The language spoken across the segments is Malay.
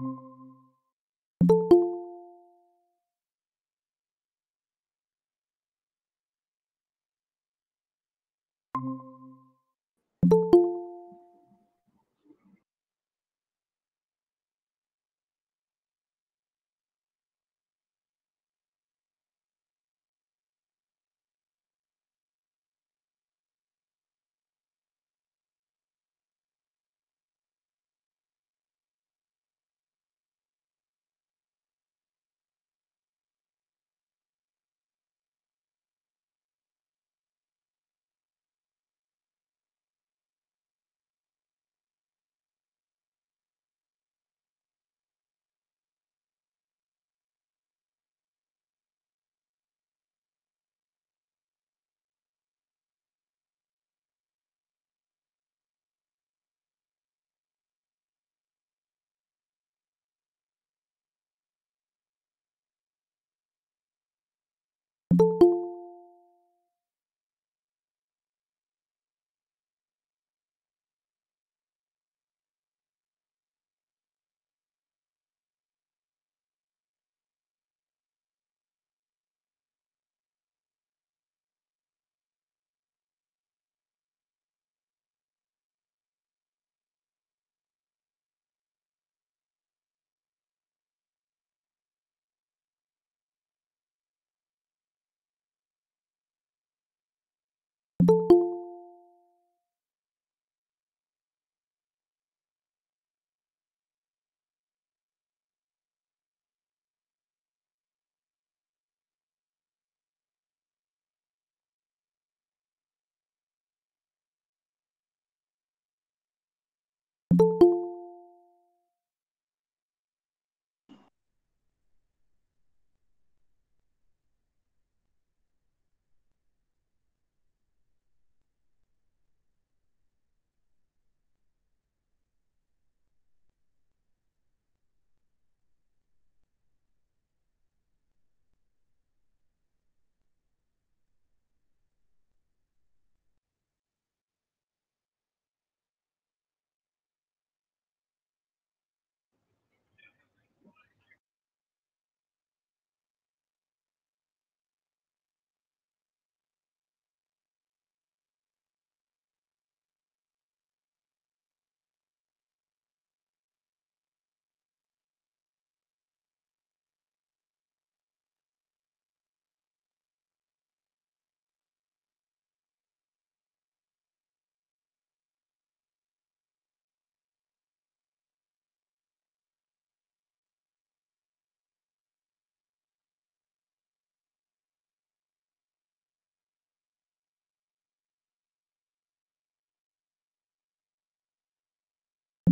you Thank you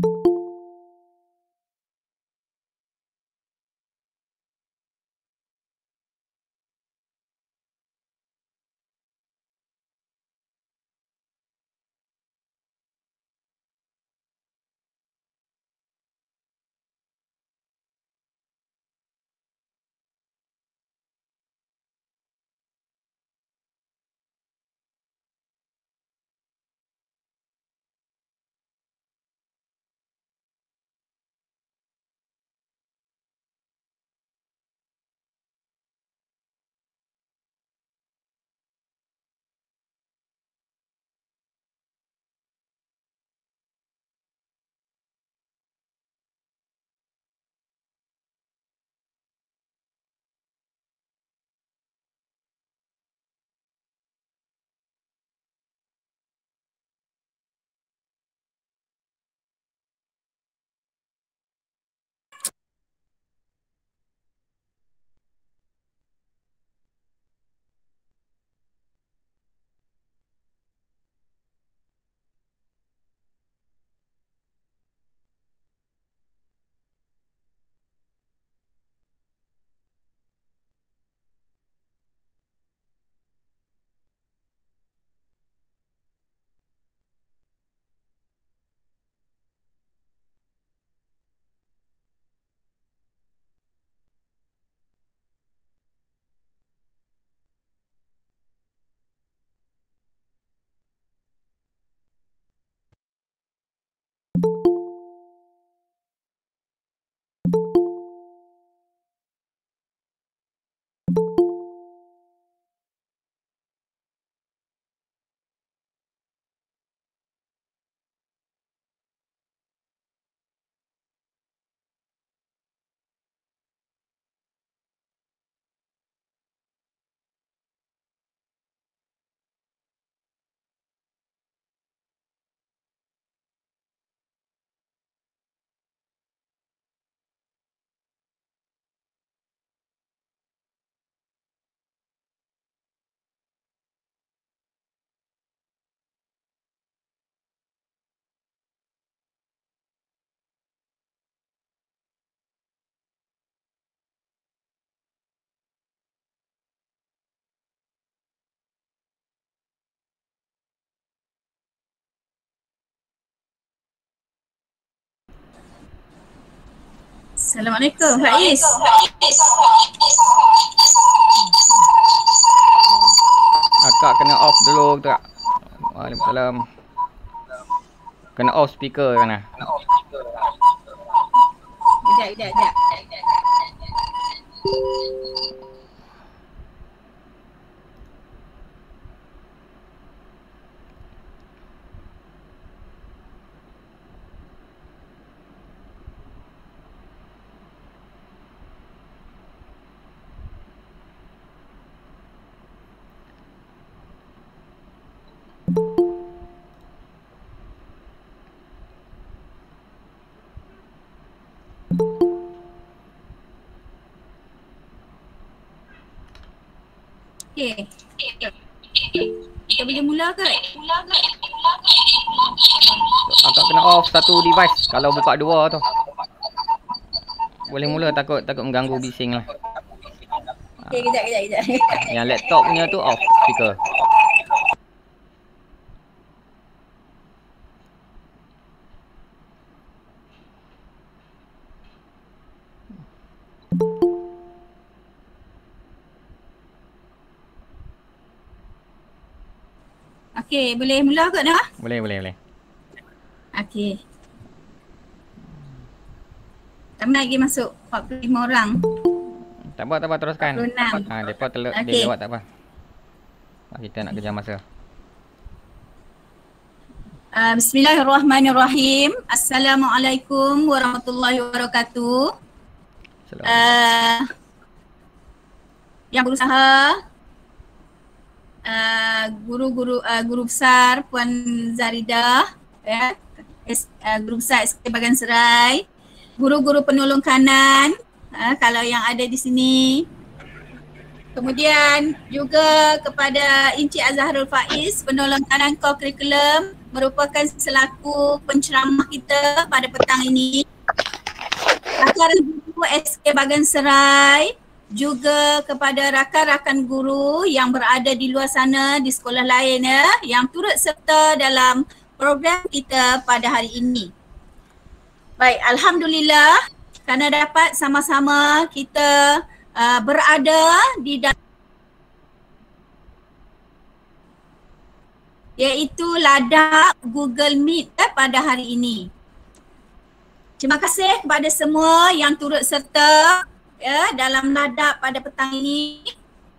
Thank you Assalamualaikum Faiz. Akak kena off dulu tak? Waalaikumsalam. Kena off speaker kan? Eh? Kena off speaker. Jap, jap, jap. Okey. Kita boleh mula ke? Mula ke? kena off satu device kalau buka dua tu. Boleh mula takut takut mengganggu bising lah. Okey, kejap, kejap, kejap. Yang laptop tu off speaker. Okey, boleh mula kot dah? Boleh, boleh, boleh. Okey. Tambah lagi masuk 45 orang. Tak apa, tak apa, teruskan. 46. Ha, depa telur okay. dia lewat tak apa. Ah, kita nak kejar masa. Uh, Bismillahirrahmanirrahim. Assalamualaikum warahmatullahi wabarakatuh. Assalamualaikum. Uh, yang berusaha Ah, guru-guru uh, guru besar Puan Zarida ya yeah, uh, guru besar SK Bagan Serai guru-guru penolong kanan uh, kalau yang ada di sini kemudian juga kepada Encik Azharul Faiz penolong kanan kor curriculum merupakan selaku penceramah kita pada petang ini Pakar guru SK Bagan Serai juga kepada rakan-rakan guru yang berada di luar sana di sekolah lain ya yang turut serta dalam program kita pada hari ini. Baik, alhamdulillah kerana dapat sama-sama kita uh, berada di dalam iaitu ladak Google Meet eh, pada hari ini. Terima kasih kepada semua yang turut serta ya dalam nadab pada petang ini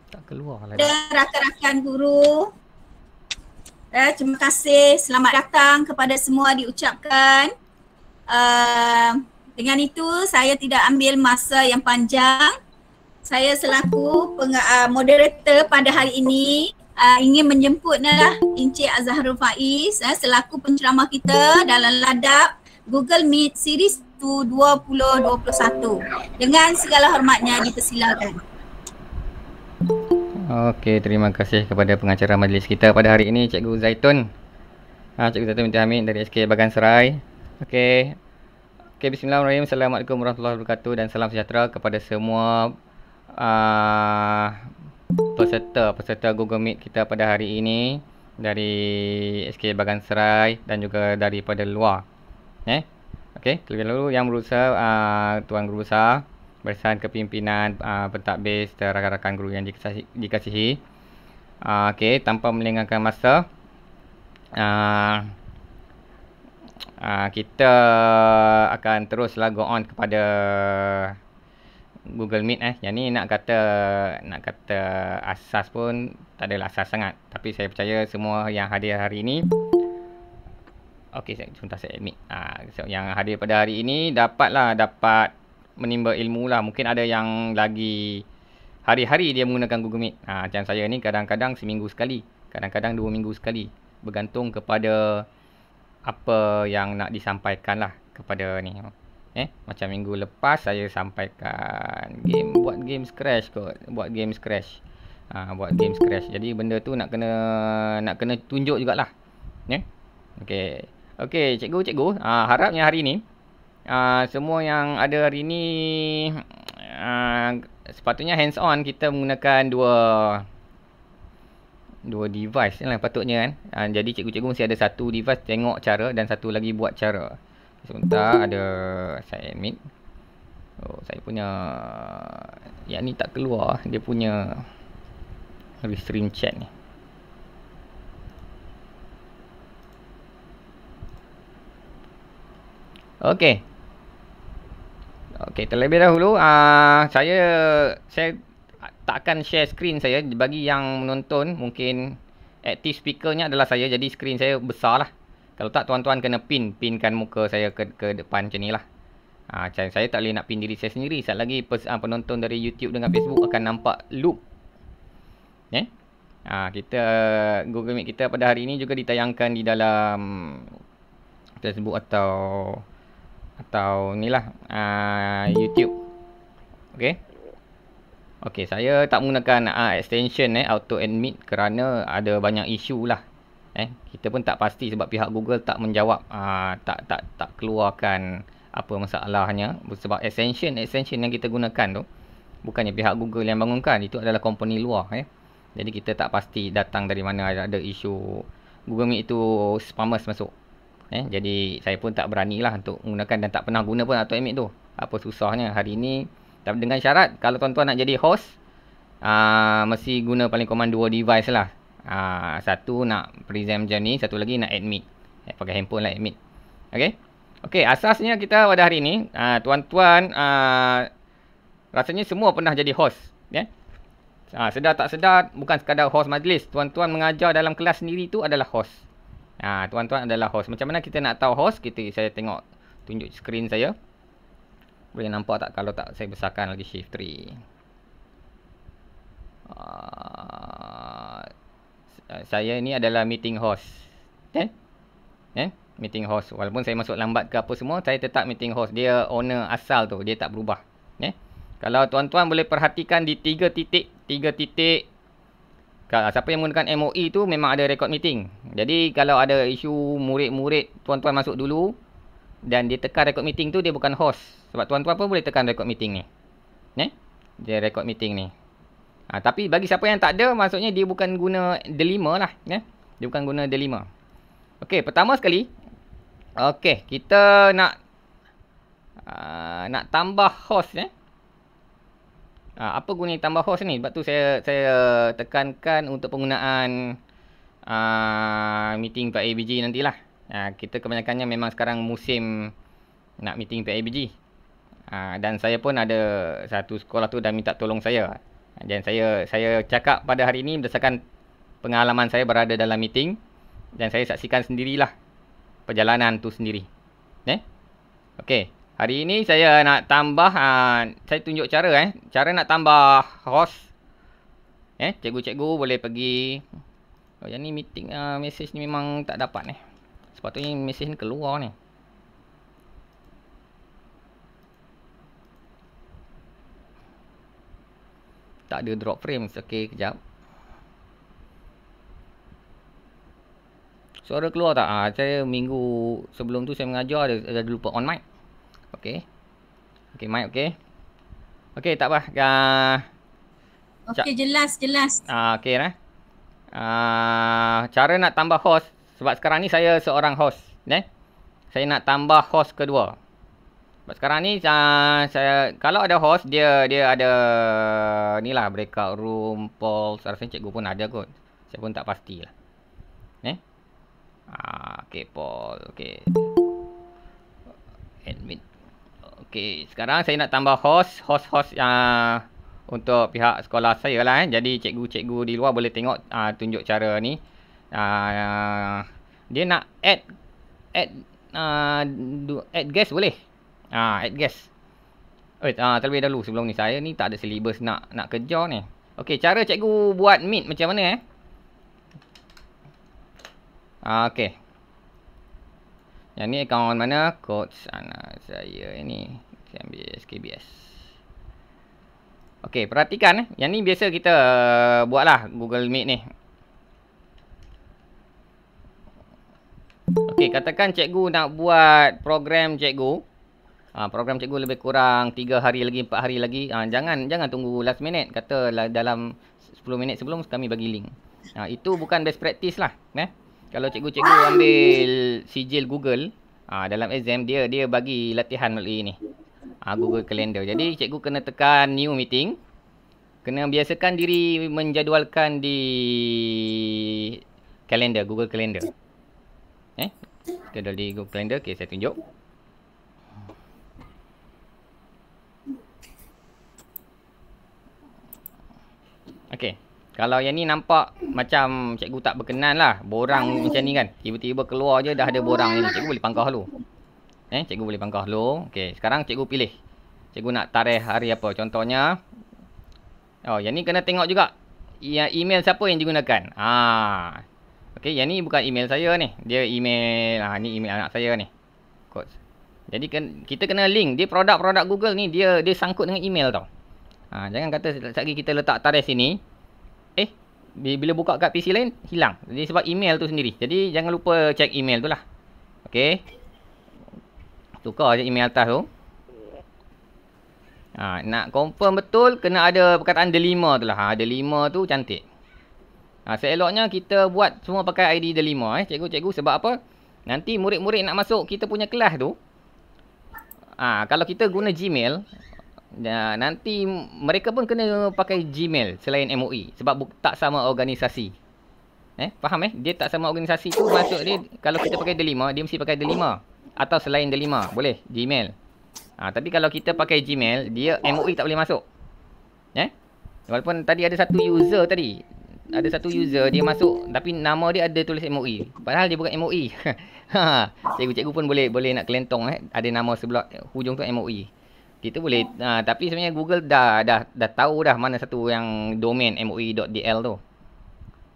tak keluar lagi. rakan-rakan guru eh, terima kasih selamat datang kepada semua diucapkan uh, dengan itu saya tidak ambil masa yang panjang saya selaku peng- uh, moderator pada hari ini uh, ingin menjemputlah nalah Encik Azharul Faiz uh, selaku penceramah kita dalam ladap Google Meet series 2021 dengan segala hormatnya dipersilakan Okey, terima kasih kepada pengacara majlis kita pada hari ini Cikgu Zaitun. Ha, Cikgu Zaitun minta Hamid dari SK Bagan Serai. Okey. Okey, bismillahirrahmanirrahim. Assalamualaikum warahmatullahi wabarakatuh dan salam sejahtera kepada semua uh, peserta peserta Google Meet kita pada hari ini dari SK Bagan Serai dan juga daripada luar. Eh? Okey, kelebihan dulu yang berusaha uh, tuan guru besar bersama kepimpinan uh, ah, pentadbir serta rakan-rakan guru yang dikasihi. dikasihi. Uh, Okey, tanpa melengahkan masa uh, uh, kita akan teruslah go on kepada Google Meet eh. Yang ni nak kata nak kata asas pun tak adalah asas sangat. Tapi saya percaya semua yang hadir hari ini Okey, sebentar saya admit. Ha, ah, yang hadir pada hari ini dapatlah dapat menimba ilmu lah. Mungkin ada yang lagi hari-hari dia menggunakan Google Meet. Ah, macam saya ni kadang-kadang seminggu sekali. Kadang-kadang dua minggu sekali. Bergantung kepada apa yang nak disampaikan lah kepada ni. Eh, macam minggu lepas saya sampaikan game buat game crash kot. Buat game crash. Ha, ah, buat game crash. Jadi benda tu nak kena nak kena tunjuk jugalah. Ya. Eh? okey. Okey, cikgu, cikgu. Uh, harapnya hari ni, uh, ah, semua yang ada hari ni, uh, ah, sepatutnya hands-on kita menggunakan dua dua device lah patutnya kan. Uh, jadi, cikgu-cikgu mesti ada satu device tengok cara dan satu lagi buat cara. Sebentar, ada saya admit. Oh, saya punya, yang ni tak keluar, dia punya restream chat ni. Okey. Okey, terlebih dahulu uh, saya saya takkan share screen saya bagi yang menonton mungkin active speakernya adalah saya jadi screen saya besar lah. Kalau tak tuan-tuan kena pin, pinkan muka saya ke, ke depan macam nilah. Ah ha, saya tak boleh nak pin diri saya sendiri. Sat lagi ah, penonton dari YouTube dengan Facebook akan nampak loop. Ya. Eh? Ha, kita Google Meet kita pada hari ini juga ditayangkan di dalam Facebook atau atau ni lah uh, ah, YouTube okay? Okay saya tak menggunakan uh, extension eh auto admit kerana ada banyak isu lah eh kita pun tak pasti sebab pihak Google tak menjawab uh, tak tak tak keluarkan apa masalahnya sebab extension extension yang kita gunakan tu bukannya pihak Google yang bangunkan itu adalah company luar eh jadi kita tak pasti datang dari mana ada, isu Google Meet itu spammers masuk Eh, jadi saya pun tak berani lah untuk menggunakan dan tak pernah guna pun atau emit tu. Apa susahnya hari ini. Tapi dengan syarat kalau tuan-tuan nak jadi host. Uh, mesti guna paling komen dua device lah. Uh, satu nak present macam ni. Satu lagi nak admit. Eh, pakai handphone lah admit. Okay. Okay asasnya kita pada hari ini Uh, tuan-tuan. Uh, rasanya semua pernah jadi host. Ya. Yeah? Ha, sedar tak sedar, bukan sekadar host majlis. Tuan-tuan mengajar dalam kelas sendiri tu adalah host. Ha, tuan-tuan adalah host. Macam mana kita nak tahu host? Kita saya tengok tunjuk screen saya. Boleh nampak tak kalau tak saya besarkan lagi shift 3. Uh, ah, saya ini adalah meeting host. Eh? Eh? Meeting host. Walaupun saya masuk lambat ke apa semua, saya tetap meeting host. Dia owner asal tu, dia tak berubah. Eh? Kalau tuan-tuan boleh perhatikan di tiga titik, tiga titik kalau siapa yang menggunakan MOE tu memang ada record meeting. Jadi kalau ada isu murid-murid tuan-tuan masuk dulu dan dia tekan record meeting tu dia bukan host. Sebab tuan-tuan pun boleh tekan record meeting ni. Eh? Dia record meeting ni. Ha, tapi bagi siapa yang tak ada maksudnya dia bukan guna delima lah. Eh? Dia bukan guna delima. Okey pertama sekali. Okey kita nak uh, nak tambah host eh. Ha, apa guna tambah host ni? Sebab tu saya saya tekankan untuk penggunaan uh, meeting via ABG nantilah. Ha, kita kebanyakannya memang sekarang musim nak meeting via ABG. Ha, dan saya pun ada satu sekolah tu dah minta tolong saya. Dan saya saya cakap pada hari ini berdasarkan pengalaman saya berada dalam meeting dan saya saksikan sendirilah perjalanan tu sendiri. Eh? okay. Hari ini saya nak tambah ha, Saya tunjuk cara eh Cara nak tambah host Eh, cikgu-cikgu boleh pergi Oh, yang ni meeting uh, message ni memang tak dapat ni eh. Sepatutnya message ni keluar ni Tak ada drop frame okey kejap Suara keluar tak? Ha, saya minggu sebelum tu saya mengajar ada, ada lupa on mic Okey. Okey, mic okey. Okey, tak apa. Uh, okey, jelas, jelas. Ah, uh, okey lah. Uh, cara nak tambah host sebab sekarang ni saya seorang host, ne? Eh? Saya nak tambah host kedua. Sebab sekarang ni uh, saya kalau ada host dia dia ada ni lah breakout room, poll, saya cikgu pun ada kot. Saya pun tak pastilah. Ne? Eh? Ah, uh, okey, poll, okey. Admit Okey, sekarang saya nak tambah host, host-host uh, ah, untuk pihak sekolah saya lah eh. Jadi cikgu-cikgu di luar boleh tengok uh, tunjuk cara ni. Uh, dia nak add add uh, add guest boleh. Ah, uh, add guest. Wait, uh, terlebih dahulu sebelum ni saya ni tak ada syllabus nak nak kerja ni. Okey, cara cikgu buat meet macam mana eh? Ah, uh, okey. Yang ni account mana? Coach anak saya ini. Saya ambil SKBS. Okey, perhatikan eh. Yang ni biasa kita uh, buatlah Google Meet ni. Okey, katakan cikgu nak buat program cikgu. Ha, program cikgu lebih kurang 3 hari lagi, 4 hari lagi. Ha, jangan jangan tunggu last minute. Kata dalam 10 minit sebelum kami bagi link. Ha, itu bukan best practice lah. Eh? Kalau cikgu-cikgu ambil sijil Google, ah dalam exam dia dia bagi latihan melalui ni. Ah Google Calendar. Jadi cikgu kena tekan new meeting. Kena biasakan diri menjadualkan di calendar Google Calendar. Eh? Jadual di Google Calendar. Okey, saya tunjuk. Okey. Kalau yang ni nampak macam cikgu tak berkenan lah. Borang Ayuh. macam ni kan. Tiba-tiba keluar je dah ada borang ni. Cikgu boleh pangkah lu. Eh, cikgu boleh pangkah lu. Okey, sekarang cikgu pilih. Cikgu nak tarikh hari apa. Contohnya. Oh, yang ni kena tengok juga. Yang email siapa yang digunakan. Ah, Okey, yang ni bukan email saya ni. Dia email. Ah, ni email anak saya ni. Coach. Jadi kita kena link. Dia produk-produk Google ni. Dia dia sangkut dengan email tau. Ah, jangan kata sekejap kita letak tarikh sini eh bila buka kat PC lain hilang jadi sebab email tu sendiri jadi jangan lupa check email tu lah ok tukar je email atas tu ha, nak confirm betul kena ada perkataan delima tu lah ha, delima tu cantik ha, seeloknya kita buat semua pakai ID delima eh cikgu-cikgu sebab apa nanti murid-murid nak masuk kita punya kelas tu ha, kalau kita guna gmail Nah ya, nanti mereka pun kena pakai Gmail selain MOE sebab tak sama organisasi. Eh, faham eh? Dia tak sama organisasi tu masuk dia kalau kita pakai Delima, dia mesti pakai Delima atau selain Delima. Boleh Gmail. Ha, tapi kalau kita pakai Gmail, dia MOE tak boleh masuk. Eh? Walaupun tadi ada satu user tadi. Ada satu user dia masuk tapi nama dia ada tulis MOE. Padahal dia bukan MOE. Ha. cikgu-cikgu pun boleh boleh nak kelentong eh. Ada nama sebelah hujung tu MOE kita boleh ha, tapi sebenarnya Google dah dah dah tahu dah mana satu yang domain moe.dl tu.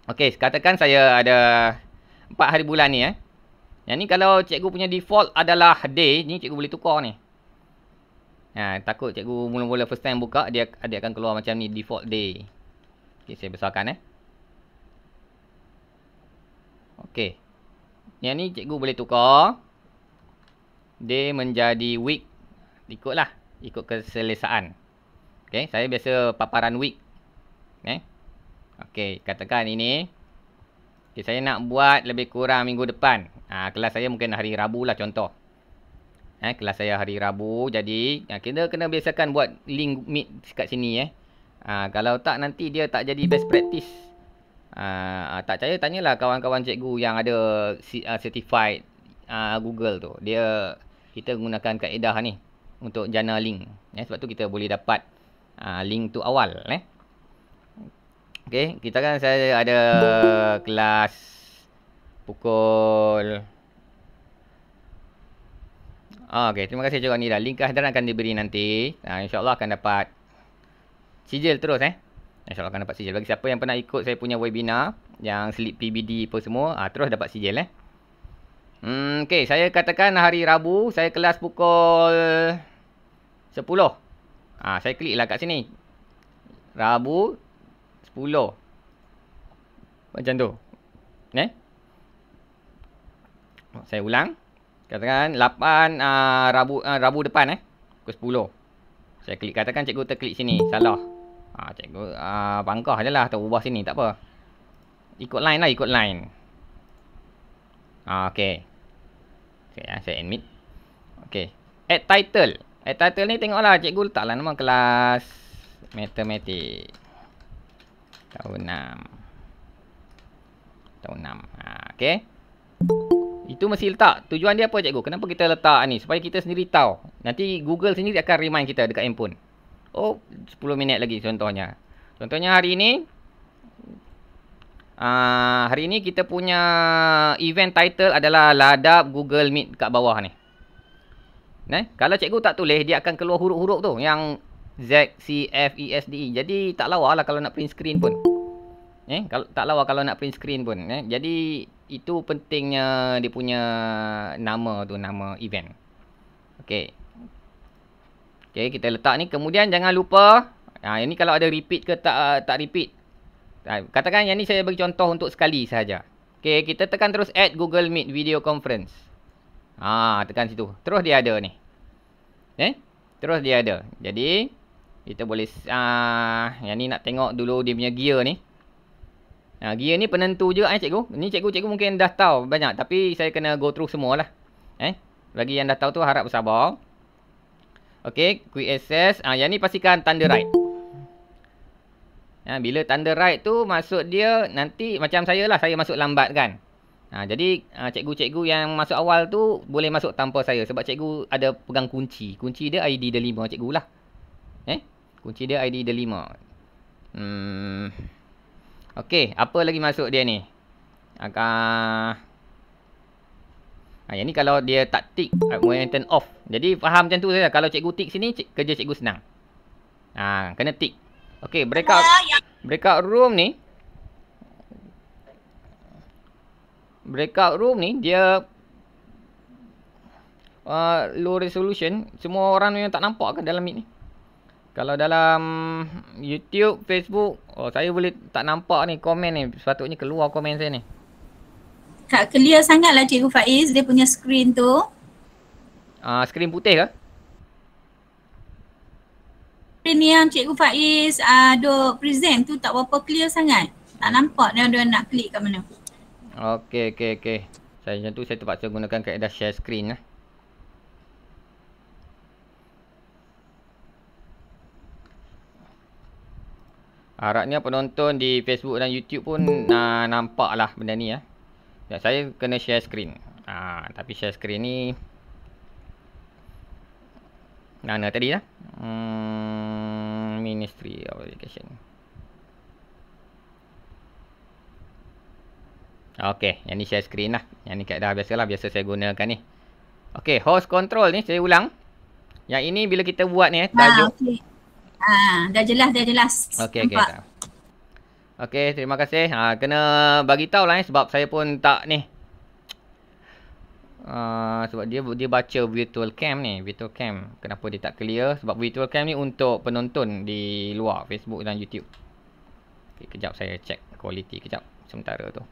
Okey, katakan saya ada 4 hari bulan ni eh. Yang ni kalau cikgu punya default adalah day, ni cikgu boleh tukar ni. Ha, takut cikgu mula-mula first time buka dia dia akan keluar macam ni default day. Okey, saya besarkan eh. Okey. Yang ni cikgu boleh tukar day menjadi week. Ikutlah ikut keselesaan. Okey, saya biasa paparan week. Eh. Okey, katakan ini okay, saya nak buat lebih kurang minggu depan. ha, kelas saya mungkin hari Rabu lah contoh. Eh, kelas saya hari Rabu jadi ha, kita kena biasakan buat link meet dekat sini eh. ha, kalau tak nanti dia tak jadi best practice. ha, ha tak percaya tanyalah kawan-kawan cikgu yang ada ha, certified ha, Google tu. Dia kita gunakan kaedah ni untuk jana link. Ya, sebab tu kita boleh dapat uh, link tu awal. Eh. Okay, kita kan saya ada kelas pukul... Oh, ah, okay, terima kasih Cikgu Anira. Link kehadiran akan diberi nanti. Uh, InsyaAllah akan dapat sijil terus. Eh. InsyaAllah akan dapat sijil. Bagi siapa yang pernah ikut saya punya webinar yang slip PBD pun semua, uh, terus dapat sijil. Eh. Hmm, okay, saya katakan hari Rabu, saya kelas pukul 10. Ha, saya kliklah kat sini. Rabu 10. Macam tu. Eh? Saya ulang. Katakan 8 uh, ah, Rabu uh, Rabu depan eh. Pukul 10. Saya klik katakan cikgu terklik sini. Salah. Ha, cikgu uh, pangkah je lah. Tak ubah sini. Tak apa. Ikut line lah. Ikut line. Ha, okay. Okay, saya admit. Okay. Add title. Add title ni tengoklah cikgu letaklah nama kelas matematik. Tahun 6. Tahun 6. Ha, okay. Itu mesti letak. Tujuan dia apa cikgu? Kenapa kita letak ni? Supaya kita sendiri tahu. Nanti Google sendiri akan remind kita dekat handphone. Oh, 10 minit lagi contohnya. Contohnya hari ni, Ah, hari ini kita punya event title adalah Ladap Google Meet kat bawah ni. Ne? Kalau cikgu tak tulis, dia akan keluar huruf-huruf tu yang Z, C, F, E, S, D, E. Jadi tak lawa lah kalau nak print screen pun. Eh, kalau tak lawa kalau nak print screen pun. Eh, jadi itu pentingnya dia punya nama tu, nama event. Okay. Okay, kita letak ni. Kemudian jangan lupa, ha, ini kalau ada repeat ke tak tak repeat. Ha, katakan yang ni saya bagi contoh untuk sekali sahaja. Okay, kita tekan terus add Google Meet Video Conference. Haa, tekan situ. Terus dia ada ni. Eh? Terus dia ada. Jadi, kita boleh... Uh, yang ni nak tengok dulu dia punya gear ni. Nah, ha, gear ni penentu je eh, cikgu. Ni cikgu-cikgu mungkin dah tahu banyak. Tapi saya kena go through lah. Eh? Bagi yang dah tahu tu harap bersabar. Okay, quick access. Ah, uh, yang ni pastikan thunder ride. Ha, bila tanda right tu masuk dia nanti macam saya lah saya masuk lambat kan. Ha, jadi ha, cikgu-cikgu ha, yang masuk awal tu boleh masuk tanpa saya sebab cikgu ada pegang kunci. Kunci dia ID D5 cikgu lah. Eh? Kunci dia ID D5. Hmm. Okey, apa lagi masuk dia ni? Aka ha, yang ni kalau dia tak tick, when turn off. Jadi faham macam tu saja. Kalau cikgu tick sini, cik, kerja cikgu senang. Ha, kena tick. Okey, breakout. Breakout room ni Breakout room ni dia uh, low resolution, semua orang yang tak nampak ke dalam ni. Kalau dalam YouTube, Facebook, oh saya boleh tak nampak ni komen ni. Sepatutnya keluar komen saya ni. Tak clear sangatlah Cikgu Faiz dia punya screen tu. uh, screen putih ke? screen yang Cikgu Faiz ada uh, present tu tak berapa clear sangat. Tak nampak dia ada nak klik kat mana. Okey, okey, okey. Saya macam tu saya terpaksa gunakan kaedah share screen lah. Harapnya penonton di Facebook dan YouTube pun uh, ah, nampak lah benda ni eh. ya. Eh. Saya kena share screen. Ah, uh, tapi share screen ni Nah, tadi lah hmm, Ministry of Education Okey, yang ni share screen lah Yang ni kat dah biasa lah, biasa saya gunakan ni Okey, host control ni saya ulang Yang ini bila kita buat ni eh, tajuk ah, ha, okay. ha, ah, Dah jelas, dah jelas Okey, okey Okey, terima kasih ha, Kena bagi tahu lah eh, sebab saya pun tak ni uh, sebab dia dia baca virtual cam ni virtual cam kenapa dia tak clear sebab virtual cam ni untuk penonton di luar Facebook dan YouTube okay, kejap saya check quality kejap sementara tu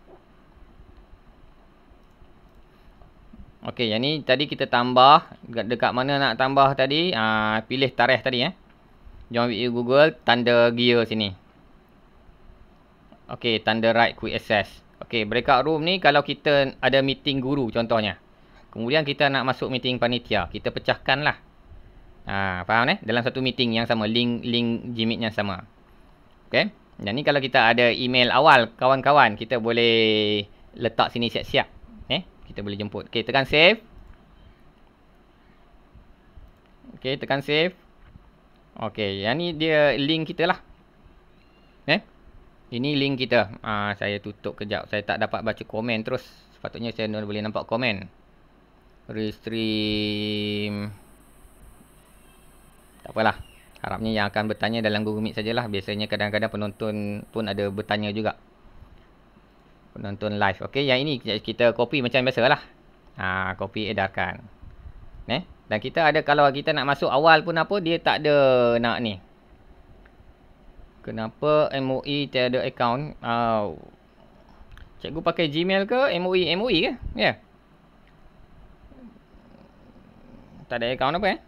Okey, yang ni tadi kita tambah dekat mana nak tambah tadi? Uh, pilih tarikh tadi eh. Jom pergi Google tanda gear sini. Okey, tanda right quick access. Okey, breakout room ni kalau kita ada meeting guru contohnya. Kemudian kita nak masuk meeting panitia. Kita pecahkanlah. Ha, faham eh? Dalam satu meeting yang sama. Link link Gmail yang sama. Okay. Jadi kalau kita ada email awal kawan-kawan. Kita boleh letak sini siap-siap. Eh? Kita boleh jemput. Okay. Tekan save. Okay. Tekan save. Okay. Yang ni dia link kita lah. Eh? Ini link kita. Ha, saya tutup kejap. Saya tak dapat baca komen terus. Sepatutnya saya boleh nampak Komen restream tak apalah harapnya yang akan bertanya dalam Google Meet sajalah biasanya kadang-kadang penonton pun ada bertanya juga penonton live okey yang ini kita copy macam biasalah ha copy edarkan neh dan kita ada kalau kita nak masuk awal pun apa dia tak ada nak ni kenapa MOE tiada account au oh. cikgu pakai Gmail ke MOE MOE ke ya yeah. tak ada account apa eh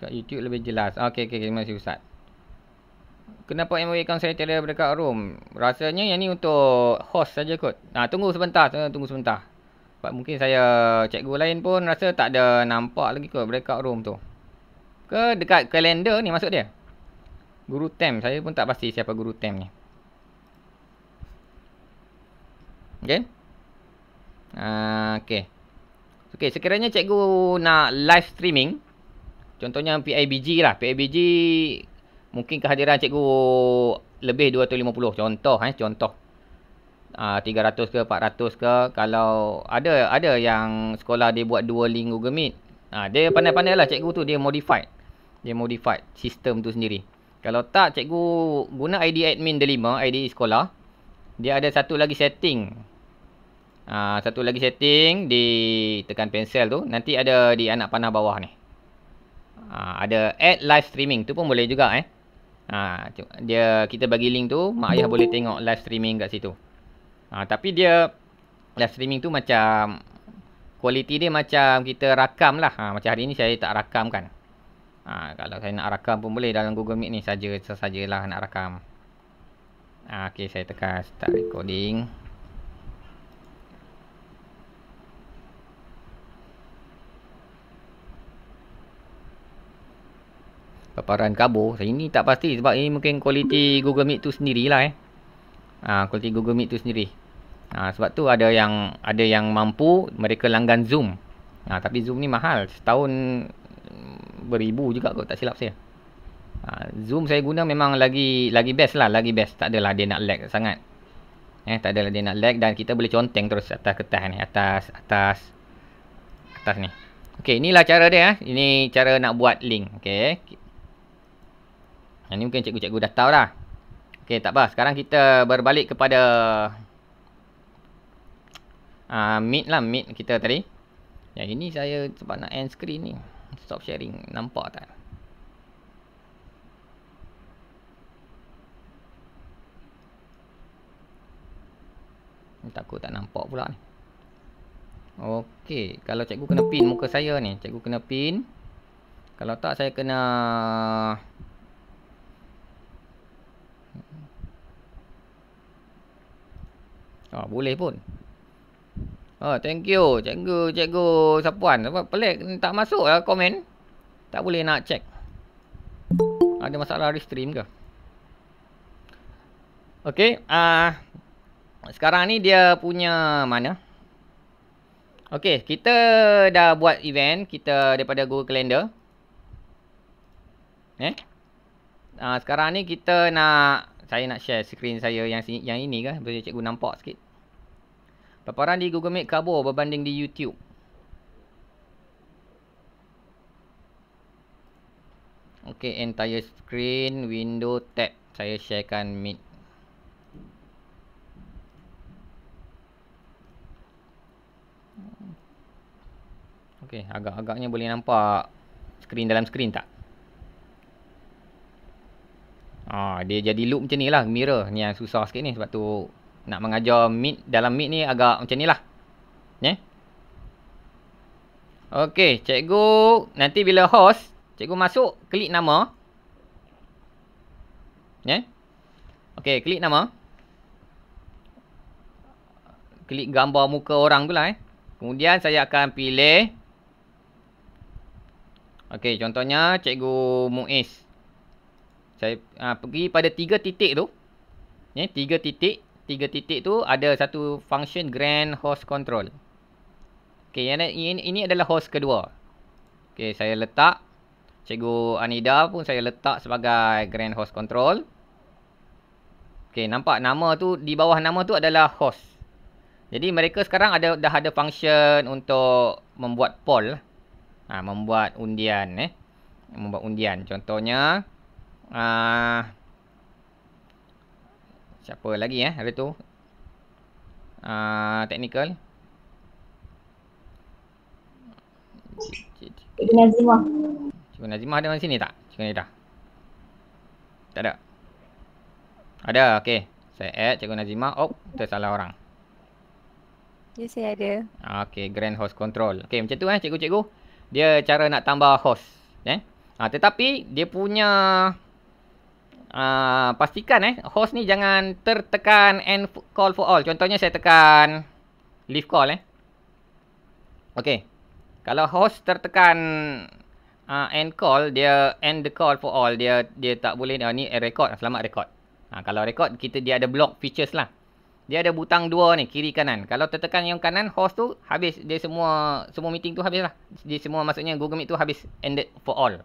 kat YouTube lebih jelas. Ah, okay, okay, terima kasih ustaz. Kenapa MW e account saya tiada dekat room? Rasanya yang ni untuk host saja kot. Nah tunggu sebentar, tunggu, tunggu sebentar. Sebab mungkin saya cikgu lain pun rasa tak ada nampak lagi kot breakout room tu. Ke dekat kalender ni masuk dia? Guru tem, saya pun tak pasti siapa guru tem ni. Okay. Uh, okay. Okay, sekiranya cikgu nak live streaming. Contohnya PIBG lah. PIBG mungkin kehadiran cikgu lebih 250. Contoh eh, contoh. Uh, ah, 300 ke 400 ke. Kalau ada ada yang sekolah dia buat dua link Google Meet. Uh, dia pandai-pandai lah cikgu tu. Dia modified. Dia modified sistem tu sendiri. Kalau tak, cikgu guna ID admin delima, ID sekolah. Dia ada satu lagi setting Aa, ha, satu lagi setting di tekan pensel tu. Nanti ada di anak panah bawah ni. Aa, ha, ada add live streaming. Tu pun boleh juga eh. Aa, ha, dia kita bagi link tu. Mak ayah boleh tengok live streaming kat situ. Aa, tapi dia live streaming tu macam kualiti dia macam kita rakam lah. Ha, macam hari ni saya tak rakam kan. Ha, kalau saya nak rakam pun boleh dalam Google Meet ni saja sajalah nak rakam. Ha, okay, saya tekan start recording. paparan kabur ini tak pasti sebab ini mungkin kualiti Google Meet tu sendirilah eh ha, kualiti Google Meet tu sendiri ha, sebab tu ada yang ada yang mampu mereka langgan Zoom ha, tapi Zoom ni mahal setahun beribu juga kalau tak silap saya ha, Zoom saya guna memang lagi lagi best lah lagi best tak adalah dia nak lag sangat eh tak adalah dia nak lag dan kita boleh conteng terus atas kertas ni atas atas atas ni Okey, inilah cara dia. Eh. Ini cara nak buat link. Okey. Yang ha, ni mungkin cikgu-cikgu dah tahu lah. Okey, tak apa. Sekarang kita berbalik kepada uh, ah, mid lah, mid kita tadi. Yang ini saya sebab nak end screen ni. Stop sharing. Nampak tak? Takut tak nampak pula ni. Okey, kalau cikgu kena pin muka saya ni, cikgu kena pin. Kalau tak saya kena Oh, boleh pun. Oh, thank you. Cikgu, cikgu Sapuan. Sebab pelik tak masuk lah komen. Tak boleh nak check. Ada masalah restream ke? Okay. Uh, ah, sekarang ni dia punya mana? Okay, kita dah buat event. Kita daripada Google Calendar. Eh? ah sekarang ni kita nak saya nak share skrin saya yang yang ini ke boleh cikgu nampak sikit paparan di Google Meet kabo berbanding di YouTube okey entire screen window tab saya sharekan Meet Okey, agak-agaknya boleh nampak screen dalam screen tak? Ha, dia jadi loop macam ni lah. Mirror ni yang susah sikit ni. Sebab tu nak mengajar mid dalam mid ni agak macam ni lah. Yeah? Okey, cikgu nanti bila host, cikgu masuk, klik nama. Yeah? Okey, klik nama. Klik gambar muka orang pula eh. Kemudian saya akan pilih. Okey, contohnya cikgu Muiz. Saya ha, pergi pada tiga titik tu. Ni eh, tiga titik, tiga titik tu ada satu function grand host control. Okey, ini, ini adalah host kedua. Okey, saya letak Cikgu Anida pun saya letak sebagai grand host control. Okey, nampak nama tu di bawah nama tu adalah host. Jadi mereka sekarang ada dah ada function untuk membuat poll. Ha, ah, membuat undian eh. Membuat undian. Contohnya, uh, siapa lagi eh hari tu uh, technical Cikgu Nazimah Cikgu Nazimah ada orang sini tak? Cikgu Nida Tak ada Ada, okay. Saya add Cikgu Nazimah Oh, tersalah orang Ya, saya ada Okay, Grand Host Control Okay, macam tu eh, cikgu-cikgu Dia cara nak tambah host eh? ha, Tetapi, dia punya Ah, pastikan eh host ni jangan tertekan end call for all. Contohnya saya tekan leave call eh. Okey. Kalau host tertekan uh, end call dia end the call for all dia dia tak boleh uh, ni record selamat record. Ha, kalau record kita dia ada block features lah. Dia ada butang dua ni kiri kanan. Kalau tertekan yang kanan host tu habis dia semua semua meeting tu habis lah. Dia semua maksudnya Google Meet tu habis ended for all.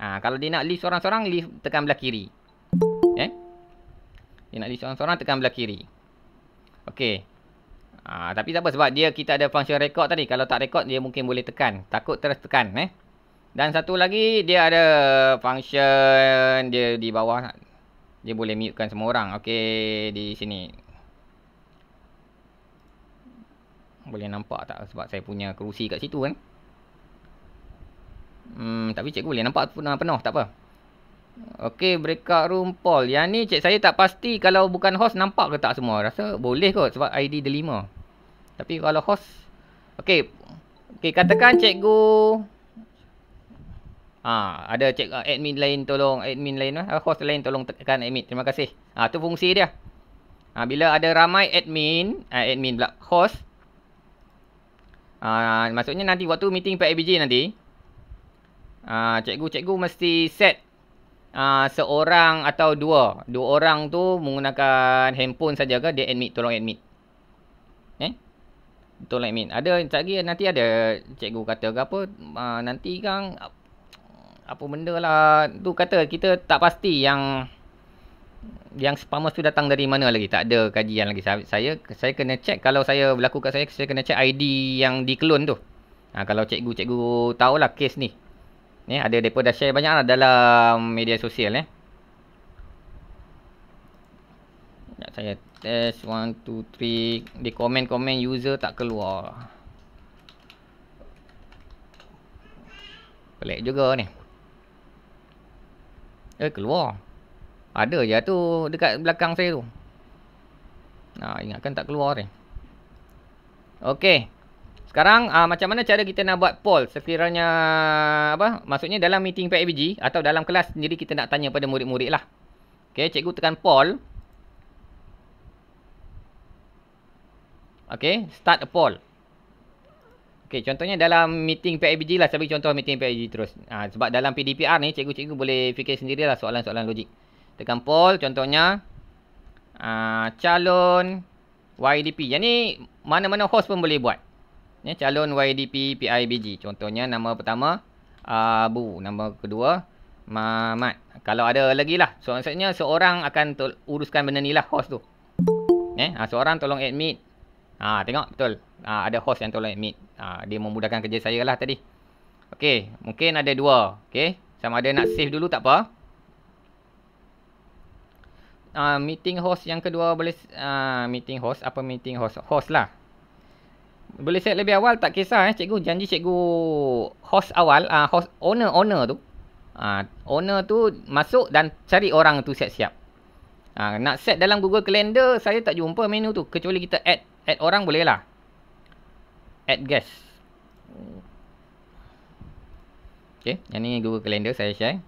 Ha, kalau dia nak leave seorang-seorang leave tekan belah kiri. Eh? Dia nak disorang-sorang tekan belah kiri. Okey. Ah, tapi tak apa sebab dia kita ada fungsi rekod tadi. Kalau tak rekod dia mungkin boleh tekan. Takut terus tekan eh. Dan satu lagi dia ada fungsi dia di bawah. Dia boleh mutekan semua orang. Okey di sini. Boleh nampak tak sebab saya punya kerusi kat situ kan. Hmm, tapi cikgu boleh nampak penuh, penuh tak apa. Okey, breakout room poll. Yang ni cik saya tak pasti kalau bukan host nampak ke tak semua. Rasa boleh kot sebab ID delima. Tapi kalau host. Okey. Okey, katakan cikgu. Ah, ada cik uh, admin lain tolong admin lain lah. Host lain tolong tekan admin. Terima kasih. Ah, tu fungsi dia. Ah, bila ada ramai admin. Ah, admin pula. Host. Ah, maksudnya nanti waktu meeting Pak ABJ nanti. Ah, cikgu-cikgu mesti set Ah, seorang atau dua dua orang tu menggunakan handphone saja ke dia admit tolong admit eh tolong admit ada tak lagi nanti ada cikgu kata ke apa uh, nanti kan apa benda lah tu kata kita tak pasti yang yang spammer tu datang dari mana lagi tak ada kajian lagi saya saya kena check kalau saya berlaku kat saya saya kena check ID yang diklon tu ha, kalau cikgu-cikgu lah case ni Ni ada depa dah share banyaklah dalam media sosial eh. Nak saya test 1 2 3 di komen-komen user tak keluar. Pelik juga ni. Eh keluar. Ada je tu dekat belakang saya tu. Nah, ingatkan tak keluar ni. Okey. Sekarang uh, macam mana cara kita nak buat poll sekiranya apa maksudnya dalam meeting PABG atau dalam kelas sendiri kita nak tanya pada murid-murid lah. Okey, cikgu tekan poll. Okey, start a poll. Okey, contohnya dalam meeting PABG lah. Saya bagi contoh meeting PABG terus. Ha, sebab dalam PDPR ni, cikgu-cikgu boleh fikir sendiri lah soalan-soalan logik. Tekan poll, contohnya. Uh, calon YDP. Yang ni, mana-mana host pun boleh buat. Ini ya, calon YDP PIBG. Contohnya nama pertama Abu, uh, nama kedua Mamat. Kalau ada lagi lah. So, maksudnya seorang akan uruskan benda ni lah host tu. Eh, ha, seorang tolong admit. Ah, ha, tengok betul. Ha, ada host yang tolong admit. ha, dia memudahkan kerja saya lah tadi. Okey, mungkin ada dua. Okey, sama ada nak save dulu tak apa. Uh, meeting host yang kedua boleh uh, meeting host apa meeting host host lah boleh set lebih awal tak kisah eh cikgu. Janji cikgu host awal, uh, host owner owner tu. Uh, owner tu masuk dan cari orang tu siap-siap. Uh, nak set dalam Google Calendar saya tak jumpa menu tu kecuali kita add add orang boleh lah. Add guest. Okay, yang ni Google Calendar saya share.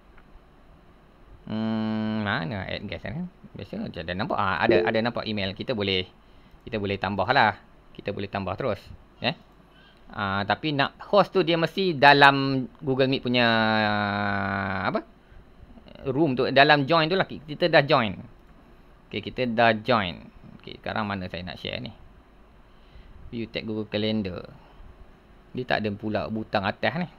Hmm, mana add guest ni? Biasa ada nampak ah, ada ada nampak email kita boleh kita boleh tambah lah kita boleh tambah terus eh? uh, Tapi nak host tu dia mesti dalam Google Meet punya uh, apa Room tu, dalam join tu lah Kita dah join okay, Kita dah join okay, Sekarang mana saya nak share ni View tag Google Calendar Dia tak ada pula butang atas ni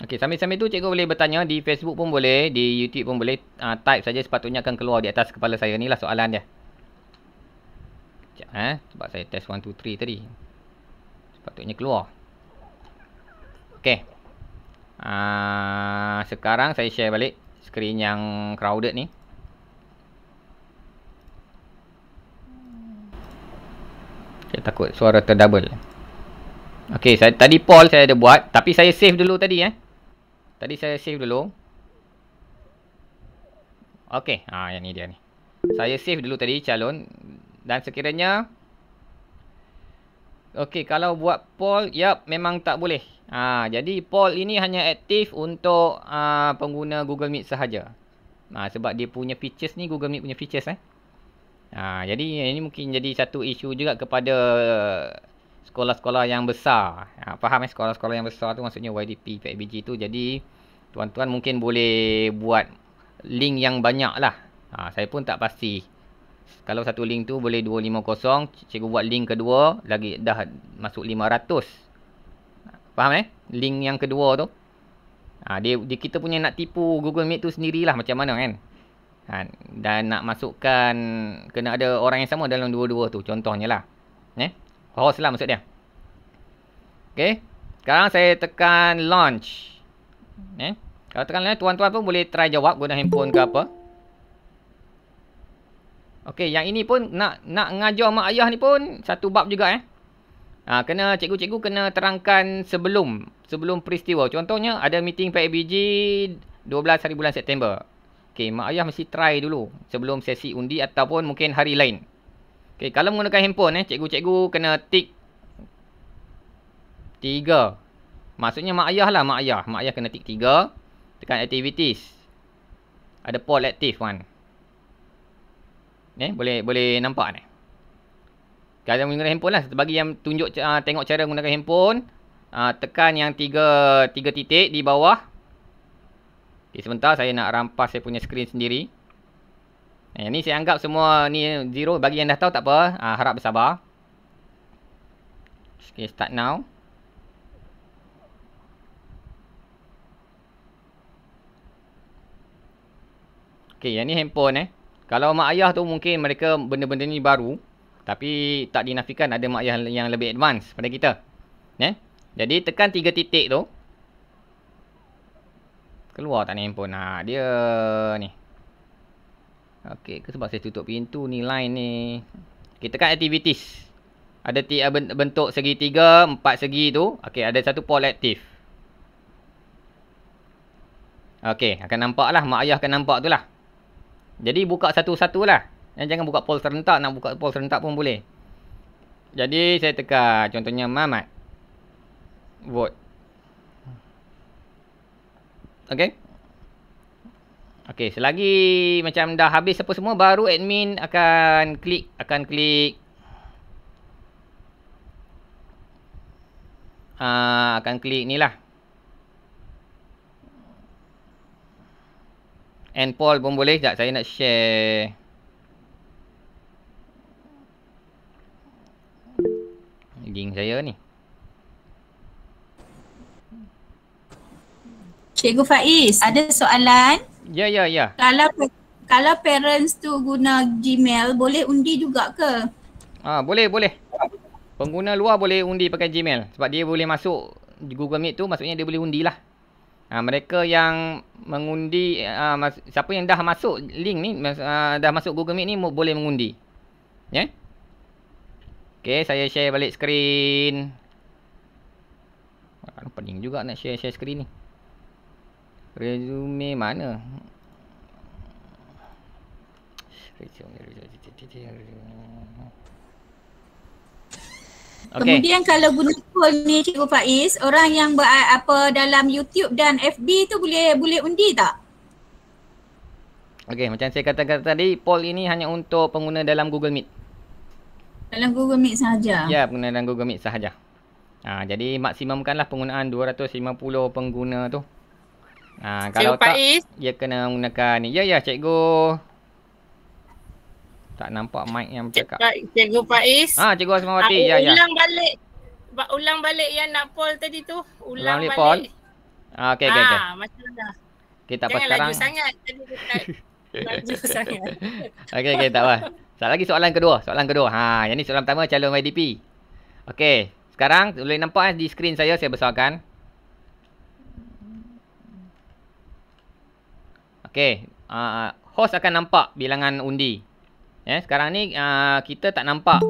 Okey, sambil-sambil tu cikgu boleh bertanya di Facebook pun boleh, di YouTube pun boleh. Uh, type saja sepatutnya akan keluar di atas kepala saya ni lah soalan dia. Sekejap eh, sebab saya test 1, 2, 3 tadi. Sepatutnya keluar. Okey. Uh, sekarang saya share balik screen yang crowded ni. Saya takut suara terdouble. Okey, saya tadi Paul saya ada buat. Tapi saya save dulu tadi eh. Tadi saya save dulu. Okey. Ha, yang ni dia ni. Saya save dulu tadi calon. Dan sekiranya. Okey. Kalau buat poll. Yap. Memang tak boleh. Ha, jadi poll ini hanya aktif untuk ha, pengguna Google Meet sahaja. Ha, sebab dia punya features ni. Google Meet punya features eh. Ha, jadi ini mungkin jadi satu isu juga kepada sekolah-sekolah yang besar. Ha, faham eh sekolah-sekolah yang besar tu maksudnya YDP, PBG tu. Jadi... Tuan-tuan mungkin boleh buat link yang banyak lah. Ha, saya pun tak pasti. Kalau satu link tu boleh 250. Cikgu buat link kedua. Lagi dah masuk 500. Faham eh? Link yang kedua tu. Ha, dia, dia kita punya nak tipu Google Meet tu sendirilah macam mana kan. Ha, dan nak masukkan. Kena ada orang yang sama dalam dua-dua tu. Contohnya lah. Eh? Host lah maksud dia. Okay. Sekarang saya tekan launch. Launch. Hmm. Eh? Kalau tekan lain, tuan-tuan pun boleh try jawab guna handphone ke apa. Okey, yang ini pun nak nak ngajar mak ayah ni pun satu bab juga eh. Ha, kena cikgu-cikgu kena terangkan sebelum sebelum peristiwa. Contohnya ada meeting PABG 12 hari bulan September. Okey, mak ayah mesti try dulu sebelum sesi undi ataupun mungkin hari lain. Okey, kalau menggunakan handphone eh, cikgu-cikgu kena tick Maksudnya mak ayah lah, mak ayah. Mak ayah kena tick 3. Tekan activities. Ada poll active kan. Eh, boleh boleh nampak ni. Kalau menggunakan handphone lah. Bagi yang tunjuk uh, tengok cara menggunakan handphone. Uh, tekan yang tiga, tiga titik di bawah. Okay, sebentar saya nak rampas saya punya screen sendiri. Eh, ni saya anggap semua ni zero. Bagi yang dah tahu tak apa. Uh, harap bersabar. Okay, start now. Okey, yang ni handphone eh. Kalau mak ayah tu mungkin mereka benda-benda ni baru. Tapi tak dinafikan ada mak ayah yang lebih advance pada kita. Eh? Jadi tekan tiga titik tu. Keluar tak ni handphone? Nah ha, dia ni. Okey, ke sebab saya tutup pintu ni line ni. Kita okay, tekan activities. Ada tiga bentuk segi tiga, empat segi tu. Okey, ada satu pole aktif. Okey, akan nampak lah. Mak ayah akan nampak tu lah. Jadi buka satu-satu lah. Eh, jangan buka pol serentak. Nak buka pol serentak pun boleh. Jadi saya teka, Contohnya Mamat. Vote. Okay. Okay. Selagi macam dah habis apa semua. Baru admin akan klik. Akan klik. Uh, akan klik ni lah. And Paul pun boleh Sekejap saya nak share Link saya ni Cikgu Faiz ada soalan Ya yeah, ya yeah, ya yeah. Kalau kalau parents tu guna Gmail boleh undi juga ke? Ah boleh boleh. Pengguna luar boleh undi pakai Gmail sebab dia boleh masuk Google Meet tu maksudnya dia boleh undilah. Ha, mereka yang mengundi, ha, mas, siapa yang dah masuk link ni, mas, ha, dah masuk Google Meet ni boleh mengundi. Ya? Yeah? Okay, saya share balik skrin. Pening juga nak share-share skrin ni. Resume mana? Resume, resume, resume, resume. Okay. Kemudian kalau guna poll ni Cikgu Faiz, orang yang ber, apa dalam YouTube dan FB tu boleh boleh undi tak? Okey, macam saya katakan tadi, poll ini hanya untuk pengguna dalam Google Meet. Dalam Google Meet sahaja? Ya, pengguna dalam Google Meet sahaja. Ha, jadi maksimumkanlah penggunaan 250 pengguna tu. Ha, kalau cikgu tak, Faiz. dia ya kena menggunakan ni. Ya, ya, Cikgu. Tak nampak mic yang cakap. Cikgu Faiz. Ah, Cikgu Asmawati. Ah, ya, ya. Ulang balik. Ba- ulang balik yang nak poll tadi tu. Ulang, ulang balik. Poll. Ha, ah, okey, okey. Ha, okay. Ah, macam dah. Okay, tak apa Jangan sekarang. Jangan laju sangat. Tadi tak laju sangat. Okey, okey, tak apa. Sekejap lagi soalan kedua. Soalan kedua. Ha, yang ni soalan pertama calon YDP. Okey, sekarang boleh nampak eh, di skrin saya, saya besarkan. Okey, uh, host akan nampak bilangan undi. Eh, sekarang ni uh, kita tak nampak.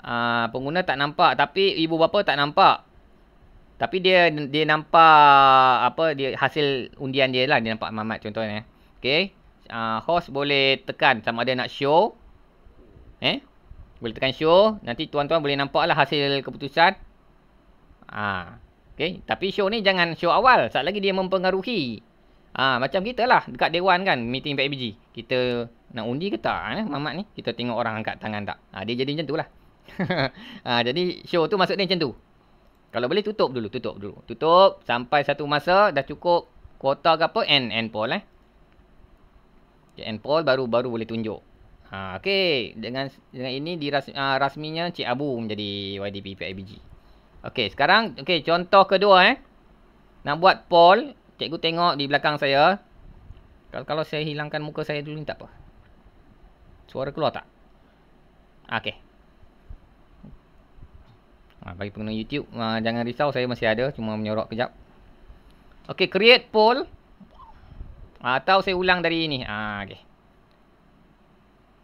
Uh, pengguna tak nampak tapi ibu bapa tak nampak. Tapi dia dia nampak apa dia hasil undian dia lah dia nampak mamat contohnya. Okey. Uh, host boleh tekan sama ada nak show. Eh? Boleh tekan show. Nanti tuan-tuan boleh nampak lah hasil keputusan. Ah, uh, Okey. Tapi show ni jangan show awal. Sebab lagi dia mempengaruhi. Ha, macam kita lah dekat Dewan kan meeting PBG. Kita nak undi ke tak eh, mamat ni? Kita tengok orang angkat tangan tak. Ha, dia jadi macam tu lah. ha, jadi show tu maksudnya macam tu. Kalau boleh tutup dulu, tutup dulu. Tutup sampai satu masa dah cukup kuota ke apa end, end poll eh. Okay, end poll baru baru boleh tunjuk. Ha, okay. dengan dengan ini diras, uh, rasminya Cik Abu menjadi YDP PIBG. Okay, sekarang okay, contoh kedua eh. Nak buat poll Cikgu tengok di belakang saya. Kalau kalau saya hilangkan muka saya dulu ni tak apa. Suara keluar tak? Okey. Ha, bagi pengguna YouTube, ha, jangan risau saya masih ada. Cuma menyorok kejap. Okey, create poll. Ha, atau saya ulang dari ini. Ha, okey.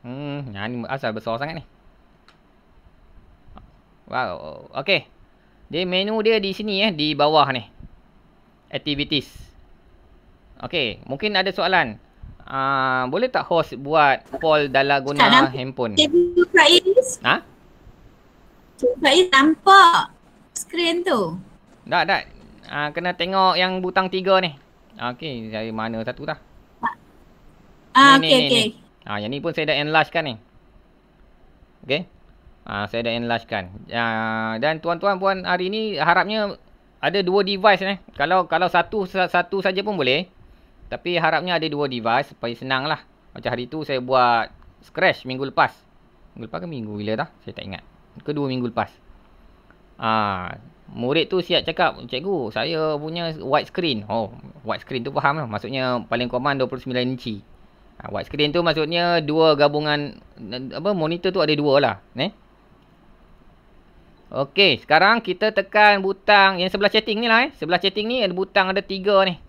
Hmm, ni asal besar sangat ni. Wow, okey. Dia menu dia di sini eh, di bawah ni. Activities. Okey, mungkin ada soalan. Uh, boleh tak host buat poll dalam guna tak nampak. handphone? Cik Faiz. Ha? Cik nampak screen tu. Tak, tak. Uh, kena tengok yang butang tiga ni. Okey, dari mana satu dah? Ah, okey, okey. Ah, yang ni pun saya dah enlarge kan ni. Okey. Ah, saya dah enlarge kan. Ah, dan tuan-tuan puan hari ni harapnya ada dua device ni. Kalau kalau satu satu saja pun boleh. Tapi harapnya ada dua device supaya senang lah. Macam hari tu saya buat scratch minggu lepas. Minggu lepas ke minggu bila dah? Saya tak ingat. Kedua minggu lepas. Ah, murid tu siap cakap, cikgu saya punya white screen. Oh, white screen tu faham lah. Maksudnya paling common 29 inci. Ah, white screen tu maksudnya dua gabungan apa monitor tu ada dua lah. Eh? Okey, sekarang kita tekan butang yang sebelah chatting ni lah eh. Sebelah chatting ni ada butang ada tiga ni.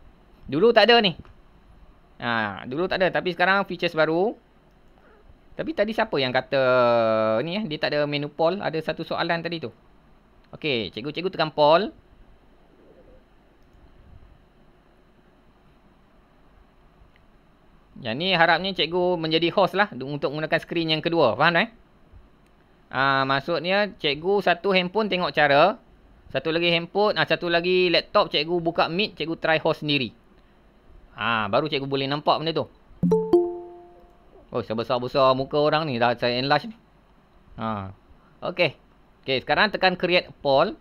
Dulu tak ada ni. Ha, dulu tak ada tapi sekarang features baru. Tapi tadi siapa yang kata ni eh dia tak ada menu poll, ada satu soalan tadi tu. Okey, cikgu-cikgu tekan poll. Yang ni harapnya cikgu menjadi host lah untuk menggunakan skrin yang kedua. Faham tak eh? Ah, maksudnya cikgu satu handphone tengok cara, satu lagi handphone, ah, satu lagi laptop cikgu buka Meet, cikgu try host sendiri. Ha, baru cikgu boleh nampak benda tu. Oh, sebesar-besar muka orang ni dah saya enlarge ni. Ha. Okey. Okey, sekarang tekan create poll.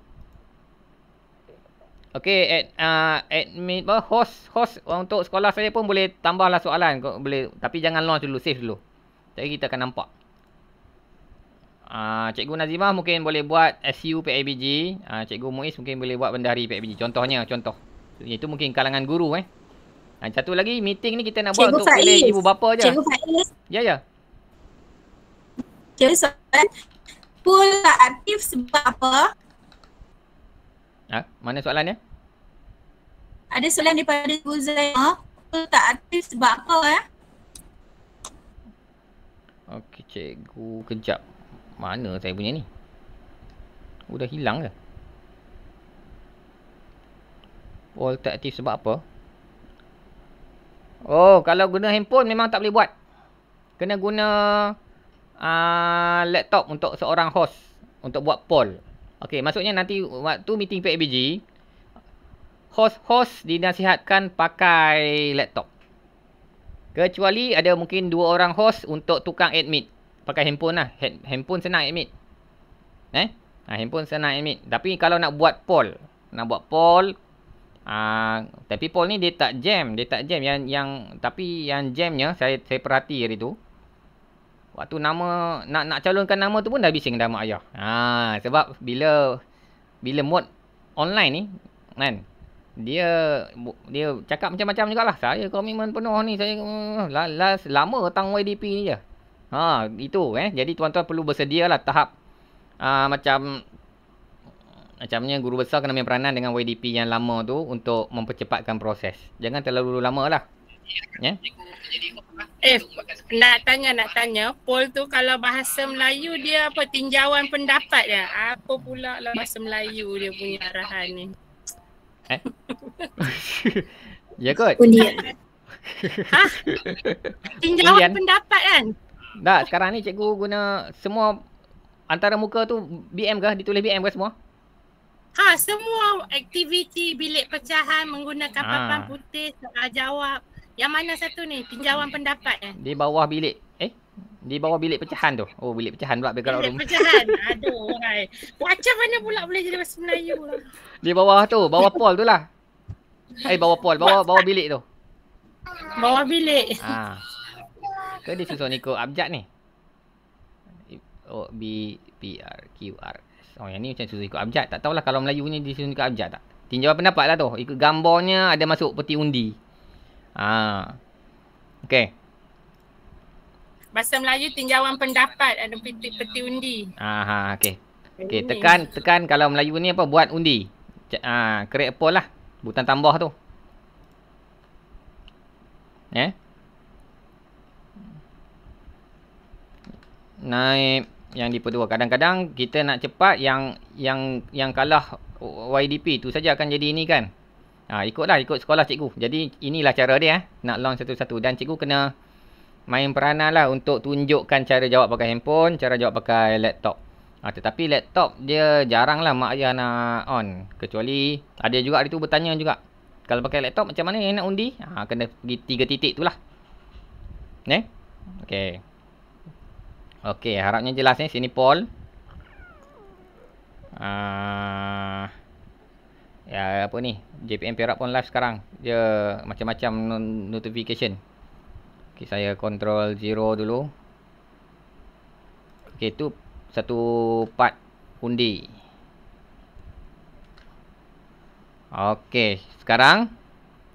Okey, ad, uh, ah, admin apa host host untuk sekolah saya pun boleh tambahlah soalan. Boleh tapi jangan launch dulu, save dulu. Jadi kita akan nampak. Uh, cikgu Nazimah mungkin boleh buat SU PABG. Uh, ah, cikgu Muiz mungkin boleh buat benda hari PABG. Contohnya, contoh. Itu mungkin kalangan guru eh. Ha, satu lagi meeting ni kita nak buat Cikgu untuk pilih ibu bapa je. Cikgu Faiz. Ya ya. Cikgu soalan pool tak aktif sebab apa? Ha, mana soalan dia? Ada soalan daripada Cikgu Zainal. Pool tak aktif sebab apa eh? Okey cikgu kejap. Mana saya punya ni? Udah oh, hilang ke? Oh tak aktif sebab apa? Oh, kalau guna handphone memang tak boleh buat. Kena guna uh, laptop untuk seorang host untuk buat poll. Okey, maksudnya nanti waktu meeting PABG, host-host dinasihatkan pakai laptop. Kecuali ada mungkin dua orang host untuk tukang admit. Pakai handphone lah. Handphone senang admit. Eh? Ha, handphone senang admit. Tapi kalau nak buat poll, nak buat poll, Ah, tapi pole ni dia tak jam, dia tak jam yang yang tapi yang jamnya saya saya perhati hari tu. Waktu nama nak nak calonkan nama tu pun dah bising dah mak ayah. Ha sebab bila bila mode online ni kan dia dia cakap macam-macam jugalah saya komitmen penuh ni saya eh, last, last lama hutang YDP ni je. Ha itu eh jadi tuan-tuan perlu bersedialah tahap uh, macam macamnya guru besar kena ambil peranan dengan YDP yang lama tu untuk mempercepatkan proses. Jangan terlalu lama lah. Ya? Eh, nak tanya, nak tanya. Poll tu kalau bahasa Melayu dia apa? Tinjauan pendapat ya? Apa pula lah bahasa Melayu dia punya arahan ni? Eh? ya kot? Undian. ha? Tinjauan Undian. pendapat kan? Tak, sekarang ni cikgu guna semua antara muka tu BM kah? Ditulis BM kah semua? Ha, semua aktiviti bilik pecahan menggunakan ha. papan putih soal jawab. Yang mana satu ni? Tinjauan pendapat eh. Di bawah bilik eh di bawah bilik pecahan tu. Oh, bilik pecahan pula bekerja room. Bilik pecahan. Aduh, orang Macam mana pula boleh jadi bahasa Melayu lah. Di bawah tu, bawah pol tu lah. Eh, bawah pol, bawah bawah bilik tu. Bawah bilik. Ha. Ke dia susun ikut abjad ni. O, B, P, R, Q, R, Oh yang ni macam susun ikut abjad. Tak tahulah kalau Melayu ni disusun ikut abjad tak. Tinjauan pendapat lah tu. Ikut gambarnya ada masuk peti undi. Ah. Ha. Okay. Bahasa Melayu tinjauan pendapat ada peti, peti undi. Ah, ha, ha, okay. Okay, tekan, tekan kalau Melayu ni apa? Buat undi. Ah, create poll lah. Butan tambah tu. Eh? Naib yang diperdua. Kadang-kadang kita nak cepat yang yang yang kalah YDP tu saja akan jadi ini kan. Ha, ikutlah ikut sekolah cikgu. Jadi inilah cara dia eh, nak launch satu-satu dan cikgu kena main peranan lah untuk tunjukkan cara jawab pakai handphone, cara jawab pakai laptop. Ha, tetapi laptop dia jarang lah mak ayah nak on. Kecuali ada juga hari tu bertanya juga. Kalau pakai laptop macam mana yang nak undi? Ha, kena pergi tiga titik tu lah. Eh? Okay. Okey, harapnya jelas ni. Sini Paul. Uh, ya, apa ni? JPM Perak pun live sekarang. Dia macam-macam notification. Okey, saya control zero dulu. Okey, tu satu part undi. Okey, sekarang.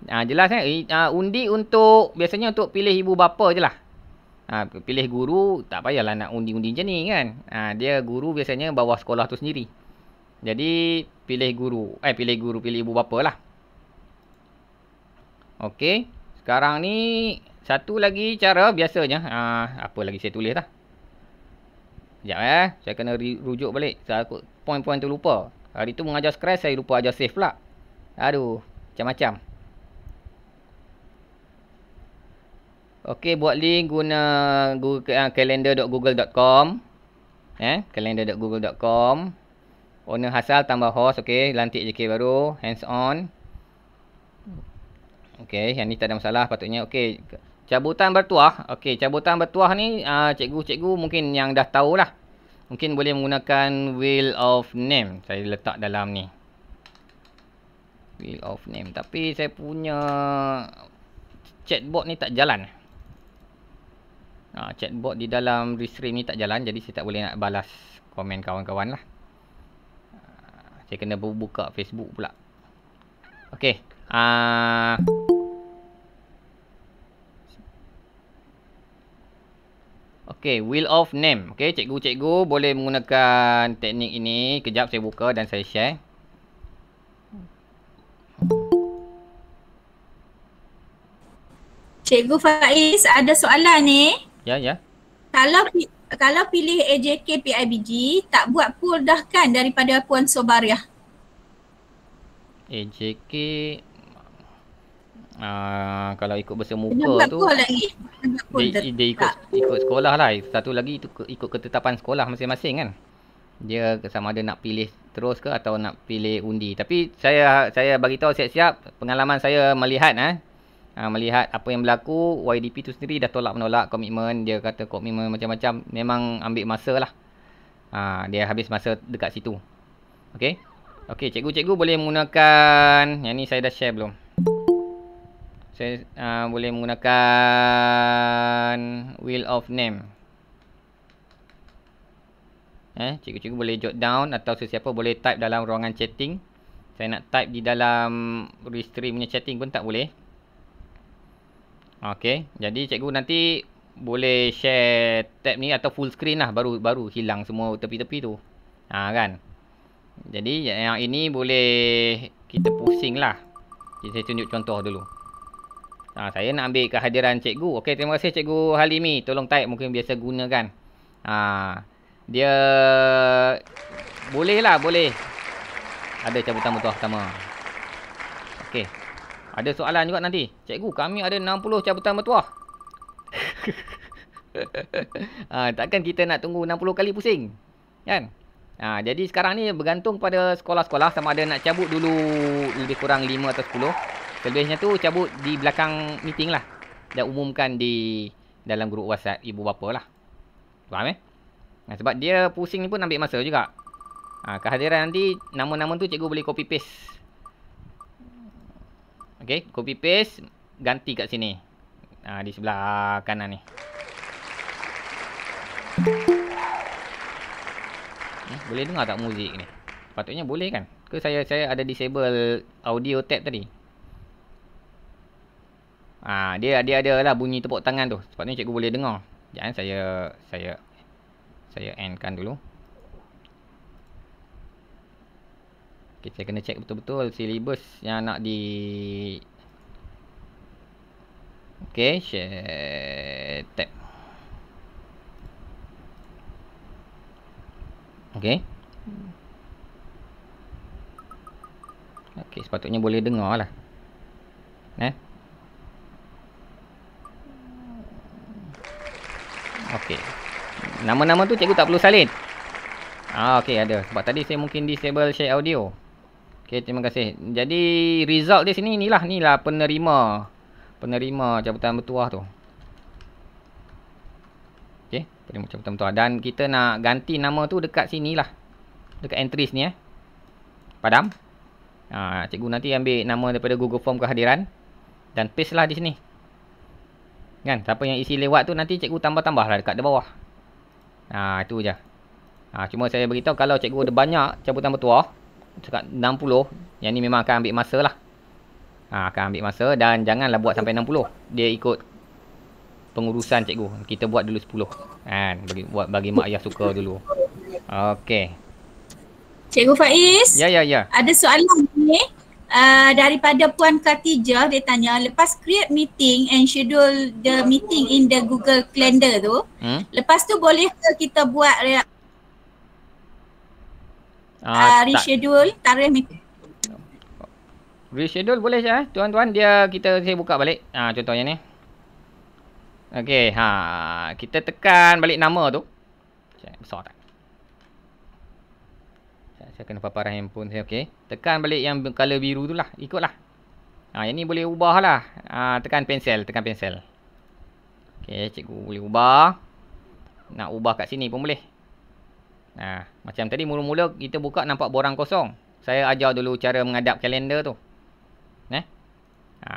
Uh, jelas kan? Uh, undi untuk, biasanya untuk pilih ibu bapa je lah ha, pilih guru tak payahlah nak undi-undi macam ni kan ha, dia guru biasanya bawah sekolah tu sendiri jadi pilih guru eh pilih guru pilih ibu bapa lah ok sekarang ni satu lagi cara biasanya ha, apa lagi saya tulis lah sekejap eh saya kena rujuk balik Saya poin-poin tu lupa hari tu mengajar scratch saya lupa ajar save pula aduh macam-macam Okey, buat link guna ah, calendar.google.com. Eh, calendar.google.com. Owner hasal tambah host, okey, lantik JK baru, hands on. Okey, yang ni tak ada masalah patutnya. Okey, cabutan bertuah. Okey, cabutan bertuah ni ah, cikgu-cikgu uh, mungkin yang dah tahu lah, Mungkin boleh menggunakan wheel of name. Saya letak dalam ni. wheel of name. Tapi saya punya chatbot ni tak jalan. Okey. Ha, chatbot di dalam restream ni tak jalan jadi saya tak boleh nak balas komen kawan-kawan lah. Ha, saya kena buka Facebook pula. Okey. Ha, Okey, will of name. Okey, cikgu-cikgu boleh menggunakan teknik ini. Kejap saya buka dan saya share. Cikgu Faiz, ada soalan ni? Eh? Ya, ya. Kalau kalau pilih AJK PIBG, tak buat pool dah kan daripada Puan Sobariah? AJK Uh, ah, kalau ikut bahasa muka tu lagi. Dia, dia ikut ikut sekolah lah Satu lagi itu ikut ketetapan sekolah masing-masing kan Dia sama ada nak pilih terus ke atau nak pilih undi Tapi saya saya bagi tahu siap-siap Pengalaman saya melihat eh, ha, melihat apa yang berlaku YDP tu sendiri dah tolak menolak komitmen dia kata komitmen macam-macam memang ambil masa lah ha, dia habis masa dekat situ ok ok cikgu-cikgu boleh menggunakan yang ni saya dah share belum saya uh, boleh menggunakan wheel of name Eh, cikgu-cikgu boleh jot down atau sesiapa boleh type dalam ruangan chatting. Saya nak type di dalam restream punya chatting pun tak boleh. Okey, jadi cikgu nanti boleh share tab ni atau full screen lah baru baru hilang semua tepi-tepi tu. Ha kan. Jadi yang ini boleh kita pusing lah. Jadi saya tunjuk contoh dulu. Ha, saya nak ambil kehadiran cikgu. Okey, terima kasih cikgu Halimi. Tolong type mungkin biasa gunakan. Ha, dia boleh lah, boleh. Ada cabutan mutuah pertama. pertama. Ada soalan juga nanti. Cikgu, kami ada 60 cabutan bertuah. ha, ah, takkan kita nak tunggu 60 kali pusing. Kan? Ha, jadi sekarang ni bergantung pada sekolah-sekolah sama ada nak cabut dulu lebih kurang 5 atau 10. Selebihnya tu cabut di belakang meeting lah. Dan umumkan di dalam grup WhatsApp ibu bapa lah. Faham eh? Ha, sebab dia pusing ni pun ambil masa juga. Ha, kehadiran nanti nama-nama tu cikgu boleh copy paste Okey, copy paste ganti kat sini. Ha, di sebelah kanan ni. Eh, boleh dengar tak muzik ni? Patutnya boleh kan? Ke saya saya ada disable audio tab tadi. Ah, ha, dia dia lah bunyi tepuk tangan tu. Sepatutnya cikgu boleh dengar. Jangan saya saya saya endkan dulu. Okay, saya kena check betul-betul syllabus yang nak di Okay, share tab Okay Okay, sepatutnya boleh dengar lah Eh Okay Nama-nama tu cikgu tak perlu salin Ah, Okay, ada Sebab tadi saya mungkin disable share audio Okey, terima kasih. Jadi result dia sini inilah, inilah penerima. Penerima cabutan bertuah tu. Okey, penerima cabutan bertuah dan kita nak ganti nama tu dekat sini lah, Dekat entries ni eh. Padam. ha, cikgu nanti ambil nama daripada Google Form kehadiran dan paste lah di sini. Kan? Siapa yang isi lewat tu nanti cikgu tambah-tambahlah dekat di bawah. Ah, ha, itu je. Ah, ha, cuma saya beritahu kalau cikgu ada banyak cabutan bertuah cakap 60 yang ni memang akan ambil masa lah ha, akan ambil masa dan janganlah buat sampai 60 dia ikut pengurusan cikgu kita buat dulu 10 kan bagi buat bagi mak ayah suka dulu okey cikgu Faiz ya ya ya ada soalan ni uh, daripada puan Katija dia tanya lepas create meeting and schedule the meeting in the Google calendar tu hmm? lepas tu boleh ke kita buat reaksi Uh, reschedule tarikh meeting. Reschedule boleh ya, tuan-tuan dia kita saya buka balik. Ah ha, contohnya ni. Okey, ha kita tekan balik nama tu. Cek besar tak? Saya, saya kena paparan handphone saya okey. Tekan balik yang color biru tu lah, ikutlah. Ah ha, yang ni boleh ubah lah. Ha, tekan pensel, tekan pensel. Okey, cikgu boleh ubah. Nak ubah kat sini pun boleh. Ha, macam tadi mula-mula kita buka nampak borang kosong. Saya ajar dulu cara mengadap kalender tu. Eh? Ha,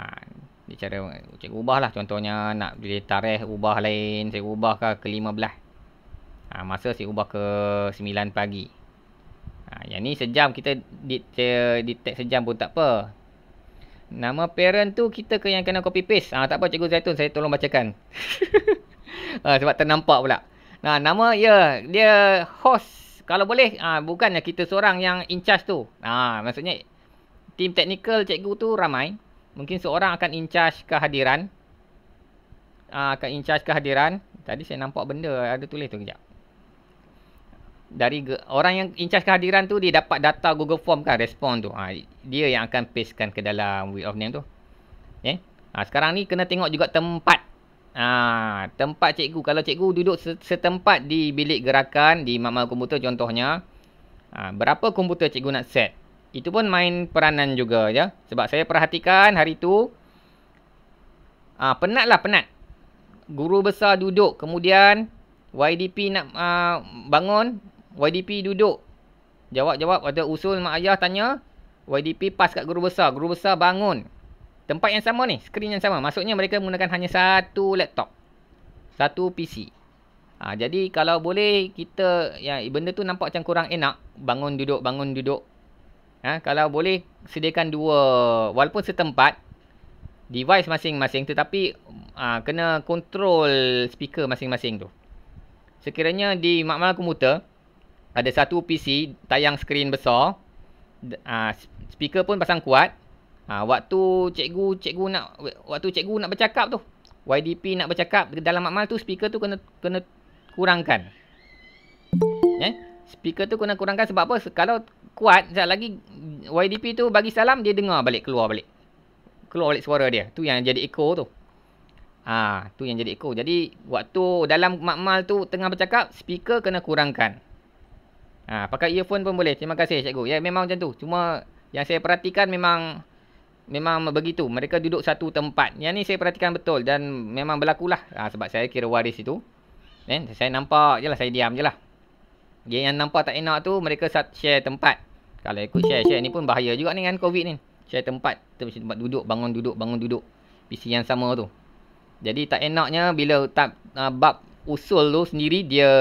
dia cara cikgu ubah lah. Contohnya nak beli tarikh ubah lain. Saya ubah ke ke 15. Ha, masa saya ubah ke sembilan pagi. Ha, yang ni sejam kita di detect sejam pun tak apa. Nama parent tu kita ke yang kena copy paste. Ah ha, tak apa cikgu Zaitun saya tolong bacakan. ha, sebab ternampak pula. Ha, nama ya, dia host kalau boleh ha, bukannya kita seorang yang in charge tu. Ha, maksudnya tim teknikal cikgu tu ramai. Mungkin seorang akan in charge kehadiran. Ha, akan in charge kehadiran. Tadi saya nampak benda ada tulis tu kejap. Dari orang yang in charge kehadiran tu dia dapat data Google Form kan respon tu. Ha, dia yang akan pastekan ke dalam Way of Name tu. Okay. Eh? Ha, sekarang ni kena tengok juga tempat Ah, tempat cikgu kalau cikgu duduk setempat di bilik gerakan di makmal komputer contohnya. Ah, berapa komputer cikgu nak set? Itu pun main peranan juga ya. Sebab saya perhatikan hari tu ha, penat lah penat. Guru besar duduk kemudian YDP nak ah, bangun, YDP duduk. Jawab-jawab ada usul mak ayah tanya, YDP pas kat guru besar, guru besar bangun. Tempat yang sama ni, skrin yang sama. Maksudnya mereka menggunakan hanya satu laptop. Satu PC. Ha, jadi kalau boleh kita, ya, benda tu nampak macam kurang enak. Bangun duduk, bangun duduk. Ha, kalau boleh sediakan dua, walaupun setempat. Device masing-masing tetapi ha, kena kontrol speaker masing-masing tu. Sekiranya di makmal komputer, ada satu PC tayang skrin besar. Ha, speaker pun pasang kuat Ha, waktu cikgu cikgu nak waktu cikgu nak bercakap tu YDP nak bercakap dalam makmal tu speaker tu kena kena kurangkan. Eh? Speaker tu kena kurangkan sebab apa? Kalau kuat sekejap lagi YDP tu bagi salam dia dengar balik keluar balik. Keluar balik suara dia. Tu yang jadi echo tu. Ah, ha, tu yang jadi echo. Jadi waktu dalam makmal tu tengah bercakap speaker kena kurangkan. ha, pakai earphone pun boleh. Terima kasih cikgu. Ya memang macam tu. Cuma yang saya perhatikan memang memang begitu mereka duduk satu tempat yang ni saya perhatikan betul dan memang berlakulah ha, sebab saya kira waris itu eh, saya nampak je lah saya diam je lah yang, yang nampak tak enak tu mereka share tempat kalau ikut share-share ni pun bahaya juga ni dengan covid ni share tempat macam tempat duduk bangun duduk bangun duduk PC yang sama tu jadi tak enaknya bila tak uh, bab usul tu sendiri dia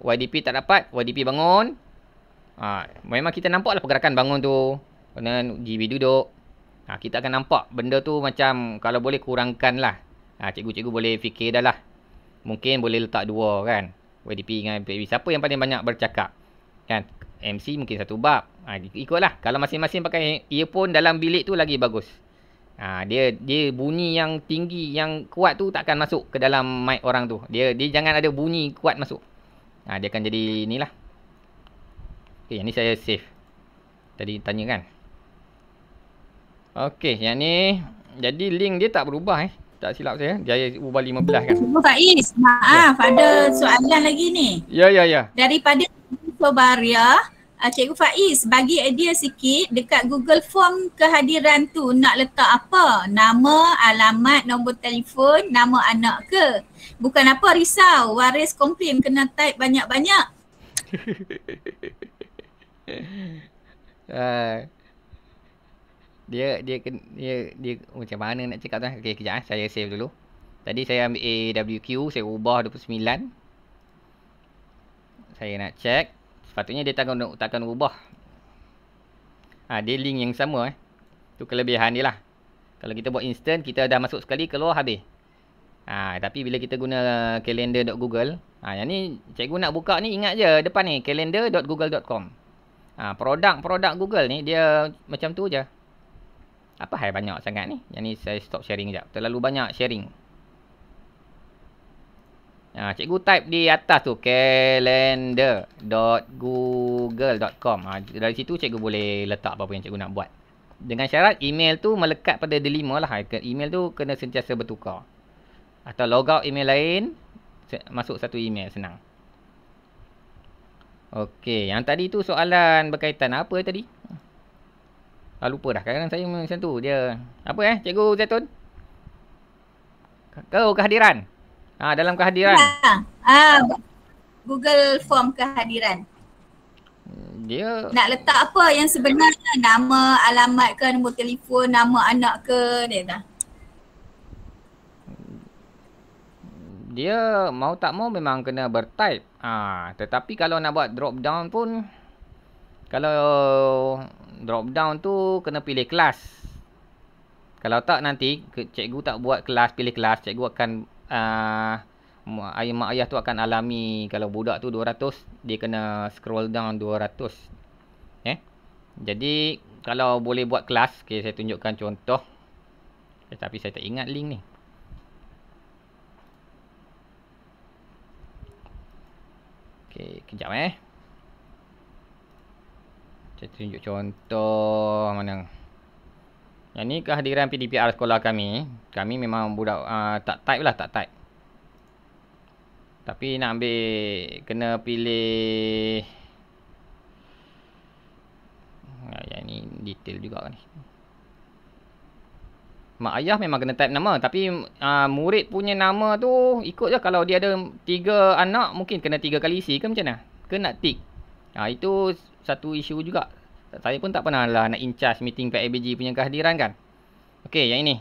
YDP tak dapat YDP bangun ha, memang kita nampak lah pergerakan bangun tu kena GB duduk ha, Kita akan nampak benda tu macam Kalau boleh kurangkan lah ha, Cikgu-cikgu boleh fikir dah lah Mungkin boleh letak dua kan WDP dengan PB Siapa yang paling banyak bercakap kan? MC mungkin satu bab ha, Ikutlah Kalau masing-masing pakai earphone dalam bilik tu lagi bagus Ha, dia dia bunyi yang tinggi yang kuat tu takkan masuk ke dalam mic orang tu. Dia dia jangan ada bunyi kuat masuk. Ha, dia akan jadi inilah. Okey, yang ni saya save. Tadi tanya kan? Okey, yang ni jadi link dia tak berubah eh. Tak silap saya. Dia eh? ubah 15 kan. Oh, Faiz, maaf yeah. ada soalan lagi ni. Ya, ya, ya. Daripada Sobaria, Uh, ah, Cikgu Faiz, bagi idea sikit dekat Google Form kehadiran tu nak letak apa? Nama, alamat, nombor telefon, nama anak ke? Bukan apa risau, waris komplain kena type banyak-banyak. uh, dia dia dia dia macam mana nak cakap tu eh okey kejap eh saya save dulu tadi saya ambil AWQ saya ubah 29 saya nak check sepatutnya dia takkan takkan ubah ha dia link yang sama eh tu kelebihan dia lah kalau kita buat instant kita dah masuk sekali keluar habis ha tapi bila kita guna calendar.google ha yang ni cikgu nak buka ni ingat je depan ni calendar.google.com ha produk-produk Google ni dia macam tu je apa hal banyak sangat ni? Yang ni saya stop sharing sekejap. Terlalu banyak sharing. Ha, cikgu type di atas tu. Calendar.google.com ha, Dari situ cikgu boleh letak apa-apa yang cikgu nak buat. Dengan syarat email tu melekat pada delima lah. Ha, email tu kena sentiasa bertukar. Atau log out email lain. Masuk satu email senang. Okey. Yang tadi tu soalan berkaitan apa tadi? Ah, lupa dah. Sekarang saya macam tu. Dia... Apa eh? Cikgu Zaitun? Kau oh, kehadiran? Ah, dalam kehadiran? Ya. Ah, Google form kehadiran. Dia... Nak letak apa yang sebenarnya? Nama, alamat ke, nombor telefon, nama anak ke? Dia dah. Dia mau tak mau memang kena bertype. Ah, tetapi kalau nak buat drop down pun kalau drop down tu kena pilih kelas. Kalau tak nanti cikgu tak buat kelas, pilih kelas, cikgu akan uh, ayah mak ayah tu akan alami kalau budak tu 200 dia kena scroll down 200. Eh. Jadi kalau boleh buat kelas, okay, saya tunjukkan contoh. Tetapi eh, saya tak ingat link ni. Okay, kejap eh. Saya tunjuk contoh mana. Yang ni kehadiran PDPR sekolah kami. Kami memang budak uh, tak type lah, tak type. Tapi nak ambil, kena pilih. Uh, yang ni detail juga kan ni. Mak ayah memang kena type nama. Tapi uh, murid punya nama tu ikut je. Kalau dia ada tiga anak, mungkin kena tiga kali isi ke macam mana? Ke tick? Uh, itu satu isu juga. Saya pun tak pernah lah nak in charge meeting PABG punya kehadiran kan. Okey, yang ini.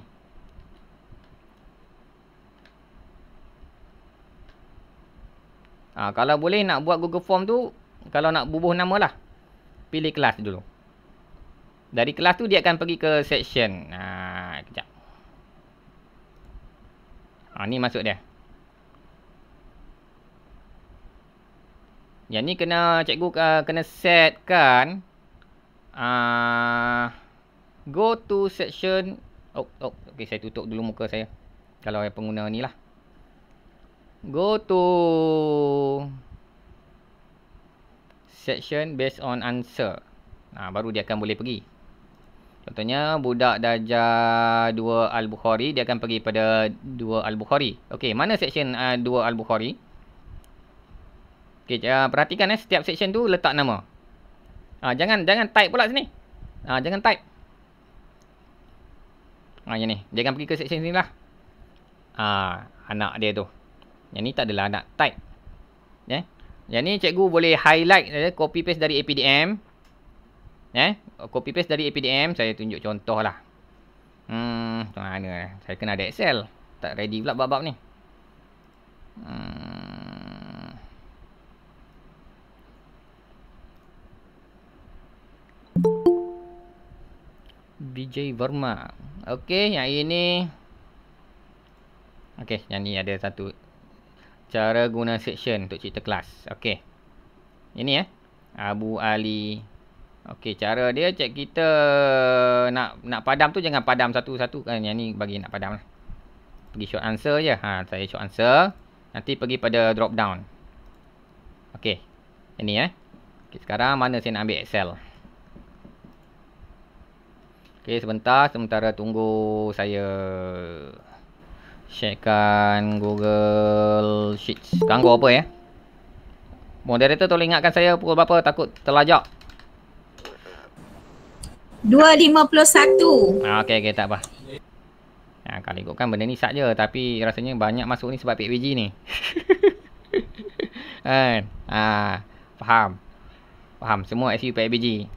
Ha, kalau boleh nak buat Google Form tu, kalau nak bubuh nama lah. Pilih kelas dulu. Dari kelas tu dia akan pergi ke section. Ha, kejap. Ha, ni masuk dia. Yang ni kena cikgu uh, kena set kan. Uh, ah, go to section. Oh, oh, okay, saya tutup dulu muka saya. Kalau yang pengguna ni lah. Go to section based on answer. Uh, baru dia akan boleh pergi. Contohnya, budak dajah 2 Al-Bukhari, dia akan pergi pada 2 Al-Bukhari. Okey, mana section uh, Al-Bukhari? Okey. Okey, uh, perhatikan eh setiap section tu letak nama. Uh, jangan jangan type pula sini. Uh, jangan type. Ha uh, yang ni, jangan pergi ke section sini lah. Ah, uh, anak dia tu. Yang ni tak adalah anak type. Ya. Yeah. Yang ni cikgu boleh highlight eh, copy paste dari APDM. Ya, yeah. copy paste dari APDM saya tunjuk contoh lah. Hmm, mana? Eh? Saya kena ada Excel. Tak ready pula bab-bab ni. Hmm. DJ Verma. Okey, yang ini Okey, yang ni ada satu cara guna section untuk cerita kelas. Okey. Ini eh. Abu Ali. Okey, cara dia cek kita nak nak padam tu jangan padam satu-satu kan. Yang ni bagi nak padam lah. Pergi short answer je. Ha, saya short answer. Nanti pergi pada drop down. Okey. Ini eh. Okay, sekarang mana saya nak ambil Excel? Okey sebentar sementara tunggu saya sharekan Google Sheets. Ganggu apa ya? Moderator tolong ingatkan saya pukul berapa takut terlajak. 2.51. Ah, okey okey tak apa. Nah kalau ikutkan benda ni sat je tapi rasanya banyak masuk ni sebab PPG ni. Kan? ah, faham. Faham semua SU PPG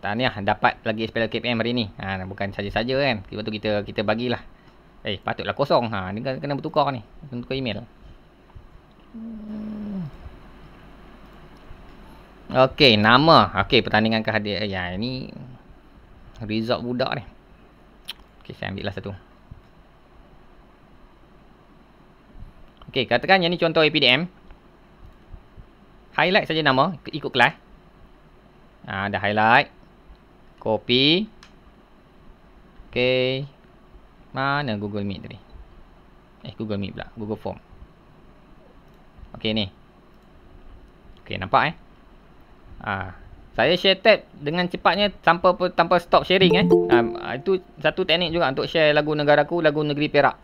tahniah dapat lagi spell KPM hari ni. Ha bukan saja-saja kan. Sebab tu kita kita bagilah. Eh patutlah kosong. Ha ni kena bertukar ni. Kena tukar email. Okey, nama. Okey, pertandingan ke hadiah. Ya, ini result budak ni. Okey, saya ambil lah satu. Okey, katakan yang ni contoh APDM. Highlight saja nama ikut kelas. Ah, ha, dah highlight. Copy. Okay. Mana Google Meet tadi? Eh, Google Meet pula. Google Form. Okay, ni. Okay, nampak eh? Ah, saya share tab dengan cepatnya tanpa tanpa stop sharing eh. Um, itu satu teknik juga untuk share lagu negaraku, lagu negeri Perak.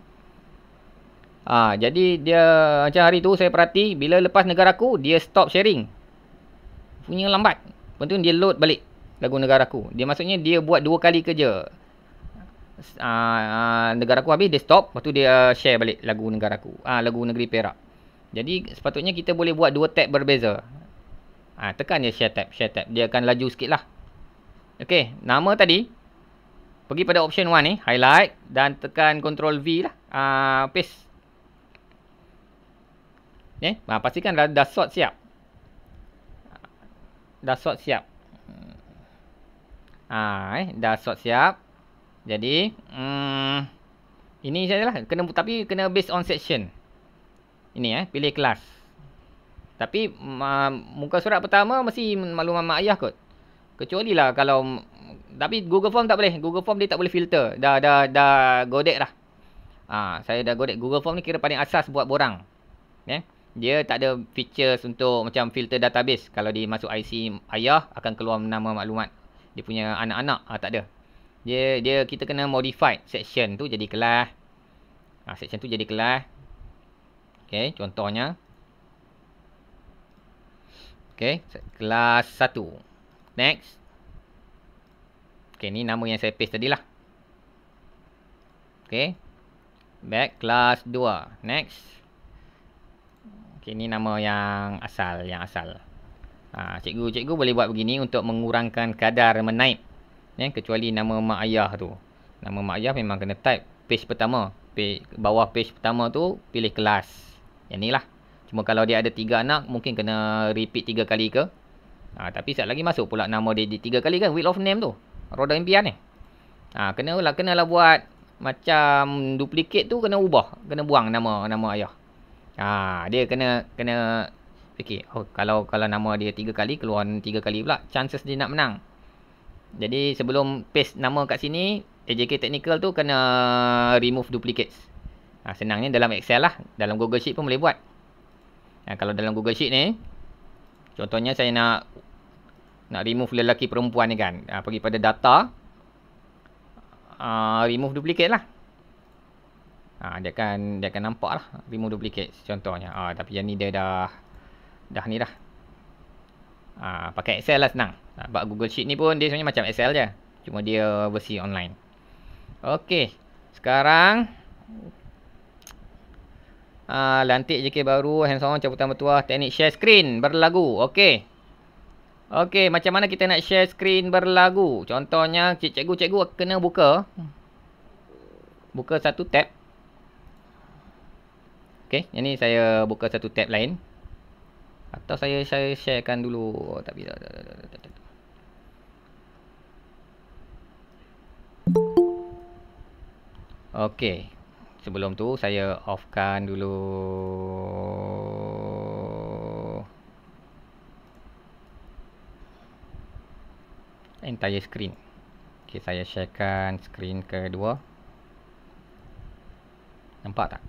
Ah, jadi dia macam hari tu saya perhati bila lepas negaraku dia stop sharing. Punya lambat. Lepas tu dia load balik lagu negaraku. Dia maksudnya dia buat dua kali kerja. Uh, ah, uh, ah, negaraku habis dia stop, lepas tu dia ah, share balik lagu negaraku. Ah uh, lagu negeri Perak. Jadi sepatutnya kita boleh buat dua tab berbeza. Ah uh, tekan dia share tab, share tab. Dia akan laju lah. Okey, nama tadi pergi pada option 1 ni, highlight dan tekan control V lah. Ah uh, paste. Ya, eh, pastikan dah, dah sort siap. Dah sort siap. Hmm. Ha, eh, dah slot siap. Jadi, hmm, ini lah. Kena, tapi kena based on section. Ini eh, pilih kelas. Tapi uh, muka surat pertama mesti maklumat mak ayah kot. Kecuali lah kalau tapi Google Form tak boleh. Google Form dia tak boleh filter. Dah dah dah godek dah. Ah, ha, saya dah godek Google Form ni kira paling asas buat borang. Ya. Yeah? Dia tak ada features untuk macam filter database. Kalau dimasuk IC ayah akan keluar nama maklumat dia punya anak-anak ha, tak ada. Dia dia kita kena modify section tu jadi kelas. Ha, section tu jadi kelas. Okey, contohnya. Okey, kelas 1. Next. Okey, ni nama yang saya paste tadi lah. Okey. Back kelas 2. Next. Okey, ni nama yang asal, yang asal. Cikgu-cikgu ha, boleh buat begini untuk mengurangkan kadar menaip. Ya, kecuali nama mak ayah tu. Nama mak ayah memang kena type. Page pertama. Page, bawah page pertama tu, pilih kelas. Yang ni lah. Cuma kalau dia ada tiga anak, mungkin kena repeat tiga kali ke. Ha, tapi sekejap lagi masuk pula nama dia di tiga kali kan. Wheel of name tu. Roda impian ni. Ha, kena lah, kena lah buat macam duplicate tu kena ubah. Kena buang nama nama ayah. Ha, dia kena kena Okey, oh, kalau kalau nama dia tiga kali, keluar tiga kali pula. Chances dia nak menang. Jadi, sebelum paste nama kat sini, AJK Technical tu kena remove duplicates. Ha, senangnya dalam Excel lah. Dalam Google Sheet pun boleh buat. Ha, kalau dalam Google Sheet ni, contohnya saya nak nak remove lelaki perempuan ni kan. Ha, pergi pada data, ha, remove duplicate lah. Ha, dia akan dia akan nampak lah remove duplicate contohnya. Ha, tapi yang ni dia dah dah ni dah. Ha, pakai Excel lah senang. Sebab ah, Google Sheet ni pun dia sebenarnya macam Excel je. Cuma dia versi online. Okey. Sekarang. Ha, lantik JK baru. Hands on. Cabutan bertuah. Teknik share screen. Berlagu. Okey. Okey. Macam mana kita nak share screen berlagu? Contohnya cik cikgu-cikgu kena buka. Buka satu tab. Okey. Yang ni saya buka satu tab lain. Atau saya saya sharekan dulu. Oh, tak bisa. Tak, tak, tak, tak, tak, tak. Okey. Sebelum tu saya offkan dulu. Entire screen. Okay saya sharekan screen kedua. Nampak tak?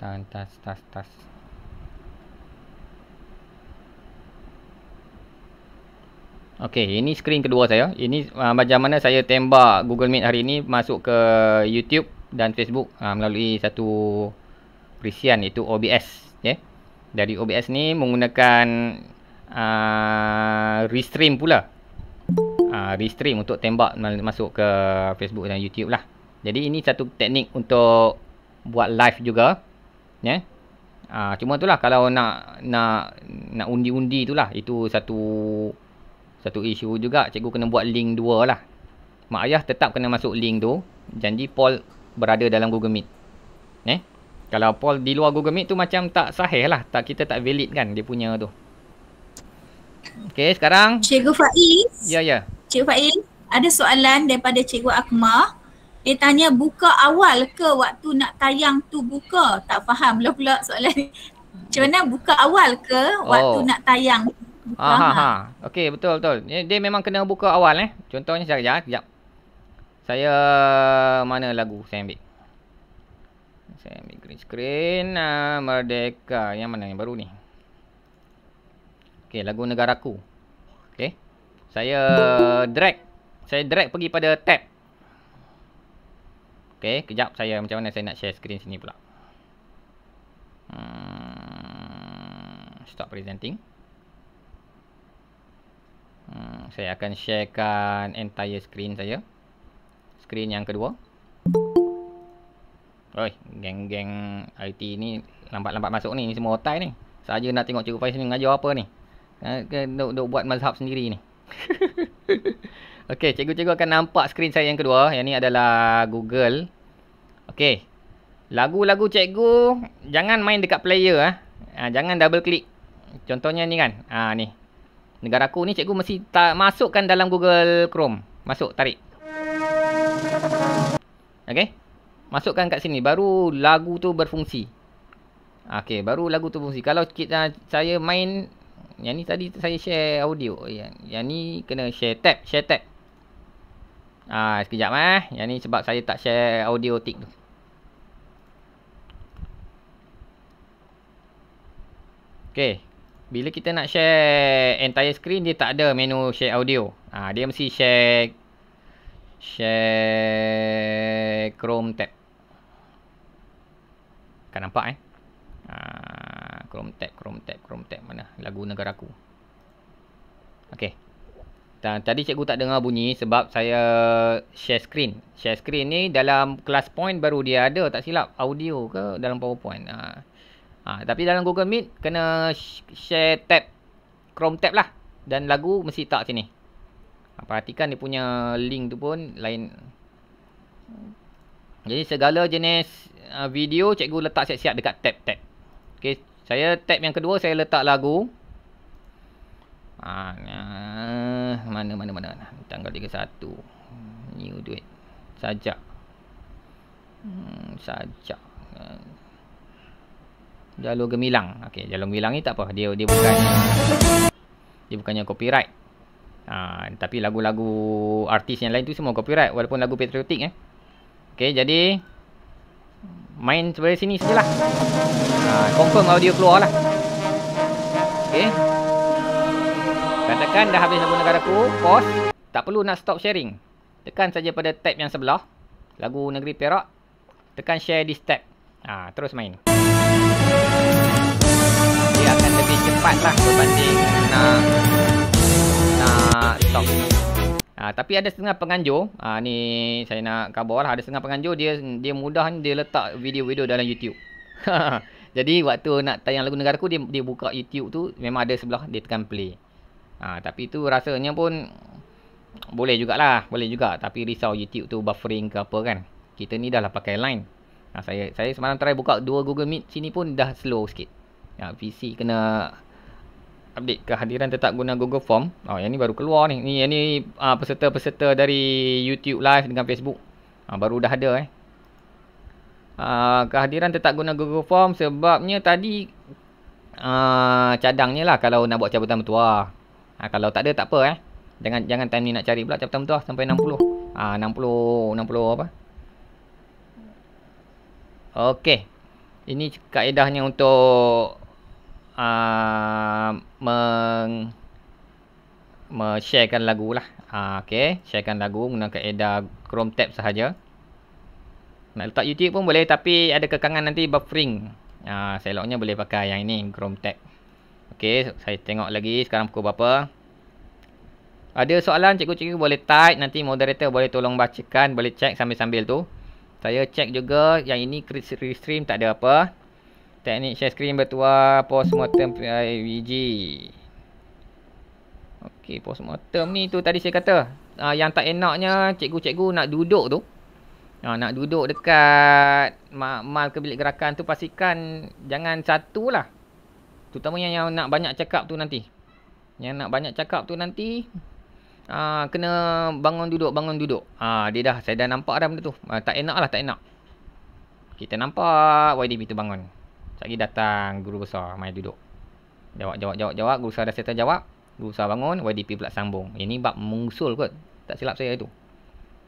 Tantas tas tas tas. Okey, ini screen kedua saya. Ini uh, ah, bagaimana saya tembak Google Meet hari ini masuk ke YouTube dan Facebook uh, melalui satu perisian iaitu OBS. Yeah. Dari OBS ni menggunakan uh, Restream pula. Uh, restream untuk tembak masuk ke Facebook dan YouTube lah. Jadi ini satu teknik untuk buat live juga. Yeah. Uh, cuma itulah kalau nak nak nak undi-undi itulah itu satu satu isu juga cikgu kena buat link dua lah mak ayah tetap kena masuk link tu janji Paul berada dalam Google Meet eh kalau Paul di luar Google Meet tu macam tak sahih lah tak kita tak valid kan dia punya tu Okay sekarang Cikgu Faiz Ya ya Cikgu Faiz Ada soalan daripada Cikgu Akmar Dia tanya buka awal ke waktu nak tayang tu buka Tak faham lah pula soalan ni Macam mana buka awal ke waktu oh. nak tayang Ah, ha ha. ha. Okey, betul betul. Dia, memang kena buka awal eh. Contohnya saya, sekejap, sekejap. Saya mana lagu saya ambil? Saya ambil green screen uh, Merdeka. Yang mana yang baru ni? Okey, lagu negaraku. Okey. Saya drag. Saya drag pergi pada tab. Okey, kejap saya macam mana saya nak share screen sini pula. Hmm, stop presenting. Hmm, saya akan sharekan entire screen saya. Screen yang kedua. Oi, geng-geng IT ni lambat-lambat masuk ni. Ini semua otai ni. Saja nak tengok cikgu Faiz ni mengajar apa ni. Duk-duk ha, buat mazhab sendiri ni. Okey, cikgu-cikgu akan nampak screen saya yang kedua. Yang ni adalah Google. Okey. Lagu-lagu cikgu, jangan main dekat player. ah. Ha, jangan double click. Contohnya ni kan. Ha, ni negara aku ni cikgu mesti tak masukkan dalam Google Chrome. Masuk tarik. Okey. Masukkan kat sini baru lagu tu berfungsi. Okey, baru lagu tu berfungsi. Kalau kita saya main yang ni tadi saya share audio. Yang, yang ni kena share tab, share tab. Ah, sekejap eh. Yang ni sebab saya tak share audio tik tu. okay bila kita nak share entire screen dia tak ada menu share audio ha, dia mesti share share chrome tab kan nampak eh ha, chrome tab chrome tab chrome tab mana lagu Negaraku. aku ok tadi cikgu tak dengar bunyi sebab saya share screen share screen ni dalam class point baru dia ada tak silap audio ke dalam powerpoint ha. Ha, tapi dalam Google Meet, kena share tab. Chrome tab lah. Dan lagu mesti tak sini. Ha, perhatikan dia punya link tu pun lain. Jadi segala jenis uh, video, cikgu letak siap-siap dekat tab-tab. Okay, saya tab yang kedua, saya letak lagu. Ha, uh, mana, mana, mana, mana. Tanggal 31. New duit. Sajak. Hmm, sajak. Sajak. Uh jalur gemilang. Okey, jalur gemilang ni tak apa. Dia dia bukan dia bukannya copyright. Ha, tapi lagu-lagu artis yang lain tu semua copyright walaupun lagu patriotik eh. Okey, jadi main sebelah sini sajalah. Ha, confirm audio keluar lah. Okey. Katakan dah habis lagu negaraku, post. Tak perlu nak stop sharing. Tekan saja pada tab yang sebelah. Lagu Negeri Perak. Tekan share di tab. Ha, Terus main dia akan lebih cepat lah berbanding nak nak stop ha, tapi ada setengah penganjur ha, ni saya nak kabar lah ada setengah penganjur dia dia mudah dia letak video-video dalam YouTube jadi waktu nak tayang lagu negaraku dia dia buka YouTube tu memang ada sebelah dia tekan play ha, tapi tu rasanya pun boleh jugalah boleh juga tapi risau YouTube tu buffering ke apa kan kita ni dah lah pakai line Ha, saya saya semalam try buka dua Google Meet sini pun dah slow sikit. Ha, PC kena update kehadiran tetap guna Google Form. Oh, yang ni baru keluar ni. Ni yang ni uh, peserta-peserta dari YouTube Live dengan Facebook. Ha, baru dah ada eh. Uh, kehadiran tetap guna Google Form sebabnya tadi uh, cadangnya lah kalau nak buat cabutan mertua. Ha, kalau tak ada tak apa eh. Jangan jangan time ni nak cari pula cabutan mertua sampai 60. Ah 60 60 apa? Okey. Ini kaedahnya untuk uh, meng me-sharekan lagu lah. Uh, ah, Okey, sharekan lagu menggunakan kaedah Chrome tab sahaja. Nak letak YouTube pun boleh tapi ada kekangan nanti buffering. Ah, uh, seloknya boleh pakai yang ini Chrome tab. Okey, saya tengok lagi sekarang pukul berapa. Ada soalan cikgu-cikgu boleh type nanti moderator boleh tolong bacakan, boleh check sambil-sambil tu. Saya check juga yang ini restream tak ada apa. Teknik share screen bertuah postmortem eh, PIVG. E Okey, post postmortem ni tu tadi saya kata. Uh, yang tak enaknya cikgu-cikgu nak duduk tu. Uh, nak duduk dekat mal ke bilik gerakan tu pastikan jangan satu lah. Terutama yang nak banyak cakap tu nanti. Yang nak banyak cakap tu nanti Ah, kena bangun duduk, bangun duduk. Ah, dia dah saya dah nampak dah benda tu. Ah, tak enak lah, tak enak. Kita nampak YDP tu bangun. Sekejap datang guru besar mai duduk. Jawab, jawab, jawab, jawab. Guru besar dah settle jawab. Guru besar bangun, YDP pula sambung. Ini bab mengusul kot. Tak silap saya itu.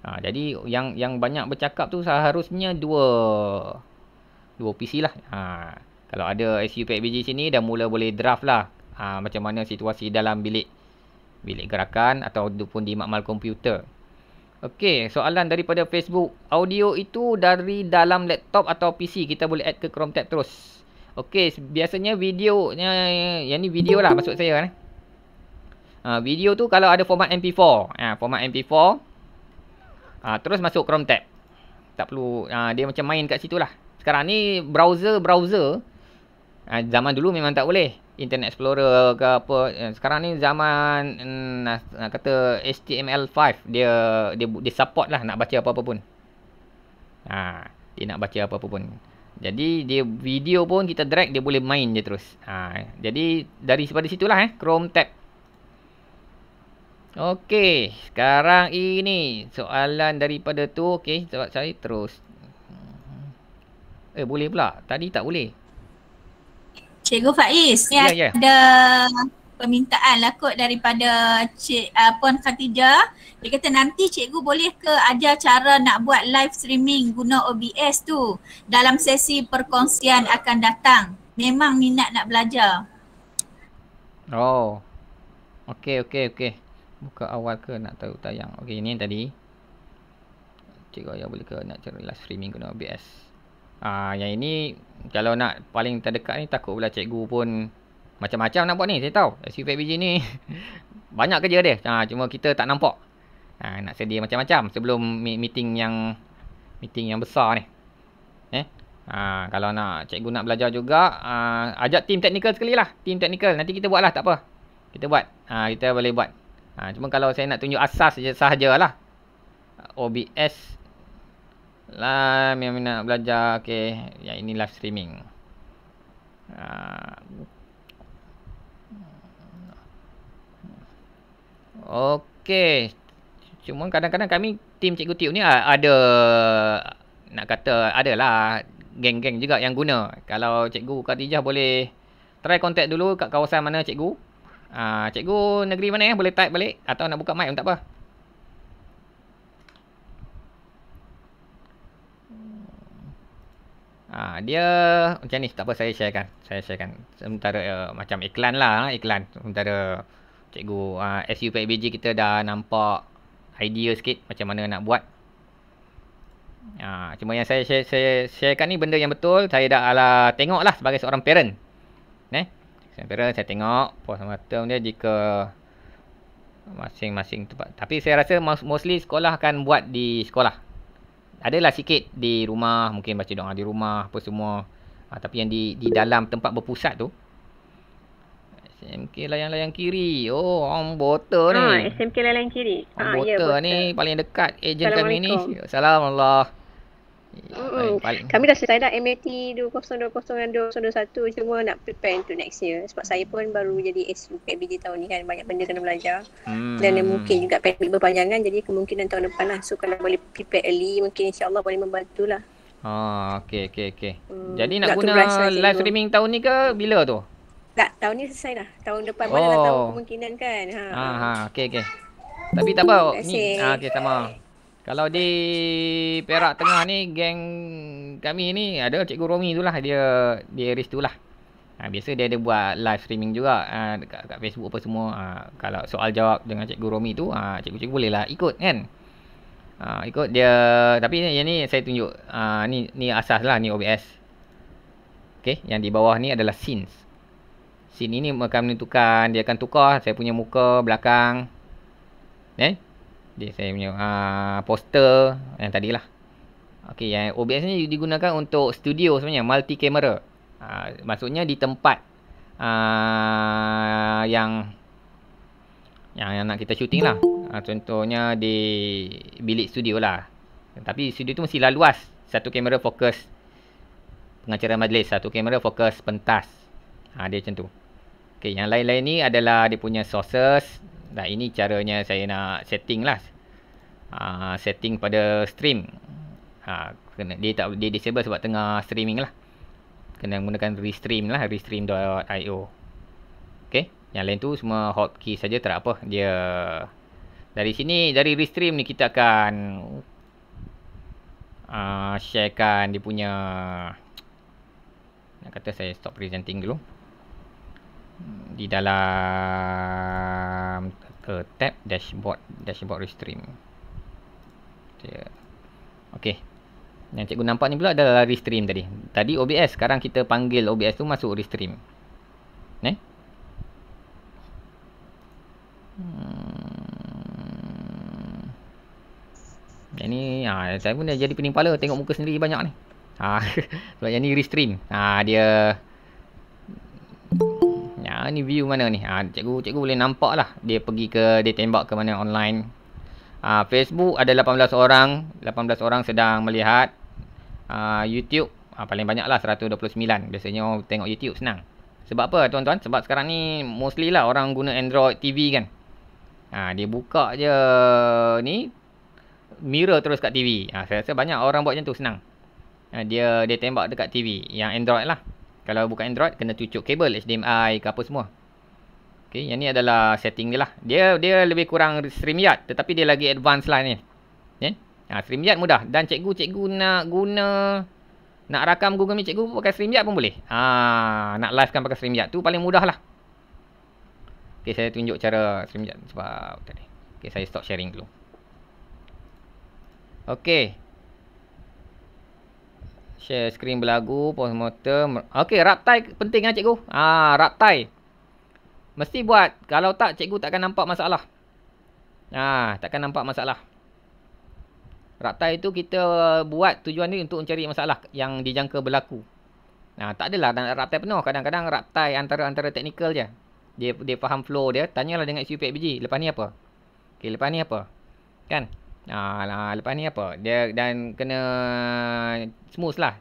Ah, jadi yang yang banyak bercakap tu seharusnya dua dua PC lah. Ah, kalau ada SU PBG sini dah mula boleh draft lah. Ah, macam mana situasi dalam bilik bilik gerakan atau ataupun di makmal komputer. Okey, soalan daripada Facebook, audio itu dari dalam laptop atau PC kita boleh add ke Chrome tab terus. Okey, biasanya video ni yang ni videolah maksud saya kan. Ha, video tu kalau ada format MP4, ha, format MP4 ha, terus masuk Chrome tab. Tak perlu ha, dia macam main kat situlah. Sekarang ni browser browser ha, zaman dulu memang tak boleh. Internet Explorer ke apa eh, sekarang ni zaman hmm, nak, nak kata HTML5 dia dia dia support lah nak baca apa-apa pun. Ha, dia nak baca apa-apa pun. Jadi dia video pun kita drag dia boleh main je terus. Ha, jadi dari pada situlah eh Chrome tab. Okey, sekarang ini soalan daripada tu okey sebab saya terus. Eh boleh pula. Tadi tak boleh. Cikgu Faiz, ni ya, ya. ada permintaan lah kot daripada Cik uh, Puan Khatijah. Dia kata nanti cikgu boleh ke ajar cara nak buat live streaming guna OBS tu dalam sesi perkongsian akan datang. Memang minat nak belajar. Oh. Okey, okey, okey. Buka awal ke nak tahu tayang. Okey, ini tadi. Cikgu ayah boleh ke nak cara live streaming guna OBS. Ah, yang ini kalau nak paling terdekat ni takut pula cikgu pun macam-macam nak buat ni. Saya tahu SUVPG ni banyak kerja dia. Ha, cuma kita tak nampak. Ha, nak sedia macam-macam sebelum meeting yang meeting yang besar ni. Eh? Ha, kalau nak cikgu nak belajar juga, ha, ajak tim technical sekali lah. Tim technical Nanti kita buat lah. Tak apa. Kita buat. Ha, kita boleh buat. Ha, cuma kalau saya nak tunjuk asas sahajalah. lah, OBS. Live lah, yang nak belajar Okay Yang ini live streaming ah. Okay Cuma kadang-kadang kami Tim Cikgu Tiup ni ah, ada Nak kata adalah Geng-geng juga yang guna Kalau Cikgu katijah boleh Try contact dulu kat kawasan mana Cikgu uh, Cikgu negeri mana ya boleh type balik Atau nak buka mic pun tak apa Ha, dia macam ni. Tak apa saya sharekan. Saya sharekan. Sementara uh, macam iklan lah. Ha, iklan. Sementara cikgu uh, ha, SU kita dah nampak idea sikit macam mana nak buat. Ha, cuma yang saya, share, saya sharekan ni benda yang betul. Saya dah ala tengok lah sebagai seorang parent. Eh? Saya parent saya tengok. sama mata dia jika masing-masing tempat. Tapi saya rasa mostly sekolah akan buat di sekolah adalah sikit di rumah mungkin baca doa di rumah apa semua ha, tapi yang di di dalam tempat berpusat tu SMK layang-layang kiri oh orang botol ni ha, ah, SMK layang-layang kiri ha, ah, botol ya, ni paling dekat ejen kami ni Assalamualaikum kami dah selesai dah MAT 2020 dan 2021 Cuma nak prepare untuk next year Sebab saya pun baru jadi SU PBJ tahun ni kan Banyak benda kena belajar hmm. Dan mungkin juga pendek berpanjangan Jadi kemungkinan tahun depan lah So kalau boleh prepare early Mungkin Allah boleh membantu lah Ah, okay, okay, okay. Hmm, jadi nak guna rasa, live streaming tahun ni ke bila tu? Tak, tahun ni selesai lah. Tahun depan lah, oh. mana tahu kemungkinan kan. Ha. Ah, ha, okay, okay. Tapi tak apa. Ni, ah, okay, sama. Kalau di Perak Tengah ni geng kami ni ada Cikgu Romi tu lah dia di Aris tu lah. Ha, biasa dia ada buat live streaming juga ha, dekat, dekat Facebook apa semua. Ha, kalau soal jawab dengan Cikgu Romi tu ha, cikgu-cikgu boleh lah ikut kan. Ha, ikut dia tapi ni, yang ni saya tunjuk ha, ni ni asas lah ni OBS. Okay, yang di bawah ni adalah scenes. Scene ini akan menentukan dia akan tukar saya punya muka belakang. Eh, dia saya punya uh, poster yang tadi lah. Okey, yang OBS ni digunakan untuk studio sebenarnya, multi camera. Uh, ah, maksudnya di tempat uh, yang, yang yang nak kita shooting lah. Uh, contohnya di bilik studio lah. Tapi studio tu mesti lah luas. Satu kamera fokus pengacara majlis, satu kamera fokus pentas. Ha, dia macam tu. Okay, yang lain-lain ni adalah dia punya sources Nah ini caranya saya nak setting lah. Uh, setting pada stream. Ha, kena, dia tak dia disable sebab tengah streaming lah. Kena gunakan restream lah. Restream.io Okay. Yang lain tu semua hotkey saja tak apa. Dia dari sini dari restream ni kita akan uh, sharekan dia punya nak kata saya stop presenting dulu di dalam ke tab dashboard dashboard restream okey yang cikgu nampak ni pula adalah restream tadi tadi OBS sekarang kita panggil OBS tu masuk restream ni eh? hmm. yang ni ha, saya pun dah jadi pening kepala tengok muka sendiri banyak ni ha, sebab yang ni restream ha, dia Ha ni view mana ni? Ha cikgu cikgu boleh nampak lah dia pergi ke dia tembak ke mana online. Ha Facebook ada 18 orang, 18 orang sedang melihat. Ha YouTube ha, paling lah 129. Biasanya orang tengok YouTube senang. Sebab apa tuan-tuan? Sebab sekarang ni mostly lah orang guna Android TV kan. Ha dia buka je ni mirror terus kat TV. Ha saya rasa banyak orang buat macam tu senang. Ha, dia dia tembak dekat TV yang Android lah. Kalau bukan Android kena cucuk kabel HDMI ke apa semua. Okey, yang ni adalah setting dia lah. Dia dia lebih kurang StreamYard tetapi dia lagi advance lah ni. Ya. Yeah? Ha, StreamYard mudah dan cikgu-cikgu nak guna nak rakam Google Meet cikgu pakai StreamYard pun boleh. Ha, nak live kan pakai StreamYard tu paling mudah lah. Okey, saya tunjuk cara StreamYard sebab tadi. Okey, saya stop sharing dulu. Okey. Share screen berlagu, post mortem. Okey, raptai penting ah cikgu. Ah, raptai. Mesti buat. Kalau tak cikgu takkan nampak masalah. Ah, takkan nampak masalah. Raptai itu kita buat tujuan ni untuk mencari masalah yang dijangka berlaku. Nah, tak adalah dan raptai penuh. Kadang-kadang raptai antara-antara teknikal je. Dia dia faham flow dia, tanyalah dengan SUPBG, lepas ni apa? Okey, lepas ni apa? Kan? Ah, lepas ni apa? Dia dan kena smooth lah.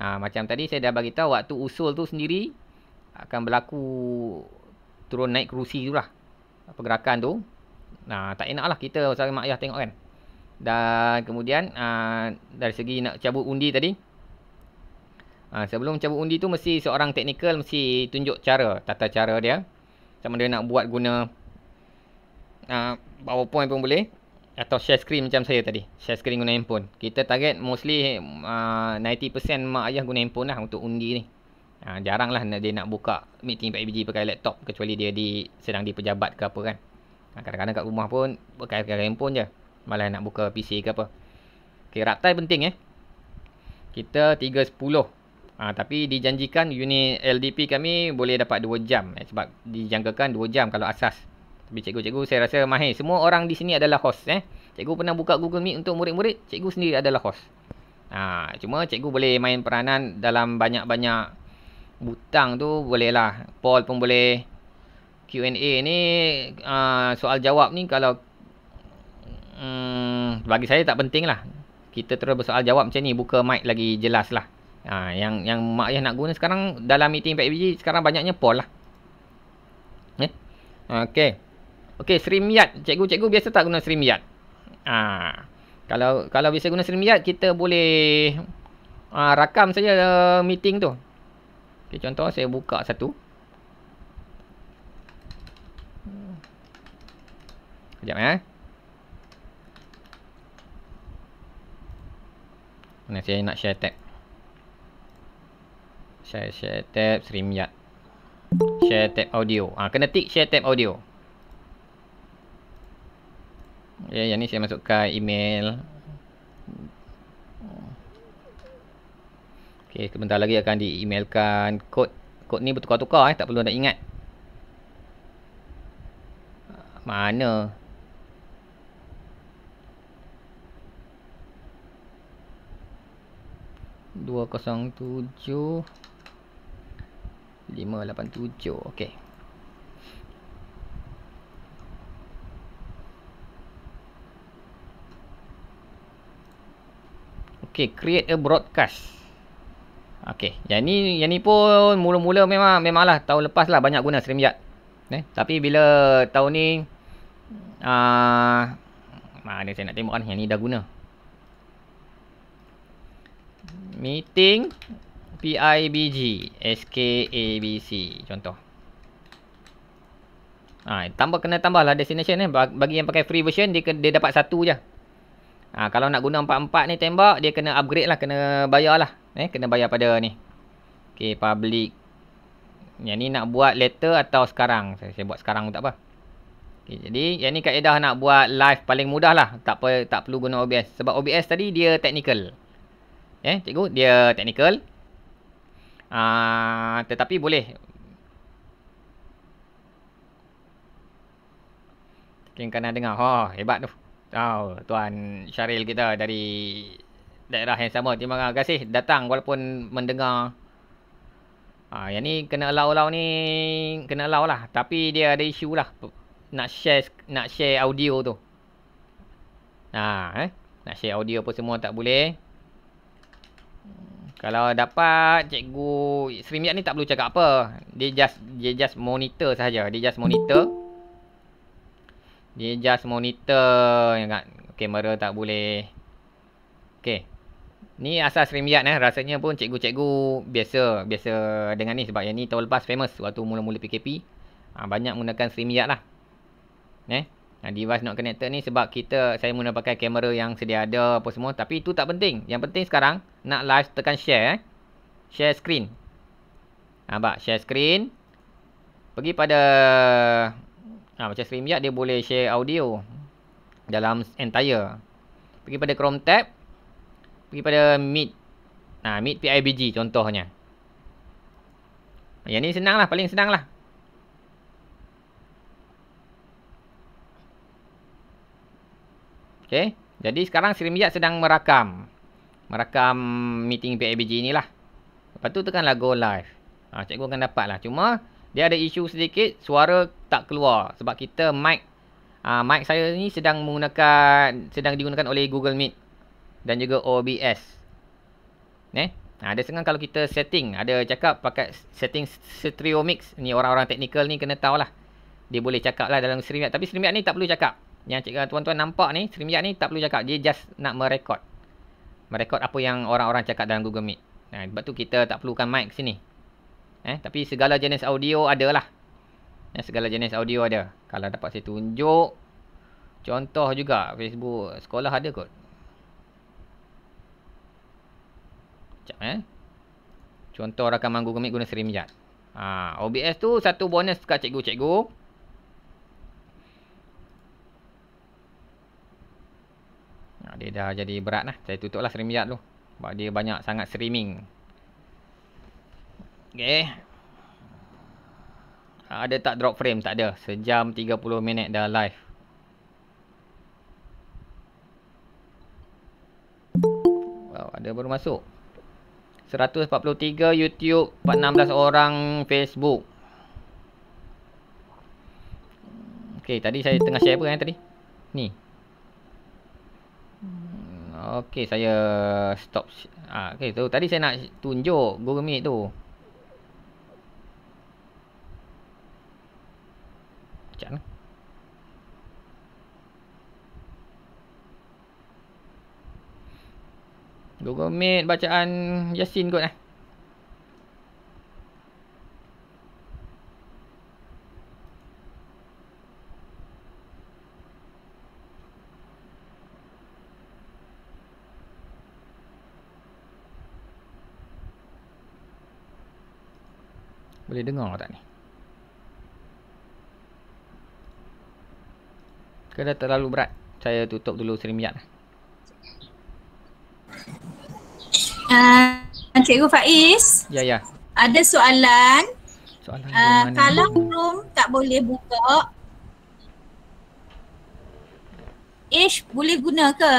Ah, macam tadi saya dah bagi tahu waktu usul tu sendiri akan berlaku turun naik kerusi tu lah. Pergerakan tu. Nah, tak enak lah kita sama mak ayah tengok kan. Dan kemudian aa, ah, dari segi nak cabut undi tadi. Aa, ah, sebelum cabut undi tu mesti seorang teknikal mesti tunjuk cara, tata cara dia. Sama dia nak buat guna aa, ah, powerpoint pun boleh atau share screen macam saya tadi share screen guna handphone kita target mostly uh, ah, 90% mak ayah guna handphone lah untuk undi ni uh, jarang lah dia nak buka meeting 4 biji pakai laptop kecuali dia di sedang di pejabat ke apa kan uh, kadang-kadang kat rumah pun pakai pakai handphone je malah nak buka PC ke apa okay, raptai penting eh kita 310 uh, tapi dijanjikan unit LDP kami boleh dapat 2 jam eh, sebab dijangkakan 2 jam kalau asas tapi cikgu-cikgu saya rasa mahir. Semua orang di sini adalah host eh. Cikgu pernah buka Google Meet untuk murid-murid, cikgu sendiri adalah host. Ha, cuma cikgu boleh main peranan dalam banyak-banyak butang tu bolehlah. Paul pun boleh. Q&A ni uh, soal jawab ni kalau um, bagi saya tak penting lah. Kita terus bersoal jawab macam ni buka mic lagi jelas lah. Ha, yang yang mak ayah nak guna sekarang dalam meeting PBG sekarang banyaknya Paul lah. Eh? Okay. Okey, Srimiat. Cikgu-cikgu biasa tak guna Srimiat? Ha. Kalau kalau biasa guna Srimiat, kita boleh ha, rakam saja uh, meeting tu. Okey, contoh saya buka satu. Sekejap ya. Eh. Mana saya nak share tab? Share, share tab, Srimiat. Share tab audio. Ha, kena tick share tab audio. Ya, yang ni saya masukkan email. Okey, sebentar lagi akan di-emailkan kod. Kod ni bertukar-tukar eh, tak perlu nak ingat. Mana? Dua kosong tujuh Lima lapan tujuh Okey Okey, create a broadcast. Okey, yang ni yang ni pun mula-mula memang memanglah tahun lepas lah banyak guna StreamYard. Eh, tapi bila tahun ni uh, ah, mana ah, saya nak tengok kan yang ni dah guna. Meeting PIBG SKABC contoh. ha, tambah kena tambahlah destination eh bagi yang pakai free version dia dia dapat satu je. Ha, kalau nak guna 44 ni tembak, dia kena upgrade lah. Kena bayar lah. Eh, kena bayar pada ni. Okay, public. Yang ni nak buat later atau sekarang. Saya, saya buat sekarang pun tak apa. Okay, jadi, yang ni kaedah nak buat live paling mudah lah. Tak, per, tak perlu guna OBS. Sebab OBS tadi dia technical. Eh, cikgu, dia technical. Ha, tetapi boleh. Mungkin kena dengar. Oh, hebat tu. Oh, Tuan Syaril kita dari daerah yang sama. Terima kasih datang walaupun mendengar. Ah, yang ni kena allow-allow ni kena allow lah. Tapi dia ada isu lah. Nak share nak share audio tu. Nah, ha, eh. Nak share audio pun semua tak boleh. Hmm, kalau dapat cikgu Srimiat ni tak perlu cakap apa. Dia just dia just monitor saja. Dia just monitor. Di adjust monitor yang ingat kan, kamera tak boleh. Okey. Ni asas Streamyard eh rasanya pun cikgu-cikgu biasa biasa dengan ni sebab yang ni tahun lepas famous waktu mula-mula PKP ha, ah, banyak menggunakan Streamyard lah. Eh? Ha, device not connected ni sebab kita saya guna pakai kamera yang sedia ada apa semua tapi itu tak penting. Yang penting sekarang nak live tekan share eh. Share screen. Nampak? Ah, share screen. Pergi pada Ha, macam StreamYard dia boleh share audio dalam entire. Pergi pada Chrome tab. Pergi pada Meet. Ha, Meet PIBG contohnya. Yang ni senang lah. Paling senang lah. Okay. Jadi sekarang StreamYard sedang merakam. Merakam meeting PIBG ni lah. Lepas tu tekanlah go live. Ha, cikgu akan dapat lah. Cuma dia ada isu sedikit suara tak keluar sebab kita mic uh, mic saya ni sedang menggunakan sedang digunakan oleh Google Meet dan juga OBS. Neh. Ah, ha ada senang kalau kita setting ada cakap pakai setting stereo mix ni orang-orang teknikal ni kena tahu lah, Dia boleh cakap lah dalam StreamYard. Tapi StreamYard ni tak perlu cakap. Yang cik, tuan-tuan nampak ni, StreamYard ni tak perlu cakap. Dia just nak merekod. Merekod apa yang orang-orang cakap dalam Google Meet. Nah, sebab tu kita tak perlukan mic sini. Eh, tapi segala jenis audio ada lah. Eh, segala jenis audio ada. Kalau dapat saya tunjuk. Contoh juga Facebook sekolah ada kot. Sekejap eh. Contoh rakaman Google Meet guna Serimjad. Ha, OBS tu satu bonus kat cikgu-cikgu. Ha, dia dah jadi berat lah. Saya tutup lah streaming tu. Sebab dia banyak sangat Streaming. Okay. Ada ah, tak drop frame? Tak ada. Sejam 30 minit dah live. Wow, ada baru masuk. 143 YouTube, 16 orang Facebook. Okay, tadi saya tengah share apa kan tadi? Ni. Hmm, okay, saya stop. Ah, okay, tu, tadi saya nak tunjuk Google Meet tu. sekejap ni Google Meet bacaan Yasin kot eh Boleh dengar tak ni? Kena terlalu berat. Saya tutup dulu serimiat. Uh, ah, Cikgu Faiz. Ya, ya. Ada soalan. soalan uh, kalau mana? room tak boleh buka. Edge boleh guna ke?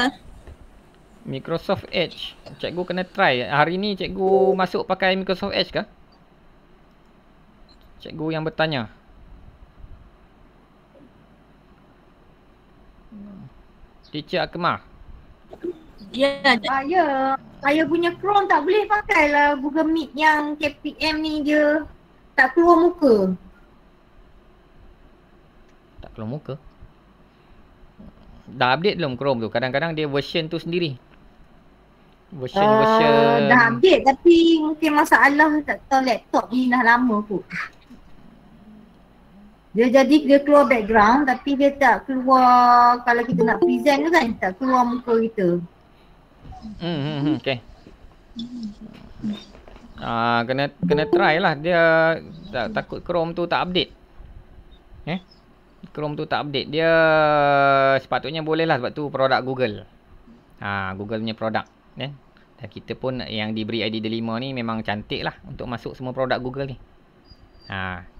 Microsoft Edge. Cikgu kena try. Hari ni cikgu masuk pakai Microsoft Edge ke? Cikgu yang bertanya. Teacher Akmah. Ya, yeah. ah, Saya punya Chrome tak boleh pakai lah Google Meet yang KPM ni dia tak keluar muka. Tak keluar muka? Dah update belum Chrome tu? Kadang-kadang dia version tu sendiri. Version, uh, version. Dah update tapi mungkin masalah tak tahu laptop ni dah lama kot. Dia jadi dia keluar background tapi dia tak keluar kalau kita nak present tu kan tak keluar muka kita. Hmm, hmm, hmm okey. Ah uh, kena kena try lah dia tak, takut Chrome tu tak update. Eh? Chrome tu tak update. Dia sepatutnya boleh lah sebab tu produk Google. Ha Google punya produk ya. Eh? Dan kita pun yang diberi ID Delima ni memang cantik lah untuk masuk semua produk Google ni. Ha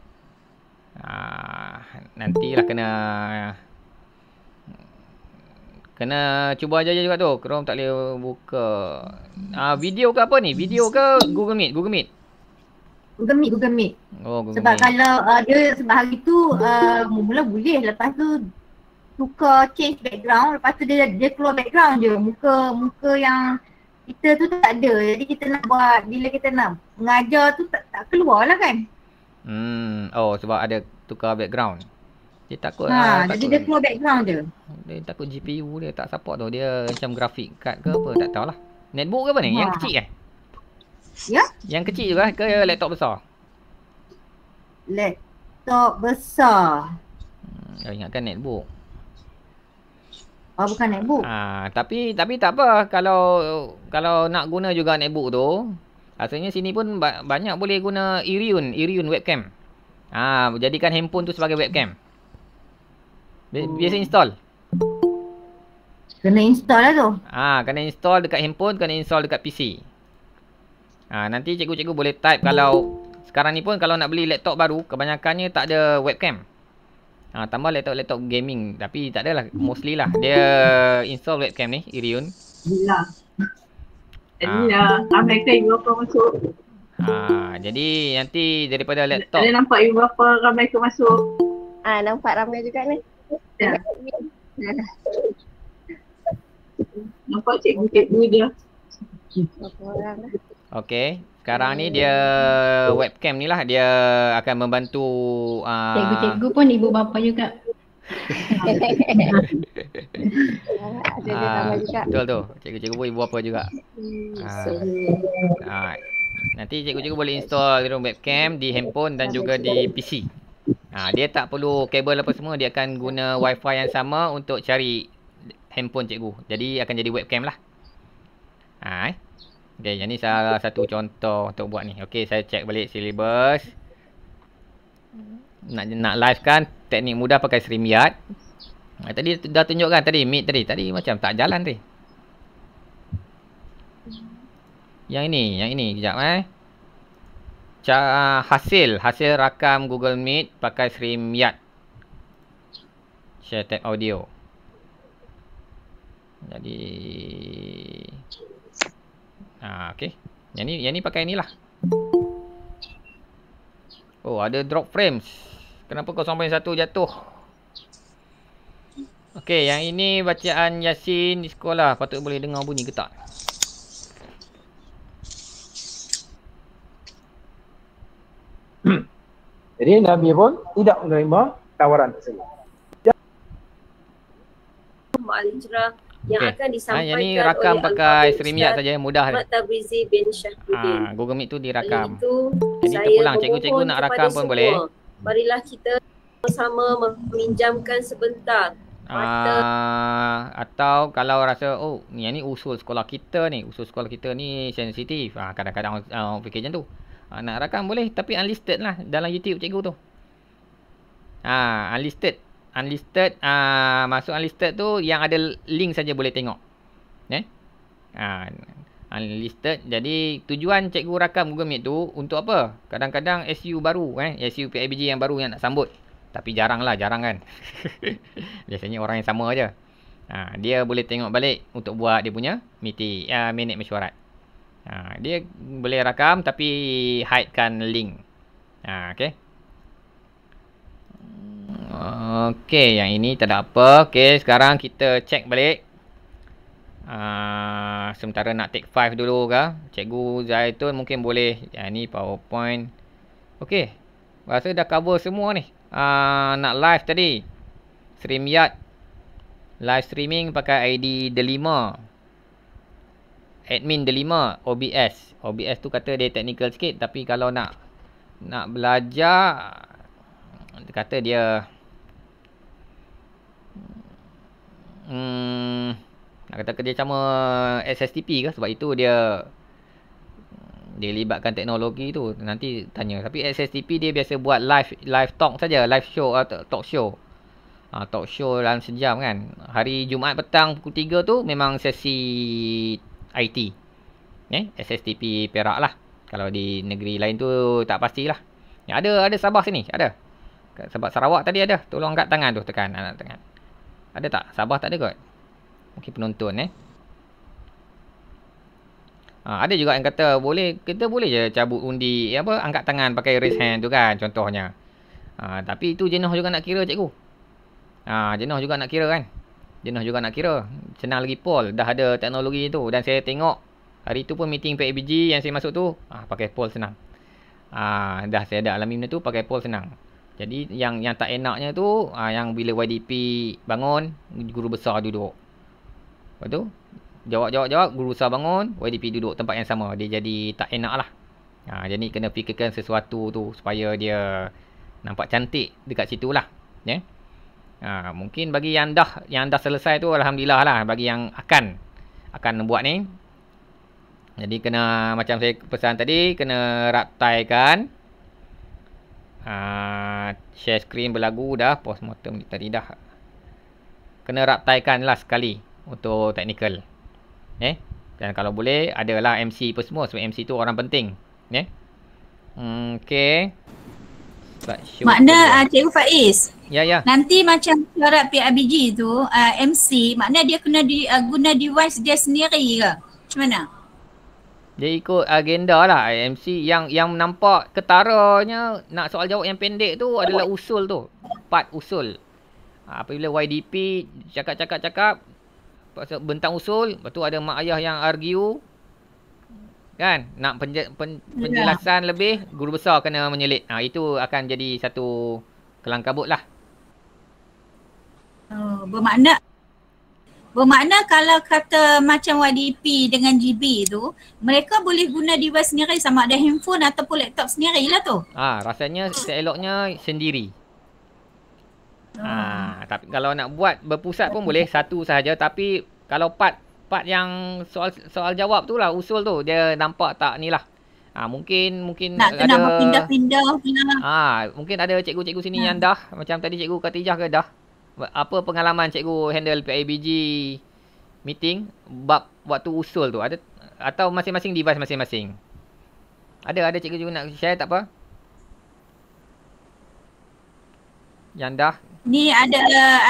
Ah, nantilah kena kena cuba aja juga tu Chrome tak boleh buka ah video ke apa ni video ke Google Meet Google Meet Google Meet Google Meet oh, Google sebab Meet. kalau uh, dia sebab hari tu uh, ah, mula boleh lepas tu tukar change background lepas tu dia dia keluar background je muka muka yang kita tu tak ada jadi kita nak buat bila kita nak mengajar tu tak, tak keluar lah kan Hmm, oh sebab ada tukar background. Dia takut ha, ah, jadi takut. dia keluar background dia. Dia takut GPU dia tak support tu. Dia macam grafik card ke apa tak tahulah. Netbook ke apa ni? Ha. Yang kecil kan? Ya. Yang kecil juga lah, ke laptop besar? Laptop besar. Hmm, kau ingatkan netbook. Oh, bukan netbook. Ah, tapi tapi tak apa kalau kalau nak guna juga netbook tu, Asalnya sini pun banyak boleh guna Irion, Irion webcam. Ah, jadikan handphone tu sebagai webcam. Oh. Biasa install. Kena install lah tu. Ah, kena install dekat handphone, kena install dekat PC. Ah, ha, nanti cikgu-cikgu boleh type kalau sekarang ni pun kalau nak beli laptop baru, kebanyakannya tak ada webcam. Ah, tambah laptop-laptop gaming, tapi tak adalah mostly lah. Dia install webcam ni, Irion. Bila. Jadi ah. ha. uh, ramai kan ibu bapa masuk. Ah, jadi nanti daripada laptop. Ada nampak ibu bapa ramai ke masuk. Ah nampak ramai juga ni. Ya. nampak cikgu cikgu dia. Okey, Sekarang ni dia webcam ni lah dia akan membantu uh, Cikgu-cikgu pun ibu bapa juga Ah, betul tu. Cikgu-cikgu boleh buat apa juga. Ha. Ha. Nanti cikgu-cikgu boleh install room webcam di handphone dan juga di PC. Ha. Ah, dia tak perlu kabel apa semua. Dia akan guna wifi yang sama untuk cari handphone cikgu. Jadi akan jadi webcam lah. Ha. Okay, yang ni salah satu contoh untuk buat ni. Okay, saya cek balik syllabus. Hmm nak nak live kan teknik mudah pakai streamyard nah, tadi dah tunjukkan tadi mid tadi tadi macam tak jalan tadi yang ini yang ini kejap eh Ca ah, hasil hasil rakam Google Meet pakai streamyard share tag audio jadi ah okey yang ni yang ni pakai inilah Oh ada drop frames. Kenapa satu jatuh? Okey, yang ini bacaan Yasin di sekolah. Patut boleh dengar bunyi ke tak? Jadi Nabi pun tidak menerima tawaran tersebut. al yang akan disampaikan ha, yang rakam oleh pakai Srimiat saja yang mudah. Ah, Ha, Google Meet tu dirakam. Itu, Jadi saya terpulang. Cikgu-cikgu nak rakam pun semua. boleh marilah kita sama meminjamkan sebentar Ah, atau kalau rasa oh ni ni usul sekolah kita ni usul sekolah kita ni sensitif ah, kadang-kadang orang ah, fikir macam tu ah, nak rakam boleh tapi unlisted lah dalam YouTube cikgu tu ah unlisted unlisted ah masuk unlisted tu yang ada link saja boleh tengok eh ah unlisted. Jadi tujuan cikgu rakam Google Meet tu untuk apa? Kadang-kadang SU baru kan, eh? SU PIBG yang baru yang nak sambut. Tapi jarang lah, jarang kan. Biasanya orang yang sama aja. Ha, dia boleh tengok balik untuk buat dia punya meeting, ya, minit mesyuarat. Ha, dia boleh rakam tapi hidekan link. Ha, okay. Hmm, okay, yang ini tak ada apa. Okay, sekarang kita cek balik. Ah, sementara nak take 5 dulu ke Cikgu Zaitun mungkin boleh Yang ah, ni powerpoint Okey Rasa dah cover semua ni uh, Nak live tadi stream StreamYard Live streaming pakai ID Delima Admin Delima OBS OBS tu kata dia technical sikit Tapi kalau nak Nak belajar Dia kata dia Hmm nak kata kerjasama SSTP ke sebab itu dia mm, dia libatkan teknologi tu nanti tanya tapi SSTP dia biasa buat live live talk saja live show atau ah, talk show ha, talk show dalam sejam kan hari Jumaat petang pukul 3 tu memang sesi IT eh SSTP Perak lah kalau di negeri lain tu tak pastilah ya, ada ada Sabah sini ada sebab Sarawak tadi ada tolong angkat tangan tu tekan anak tangan ada tak Sabah tak ada kot Mungkin penonton eh. Ha, ada juga yang kata boleh kita boleh je cabut undi apa angkat tangan pakai raise hand tu kan contohnya. Ha, tapi itu jenuh juga nak kira cikgu. Ha, jenuh juga nak kira kan. Jenuh juga nak kira. Senang lagi poll dah ada teknologi tu dan saya tengok hari tu pun meeting PABG yang saya masuk tu ha, pakai poll senang. Ha, dah saya ada alami benda tu pakai poll senang. Jadi yang yang tak enaknya tu ha, yang bila YDP bangun guru besar duduk. Lepas tu Jawab jawab jawab Guru Sah bangun YDP duduk tempat yang sama Dia jadi tak enak lah ha, Jadi kena fikirkan sesuatu tu Supaya dia Nampak cantik Dekat situ lah Ya yeah. ha, Mungkin bagi yang dah Yang dah selesai tu Alhamdulillah lah Bagi yang akan Akan buat ni Jadi kena Macam saya pesan tadi Kena raptaikan ha, Share screen berlagu dah Postmortem tadi dah Kena raptaikan lah sekali untuk technical. Eh? Dan kalau boleh adalah MC apa semua sebab MC tu orang penting. Ya. Eh? Hmm, okay. Makna uh, Cikgu Faiz. Ya, ya. Nanti macam syarat PRBG tu uh, ah, MC makna dia kena di, uh, guna device dia sendiri ke? Macam mana? Dia ikut agenda lah MC yang yang nampak ketaranya nak soal jawab yang pendek tu adalah usul tu. Part usul. Apabila YDP cakap-cakap-cakap pasal bentang usul, lepas tu ada mak ayah yang argue kan nak penje, pen, ya. penjelasan ya. lebih guru besar kena menyelit. Ha, itu akan jadi satu kelang kabut lah. Oh, bermakna bermakna kalau kata macam YDP dengan GB tu mereka boleh guna device sendiri sama ada handphone ataupun laptop sendiri lah tu. Ah ha, rasanya seeloknya sendiri. Ah. Ah, tapi kalau nak buat berpusat pun boleh satu sahaja tapi kalau part part yang soal soal jawab tu lah usul tu dia nampak tak ni lah. Ah mungkin mungkin nak ada pindah-pindah lah. Ah mungkin ada cikgu-cikgu sini hmm. yang dah macam tadi cikgu Katijah ke dah apa pengalaman cikgu handle PIBG meeting bab waktu usul tu ada atau masing-masing device masing-masing. Ada ada cikgu juga nak share tak apa. Yang dah Ni ada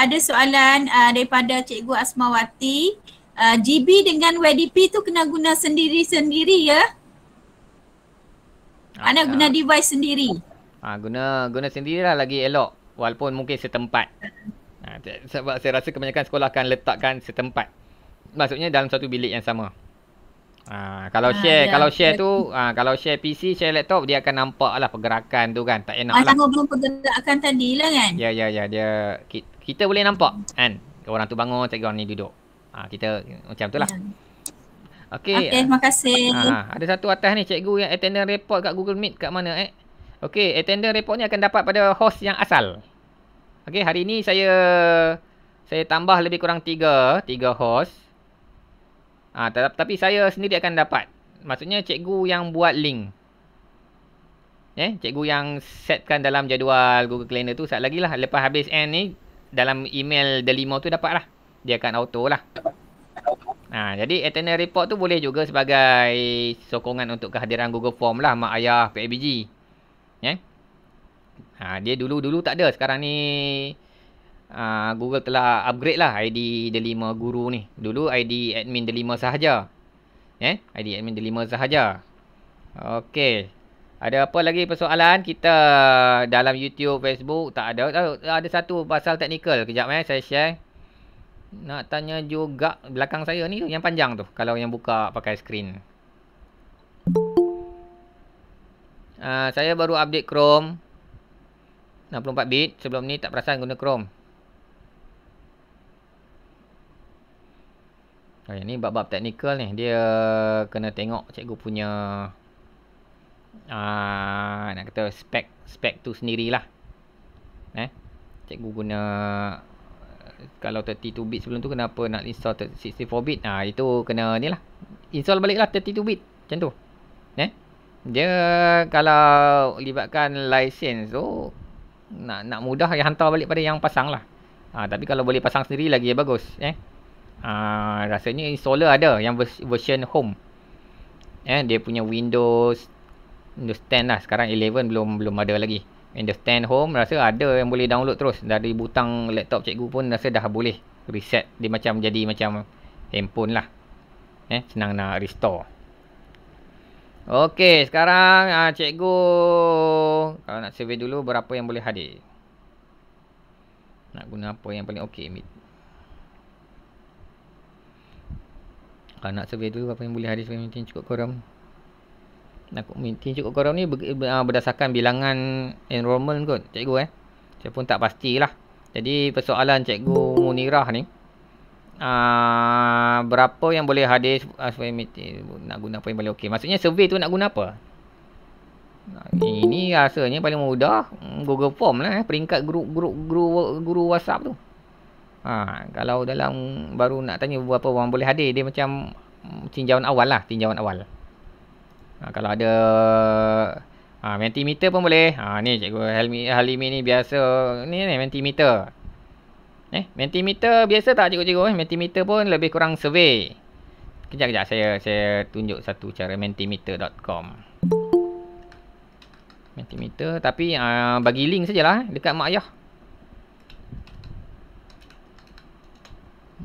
ada soalan uh, daripada Cikgu Asmawati. Uh, GB dengan WDP tu kena guna sendiri-sendiri ya? Mana ah, ya. guna ah. device sendiri? Ah, guna guna sendiri lah lagi elok walaupun mungkin setempat. Ah, sebab saya rasa kebanyakan sekolah akan letakkan setempat. Maksudnya dalam satu bilik yang sama. Ha, kalau share, ha, kalau share tu, ha, kalau share PC, share laptop, dia akan nampak lah pergerakan tu kan. Tak enak ha, lah. Sama belum pergerakan tadi lah kan. Ya, ya, ya. Dia, kita, kita boleh nampak kan. Orang tu bangun, cikgu orang ni duduk. Ha, kita macam tu lah. Ya. Okay. Okay, terima kasih. Ha, ada satu atas ni cikgu yang attendant report kat Google Meet kat mana eh. Okay, attendant report ni akan dapat pada host yang asal. Okay, hari ni saya saya tambah lebih kurang tiga, tiga host. Ah, ha, tapi saya sendiri akan dapat. Maksudnya cikgu yang buat link. Eh, cikgu yang setkan dalam jadual Google Calendar tu, sat lagi lah. Lepas habis end ni, dalam email delimo tu dapat lah. Dia akan auto lah. Ha, jadi attendance report tu boleh juga sebagai sokongan untuk kehadiran Google Form lah. Mak ayah PABG. Eh? Ha, dia dulu-dulu tak ada. Sekarang ni uh, Google telah upgrade lah ID Delima Guru ni. Dulu ID admin Delima sahaja. Eh, ID admin Delima sahaja. Okey. Ada apa lagi persoalan kita dalam YouTube, Facebook tak ada. Oh, ada satu pasal teknikal. Kejap eh saya share. Nak tanya juga belakang saya ni yang panjang tu kalau yang buka pakai screen. Uh, saya baru update Chrome 64 bit. Sebelum ni tak perasan guna Chrome. Okay, ni bab-bab teknikal ni. Dia kena tengok cikgu punya uh, nak kata spek spek tu sendirilah. Eh? Cikgu guna kalau 32 bit sebelum tu kenapa nak install 64 bit? Ah itu kena ni lah. Install baliklah 32 bit. Macam tu. Eh? Dia kalau libatkan license tu nak nak mudah ya hantar balik pada yang pasang lah. Ah tapi kalau boleh pasang sendiri lagi ya bagus. Eh? Ah, rasanya installer ada yang vers version home. Eh, dia punya Windows Windows 10 lah. Sekarang 11 belum belum ada lagi. Windows 10 home rasa ada yang boleh download terus. Dari butang laptop cikgu pun rasa dah boleh reset. Dia macam jadi macam handphone lah. Eh, senang nak restore. Okey, sekarang ah, cikgu kalau nak survey dulu berapa yang boleh hadir. Nak guna apa yang paling okey. Kalau nak survey dulu apa yang boleh hadis survey meeting cukup quorum. Nak meeting cukup quorum ni ah, berdasarkan bilangan enrollment kot cikgu eh. Saya pun tak pastilah. Jadi persoalan cikgu Munirah ni aa, ah, berapa yang boleh hadir ah, survey meeting nak guna apa yang boleh okey. Maksudnya survey tu nak guna apa? Ini rasanya paling mudah Google Form lah eh. Peringkat grup-grup guru WhatsApp tu Ha, kalau dalam baru nak tanya berapa orang boleh hadir Dia macam mm, tinjauan awal lah Tinjauan awal ha, Kalau ada ha, Mentimeter pun boleh ha, Ni cikgu Halimi, Halimi ni biasa Ni ni mentimeter Eh, mentimeter biasa tak cikgu-cikgu? Eh, mentimeter pun lebih kurang survey. Kejap-kejap saya saya tunjuk satu cara mentimeter.com. Mentimeter tapi uh, bagi link sajalah dekat mak ayah.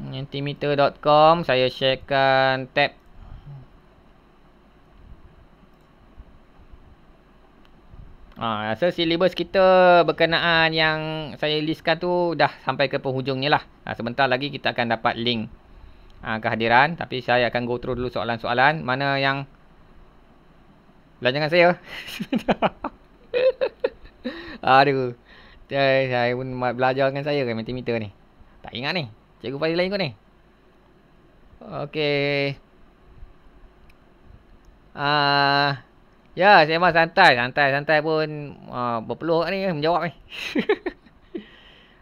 Intimeter.com Saya sharekan tab ha, Rasa syllabus kita berkenaan yang saya listkan tu Dah sampai ke penghujung ni lah ha, Sebentar lagi kita akan dapat link ha, kehadiran Tapi saya akan go through dulu soalan-soalan Mana yang Belanjangan saya Aduh eh, Saya pun belajar dengan saya ke ni Tak ingat ni Cikgu Fahri lain kau ni Okay Ah, uh, Ya yeah, saya memang santai Santai santai pun uh, Berpeluh kat ni Menjawab ni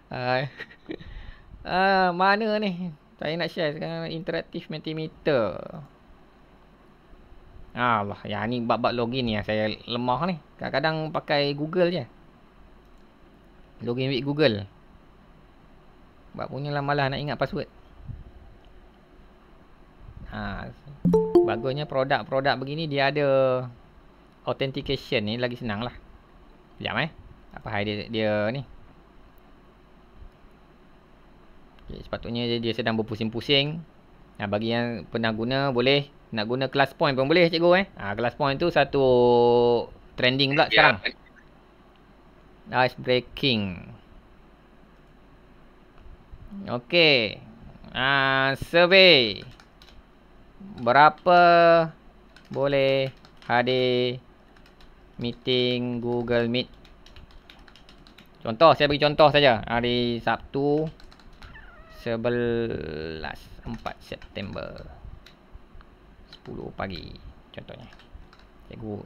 Ah, uh, uh, Mana ni Saya nak share sekarang Interaktif Mentimeter Allah Ya ni bab-bab login yang saya lemah ni Kadang-kadang pakai Google je Login with Google sebab punya lah malas nak ingat password ha, Bagusnya produk-produk begini dia ada Authentication ni lagi senang lah Sekejap eh Apa hal dia, dia ni okay, Sepatutnya dia, dia sedang berpusing-pusing nah, Bagi yang pernah guna boleh Nak guna class point pun boleh cikgu eh ha, Class point tu satu trending pula sekarang Ice breaking. Okey. Ah uh, survey. Berapa boleh hadir meeting Google Meet? Contoh, saya bagi contoh saja. Hari Sabtu 11.4 September. 10 pagi contohnya. Cikgu.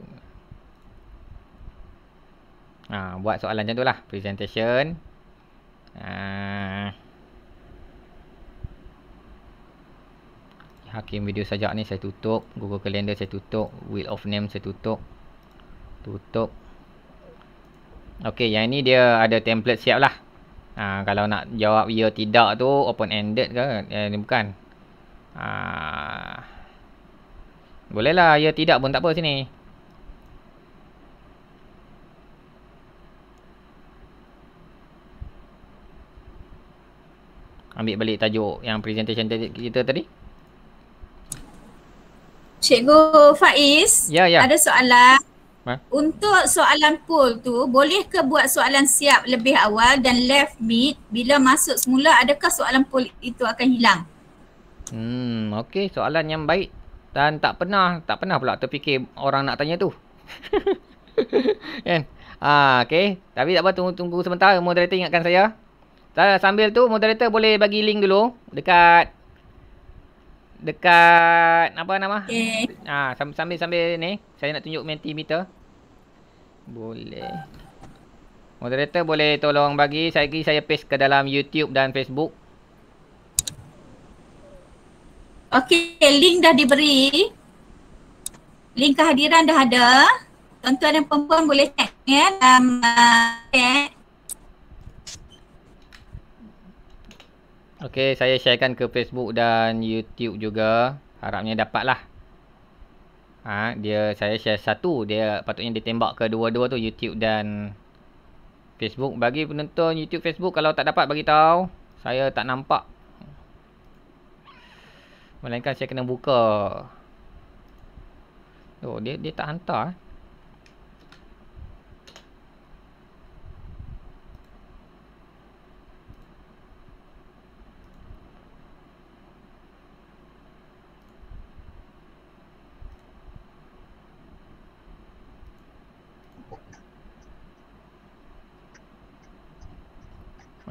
Ah buat soalan macam tu lah. Presentation. Ah uh, Hakim video sajak ni saya tutup Google Calendar saya tutup Wheel of Name saya tutup Tutup Ok yang ni dia ada template siap lah ha, Kalau nak jawab ya tidak tu Open ended ke eh, ni Bukan ha, Boleh lah ya tidak pun tak apa sini Ambil balik tajuk yang presentation kita tadi. Cikgu Faiz, ya, ya. ada soalan. Ma? Untuk soalan pool tu, boleh ke buat soalan siap lebih awal dan left mid bila masuk semula adakah soalan pool itu akan hilang? Hmm, okey, soalan yang baik dan tak pernah tak pernah pula terfikir orang nak tanya tu. kan? Ah, okey. Tapi tak apa tunggu tunggu sebentar moderator ingatkan saya. Sambil tu moderator boleh bagi link dulu dekat dekat apa nama? Okay. Eh. Ah, sambil sambil ni, saya nak tunjuk mentimeter. Boleh. Moderator boleh tolong bagi saya bagi saya paste ke dalam YouTube dan Facebook. Okey, link dah diberi. Link kehadiran dah ada. Tuan-tuan dan perempuan boleh check ya dalam chat. Eh, Okey, saya sharekan ke Facebook dan YouTube juga. Harapnya dapatlah. Ha, dia saya share satu, dia patutnya ditembak ke dua-dua tu YouTube dan Facebook. Bagi penonton YouTube Facebook kalau tak dapat bagi tahu, saya tak nampak. Melainkan saya kena buka. Oh, dia dia tak hantar eh.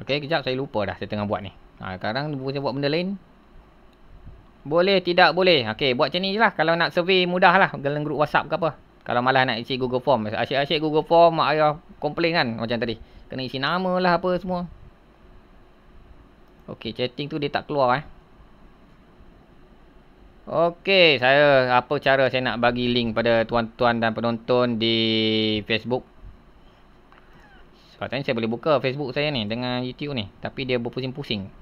Okey, kejap saya lupa dah saya tengah buat ni. Ha, sekarang saya buat benda lain. Boleh, tidak boleh. Okey, buat macam ni je lah. Kalau nak survey, mudah lah. Dalam grup WhatsApp ke apa. Kalau malah nak isi Google Form. Asyik-asyik Google Form, mak ayah komplain kan macam tadi. Kena isi nama lah apa semua. Okey, chatting tu dia tak keluar eh. Okey, saya apa cara saya nak bagi link pada tuan-tuan dan penonton di Facebook. Sepatutnya saya boleh buka Facebook saya ni dengan YouTube ni. Tapi dia berpusing-pusing.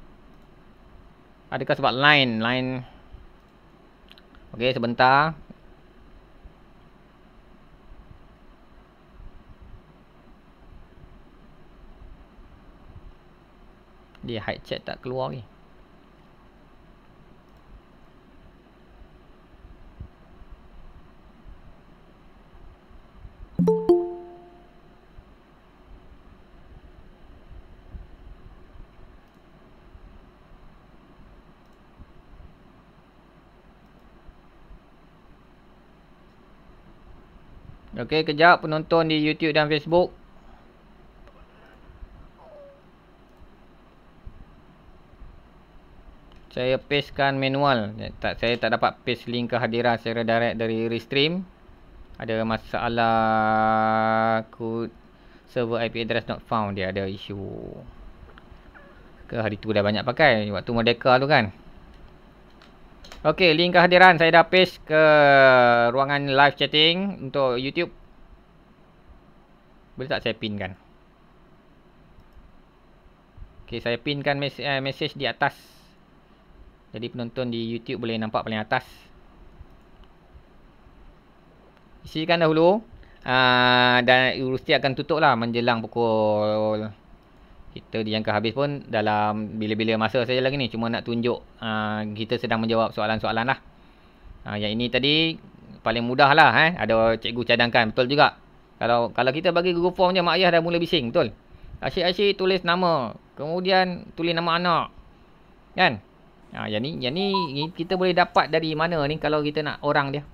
Adakah sebab line? Line. Okey, sebentar. Dia hide chat tak keluar ni. Okay. Okey, kejap penonton di YouTube dan Facebook. Saya pastekan manual. Tak saya tak dapat paste link kehadiran secara direct dari Restream. Ada masalah kod server IP address not found dia ada isu. Ke hari tu dah banyak pakai waktu merdeka tu kan. Okey, link kehadiran saya dah paste ke ruangan live chatting untuk YouTube. Boleh tak saya pinkan? Okey, saya pinkan mes eh, message di atas. Jadi penonton di YouTube boleh nampak paling atas. Isikan dahulu. Uh, dan universiti akan tutup lah menjelang pukul kita dijangka habis pun dalam bila-bila masa saja lagi ni cuma nak tunjuk uh, kita sedang menjawab soalan-soalan lah uh, yang ini tadi paling mudah lah eh? ada cikgu cadangkan betul juga kalau kalau kita bagi Google Form je mak ayah dah mula bising betul asyik-asyik tulis nama kemudian tulis nama anak kan Ha, yang ni, yang ni kita boleh dapat dari mana ni kalau kita nak orang dia.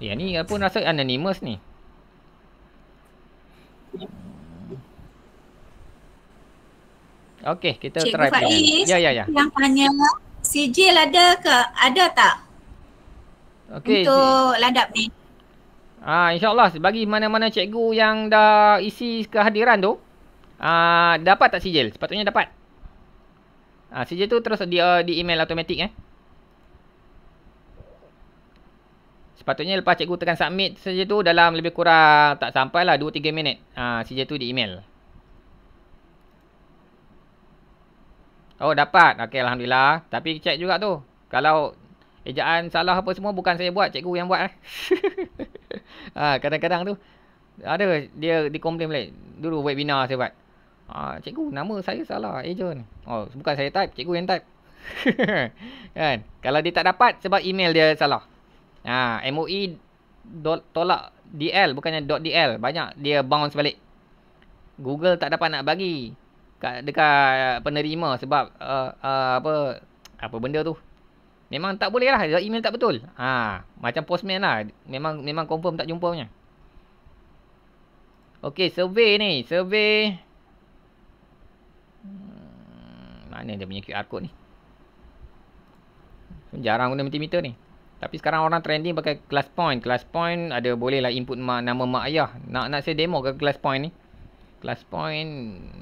Yang ni pun rasa anonymous ni. Okey, kita Cikgu try. Cikgu Faiz, ya, ya, ya. yang tanya sijil ada ke? Ada tak? Okay. Untuk ladap ni. Ah, InsyaAllah bagi mana-mana cikgu yang dah isi kehadiran tu, ah, dapat tak sijil? Sepatutnya dapat. Ah, sijil tu terus di, uh, di email automatik eh. Sepatutnya lepas cikgu tekan submit saja tu dalam lebih kurang tak sampai lah 2-3 minit ah, sijil tu di email. Okey. Oh dapat. Okey alhamdulillah. Tapi check juga tu. Kalau ejaan salah apa semua bukan saya buat, cikgu yang buat eh. ha, kadang-kadang tu ada dia dikomplain balik. Dulu webinar saya buat. Ha, cikgu nama saya salah eja Oh bukan saya type, cikgu yang type. kan? Kalau dia tak dapat sebab email dia salah. Ha, ah, MOE tolak DL bukannya dot .dl. Banyak dia bounce balik. Google tak dapat nak bagi kat, dekat penerima sebab uh, uh, apa apa benda tu memang tak boleh lah email tak betul ha macam postman lah memang memang confirm tak jumpa punya okey survey ni survey hmm, mana dia punya QR code ni jarang guna multimeter ni tapi sekarang orang trending pakai class point class point ada bolehlah input mak, nama mak ayah nak nak saya demo ke class point ni Plus point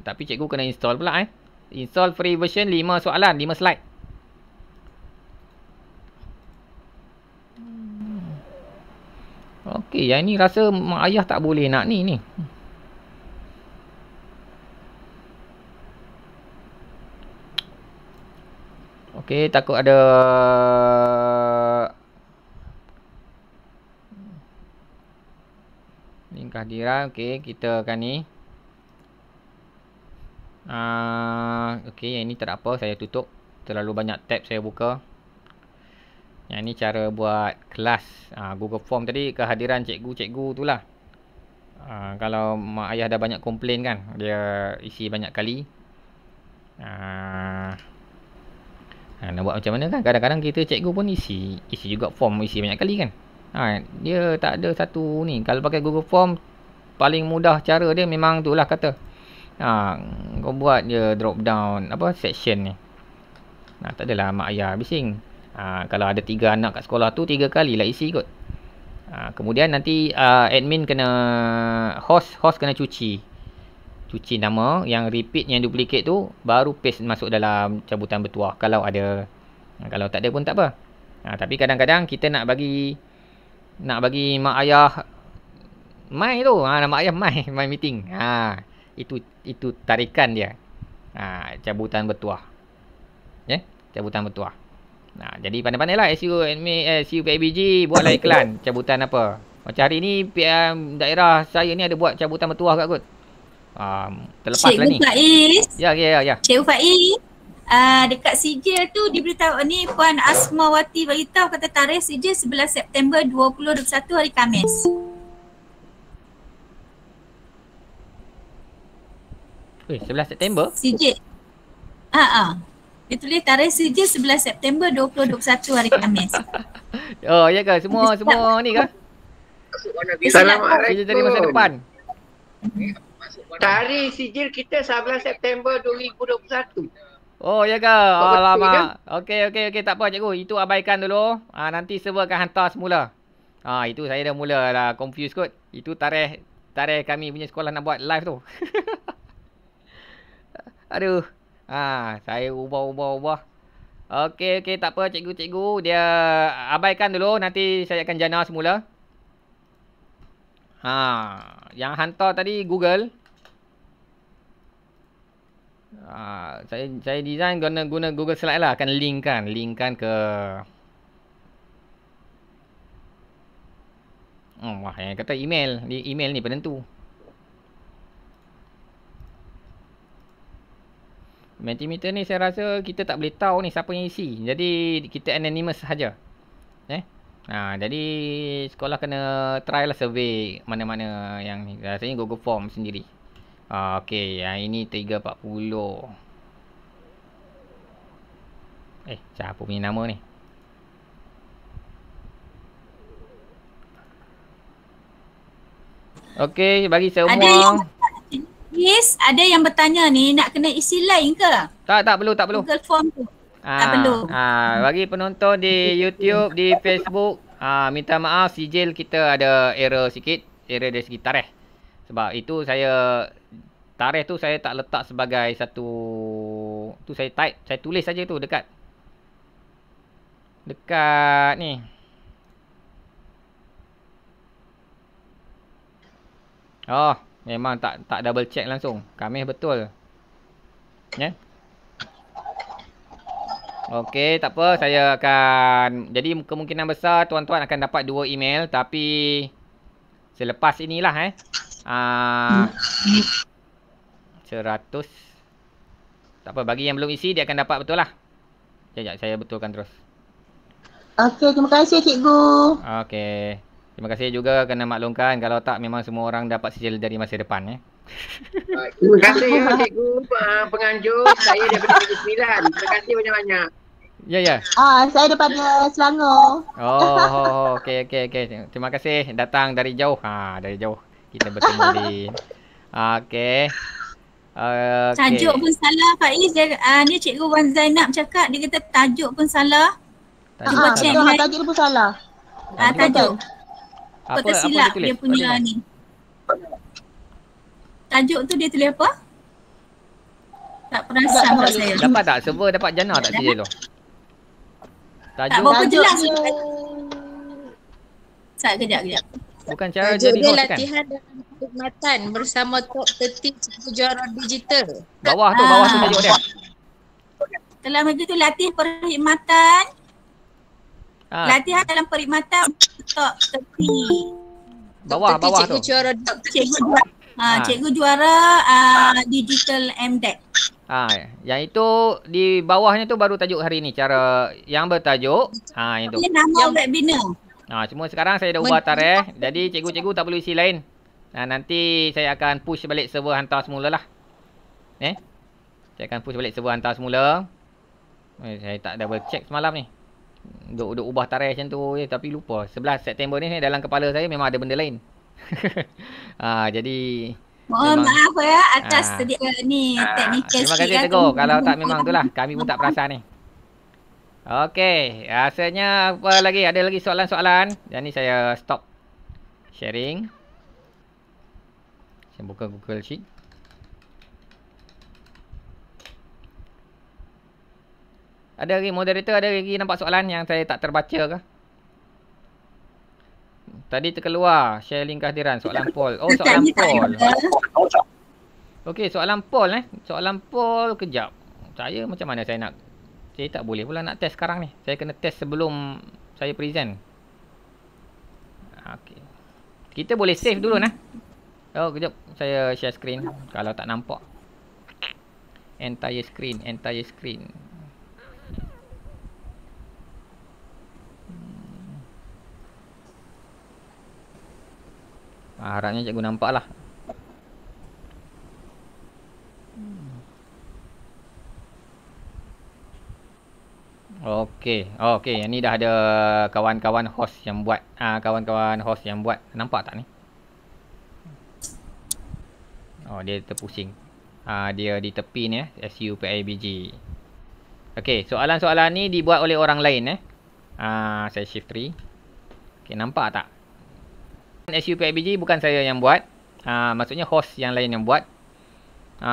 Tapi cikgu kena install pula eh Install free version 5 soalan 5 slide hmm. Okey, yang ni rasa mak ayah tak boleh nak ni ni. Okey, takut ada lingkah diram. Okey, kita akan ni uh, Okay yang ini tak apa Saya tutup Terlalu banyak tab saya buka Yang ini cara buat kelas uh, Google Form tadi Kehadiran cikgu-cikgu tu lah uh, Kalau mak ayah dah banyak komplain kan Dia isi banyak kali uh, Nak buat macam mana kan Kadang-kadang kita cikgu pun isi Isi juga form isi banyak kali kan Ha, dia tak ada satu ni Kalau pakai Google Form Paling mudah cara dia memang tu lah kata ha, Kau buat je drop down Apa section ni Nah, ha, Tak adalah mak ayah bising ha, Kalau ada tiga anak kat sekolah tu Tiga kali lah isi kot ha, Kemudian nanti uh, admin kena Host host kena cuci Cuci nama yang repeat yang duplicate tu Baru paste masuk dalam cabutan bertuah Kalau ada ha, Kalau tak ada pun tak apa ha, Tapi kadang-kadang kita nak bagi Nak bagi mak ayah Mai tu ha, Mak ayah mai Mai meeting Haa itu itu tarikan dia. Ha, cabutan bertuah. Ya, yeah? cabutan bertuah. Nah, ha, jadi pandai-pandailah SU Admi eh, SU PBG buatlah iklan cabutan apa. Macam hari ni PM daerah saya ni ada buat cabutan bertuah kat kot. Ha, terlepas Cikgu lah ni. Cikgu Faiz. Ya, ya, ya. ya. Faiz. Uh, dekat sijil tu diberitahu ni Puan Asmawati beritahu kata tarikh sijil 11 September 2021 hari Khamis. Eh, 11 September? Sijil. Haa. Ha. Dia tulis tarikh sijil 11 September 2021 hari Khamis. oh, ya kah? Semua, Bisa semua tak? ni ke? Assalamualaikum. dari masa depan. Tarikh sijil kita 11 September 2021. Oh ya ke? Eh, oh, ya Alamak. Ya? okay okay. okey tak apa cikgu. Itu abaikan dulu. Ah ha, nanti server akan hantar semula. Ha itu saya dah mula dah confuse kot. Itu tarikh tarikh kami punya sekolah nak buat live tu. Aduh. Ha, saya ubah-ubah-ubah. Okey, okey. Tak apa, cikgu-cikgu. Dia abaikan dulu. Nanti saya akan jana semula. Ha, yang hantar tadi Google. Ha, saya saya design guna guna Google Slide lah. Akan linkkan. Linkkan ke... Hmm, wah, yang kata email. Email ni penentu. tu. Mentimeter ni saya rasa kita tak boleh tahu ni siapa yang isi. Jadi kita anonymous sahaja. Eh? Ha, jadi sekolah kena try lah survey mana-mana yang ni. Rasanya Google Form sendiri. Ha, okay, yang ini 340. Eh, siapa punya nama ni? Okay, bagi semua. Ada yang... Chris, ada yang bertanya ni nak kena isi line ke? Tak, tak perlu, tak perlu. Google form tu. Aa, tak ah, perlu. Aa, ah, bagi penonton di YouTube, di Facebook, aa, ah, minta maaf sijil kita ada error sikit. Error dari segi tarikh. Sebab itu saya tarikh tu saya tak letak sebagai satu tu saya type saya tulis saja tu dekat dekat ni oh Memang tak tak double check langsung. Kamis betul. Ya. Yeah. Okey, tak apa. Saya akan jadi kemungkinan besar tuan-tuan akan dapat dua email tapi selepas inilah eh. Ah uh, 100 Tak apa, bagi yang belum isi dia akan dapat betul lah. Jap, saya betulkan terus. Okey, terima kasih cikgu. Okey. Terima kasih juga kena maklumkan kalau tak memang semua orang dapat sijil dari masa depan eh. Terima kasih ya cikgu eh, penganjur saya daripada Negeri Sembilan. Terima kasih banyak-banyak. Ya ya. Ah saya daripada Selangor. Oh, oh, okey okey okey. Terima kasih datang dari jauh. Ha dari jauh kita bertemu di. Ah, okey. Ah, okay. Tajuk pun salah Faiz dia, uh, ah, dia cikgu Wan Zainab cakap dia kata tajuk pun salah. Tajuk, ha, tajuk, tajuk pun salah. Ah tajuk. tajuk apa, pentasilat apa dia, tulis? dia punya apa ni. Tajuk tu dia tulis apa? Tak perasan tak, saya. Dapat tak? Cuba dapat jana tak dia tu? Tajuk tak berapa jelas. kejap, kejap. Bukan cara tajuk jadi notes kan? Perkhidmatan bersama top 30 pejuara digital. Bawah tu, bawah ah. tu tajuk dia. Dalam itu tu latih perkhidmatan Ha. Latihan dalam perikmatan untuk tepi. Bawah, tepi bawah cikgu tu. Juara, cikgu juara. Ha, ha. cikgu juara uh, digital MDEC. Ha, ya. yang itu di bawahnya tu baru tajuk hari ni cara yang bertajuk. Ha, yang tu. Nama yang... webinar. Ha, cuma sekarang saya dah ubah tarikh. Eh. Jadi cikgu-cikgu tak perlu isi lain. Ha, nanti saya akan push balik server hantar semula lah. Eh? Saya akan push balik server hantar semula. Eh, saya tak double check semalam ni. Duk, duk ubah tarikh macam tu je tapi lupa 11 September ni dalam kepala saya memang ada benda lain. ah jadi Oh memang, maaf ya atas ah, dia ni teknik ah, teknikal Terima kasih Teguh kalau tak memang itulah kami pun tak perasan ni. Okey, rasanya apa lagi? Ada lagi soalan-soalan? Dan ni saya stop sharing. Saya buka Google Sheet. Ada lagi moderator ada lagi nampak soalan yang saya tak terbaca ke? Tadi terkeluar share link kehadiran soalan poll. Oh soalan poll. Oh, Okey soalan poll eh. Soalan poll kejap. Saya macam mana saya nak saya tak boleh pula nak test sekarang ni. Saya kena test sebelum saya present. Okey. Kita boleh save dulu nah. Oh kejap saya share screen kalau tak nampak. Entire screen, entire screen. Ah, harapnya cikgu nampak lah. Okey, okey. Yang ni dah ada kawan-kawan host yang buat. Ah, kawan-kawan host yang buat. Nampak tak ni? Oh, dia terpusing. Ah, dia di tepi ni eh, SU PABG. Okey, soalan-soalan ni dibuat oleh orang lain eh. Ah, saya shift 3. Okey, nampak tak? SUP IBG bukan saya yang buat. Ha, maksudnya host yang lain yang buat. Ha,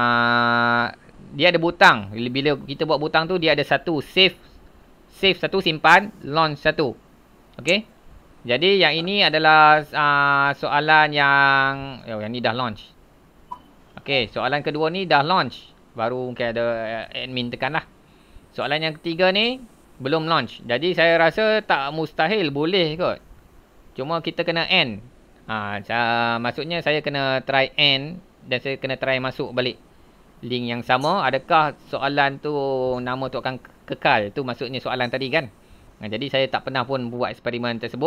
dia ada butang. Bila kita buat butang tu dia ada satu save. Save satu simpan. Launch satu. Okay. Jadi yang ini adalah ha, soalan yang. Oh, yang ni dah launch. Okay. Soalan kedua ni dah launch. Baru mungkin ada eh, admin tekan lah. Soalan yang ketiga ni. Belum launch. Jadi saya rasa tak mustahil boleh kot. Cuma kita kena end. Ah, ha, saya maksudnya saya kena try end dan saya kena try masuk balik link yang sama. Adakah soalan tu nama tu akan kekal? Tu maksudnya soalan tadi kan? Ha, jadi saya tak pernah pun buat eksperimen tersebut.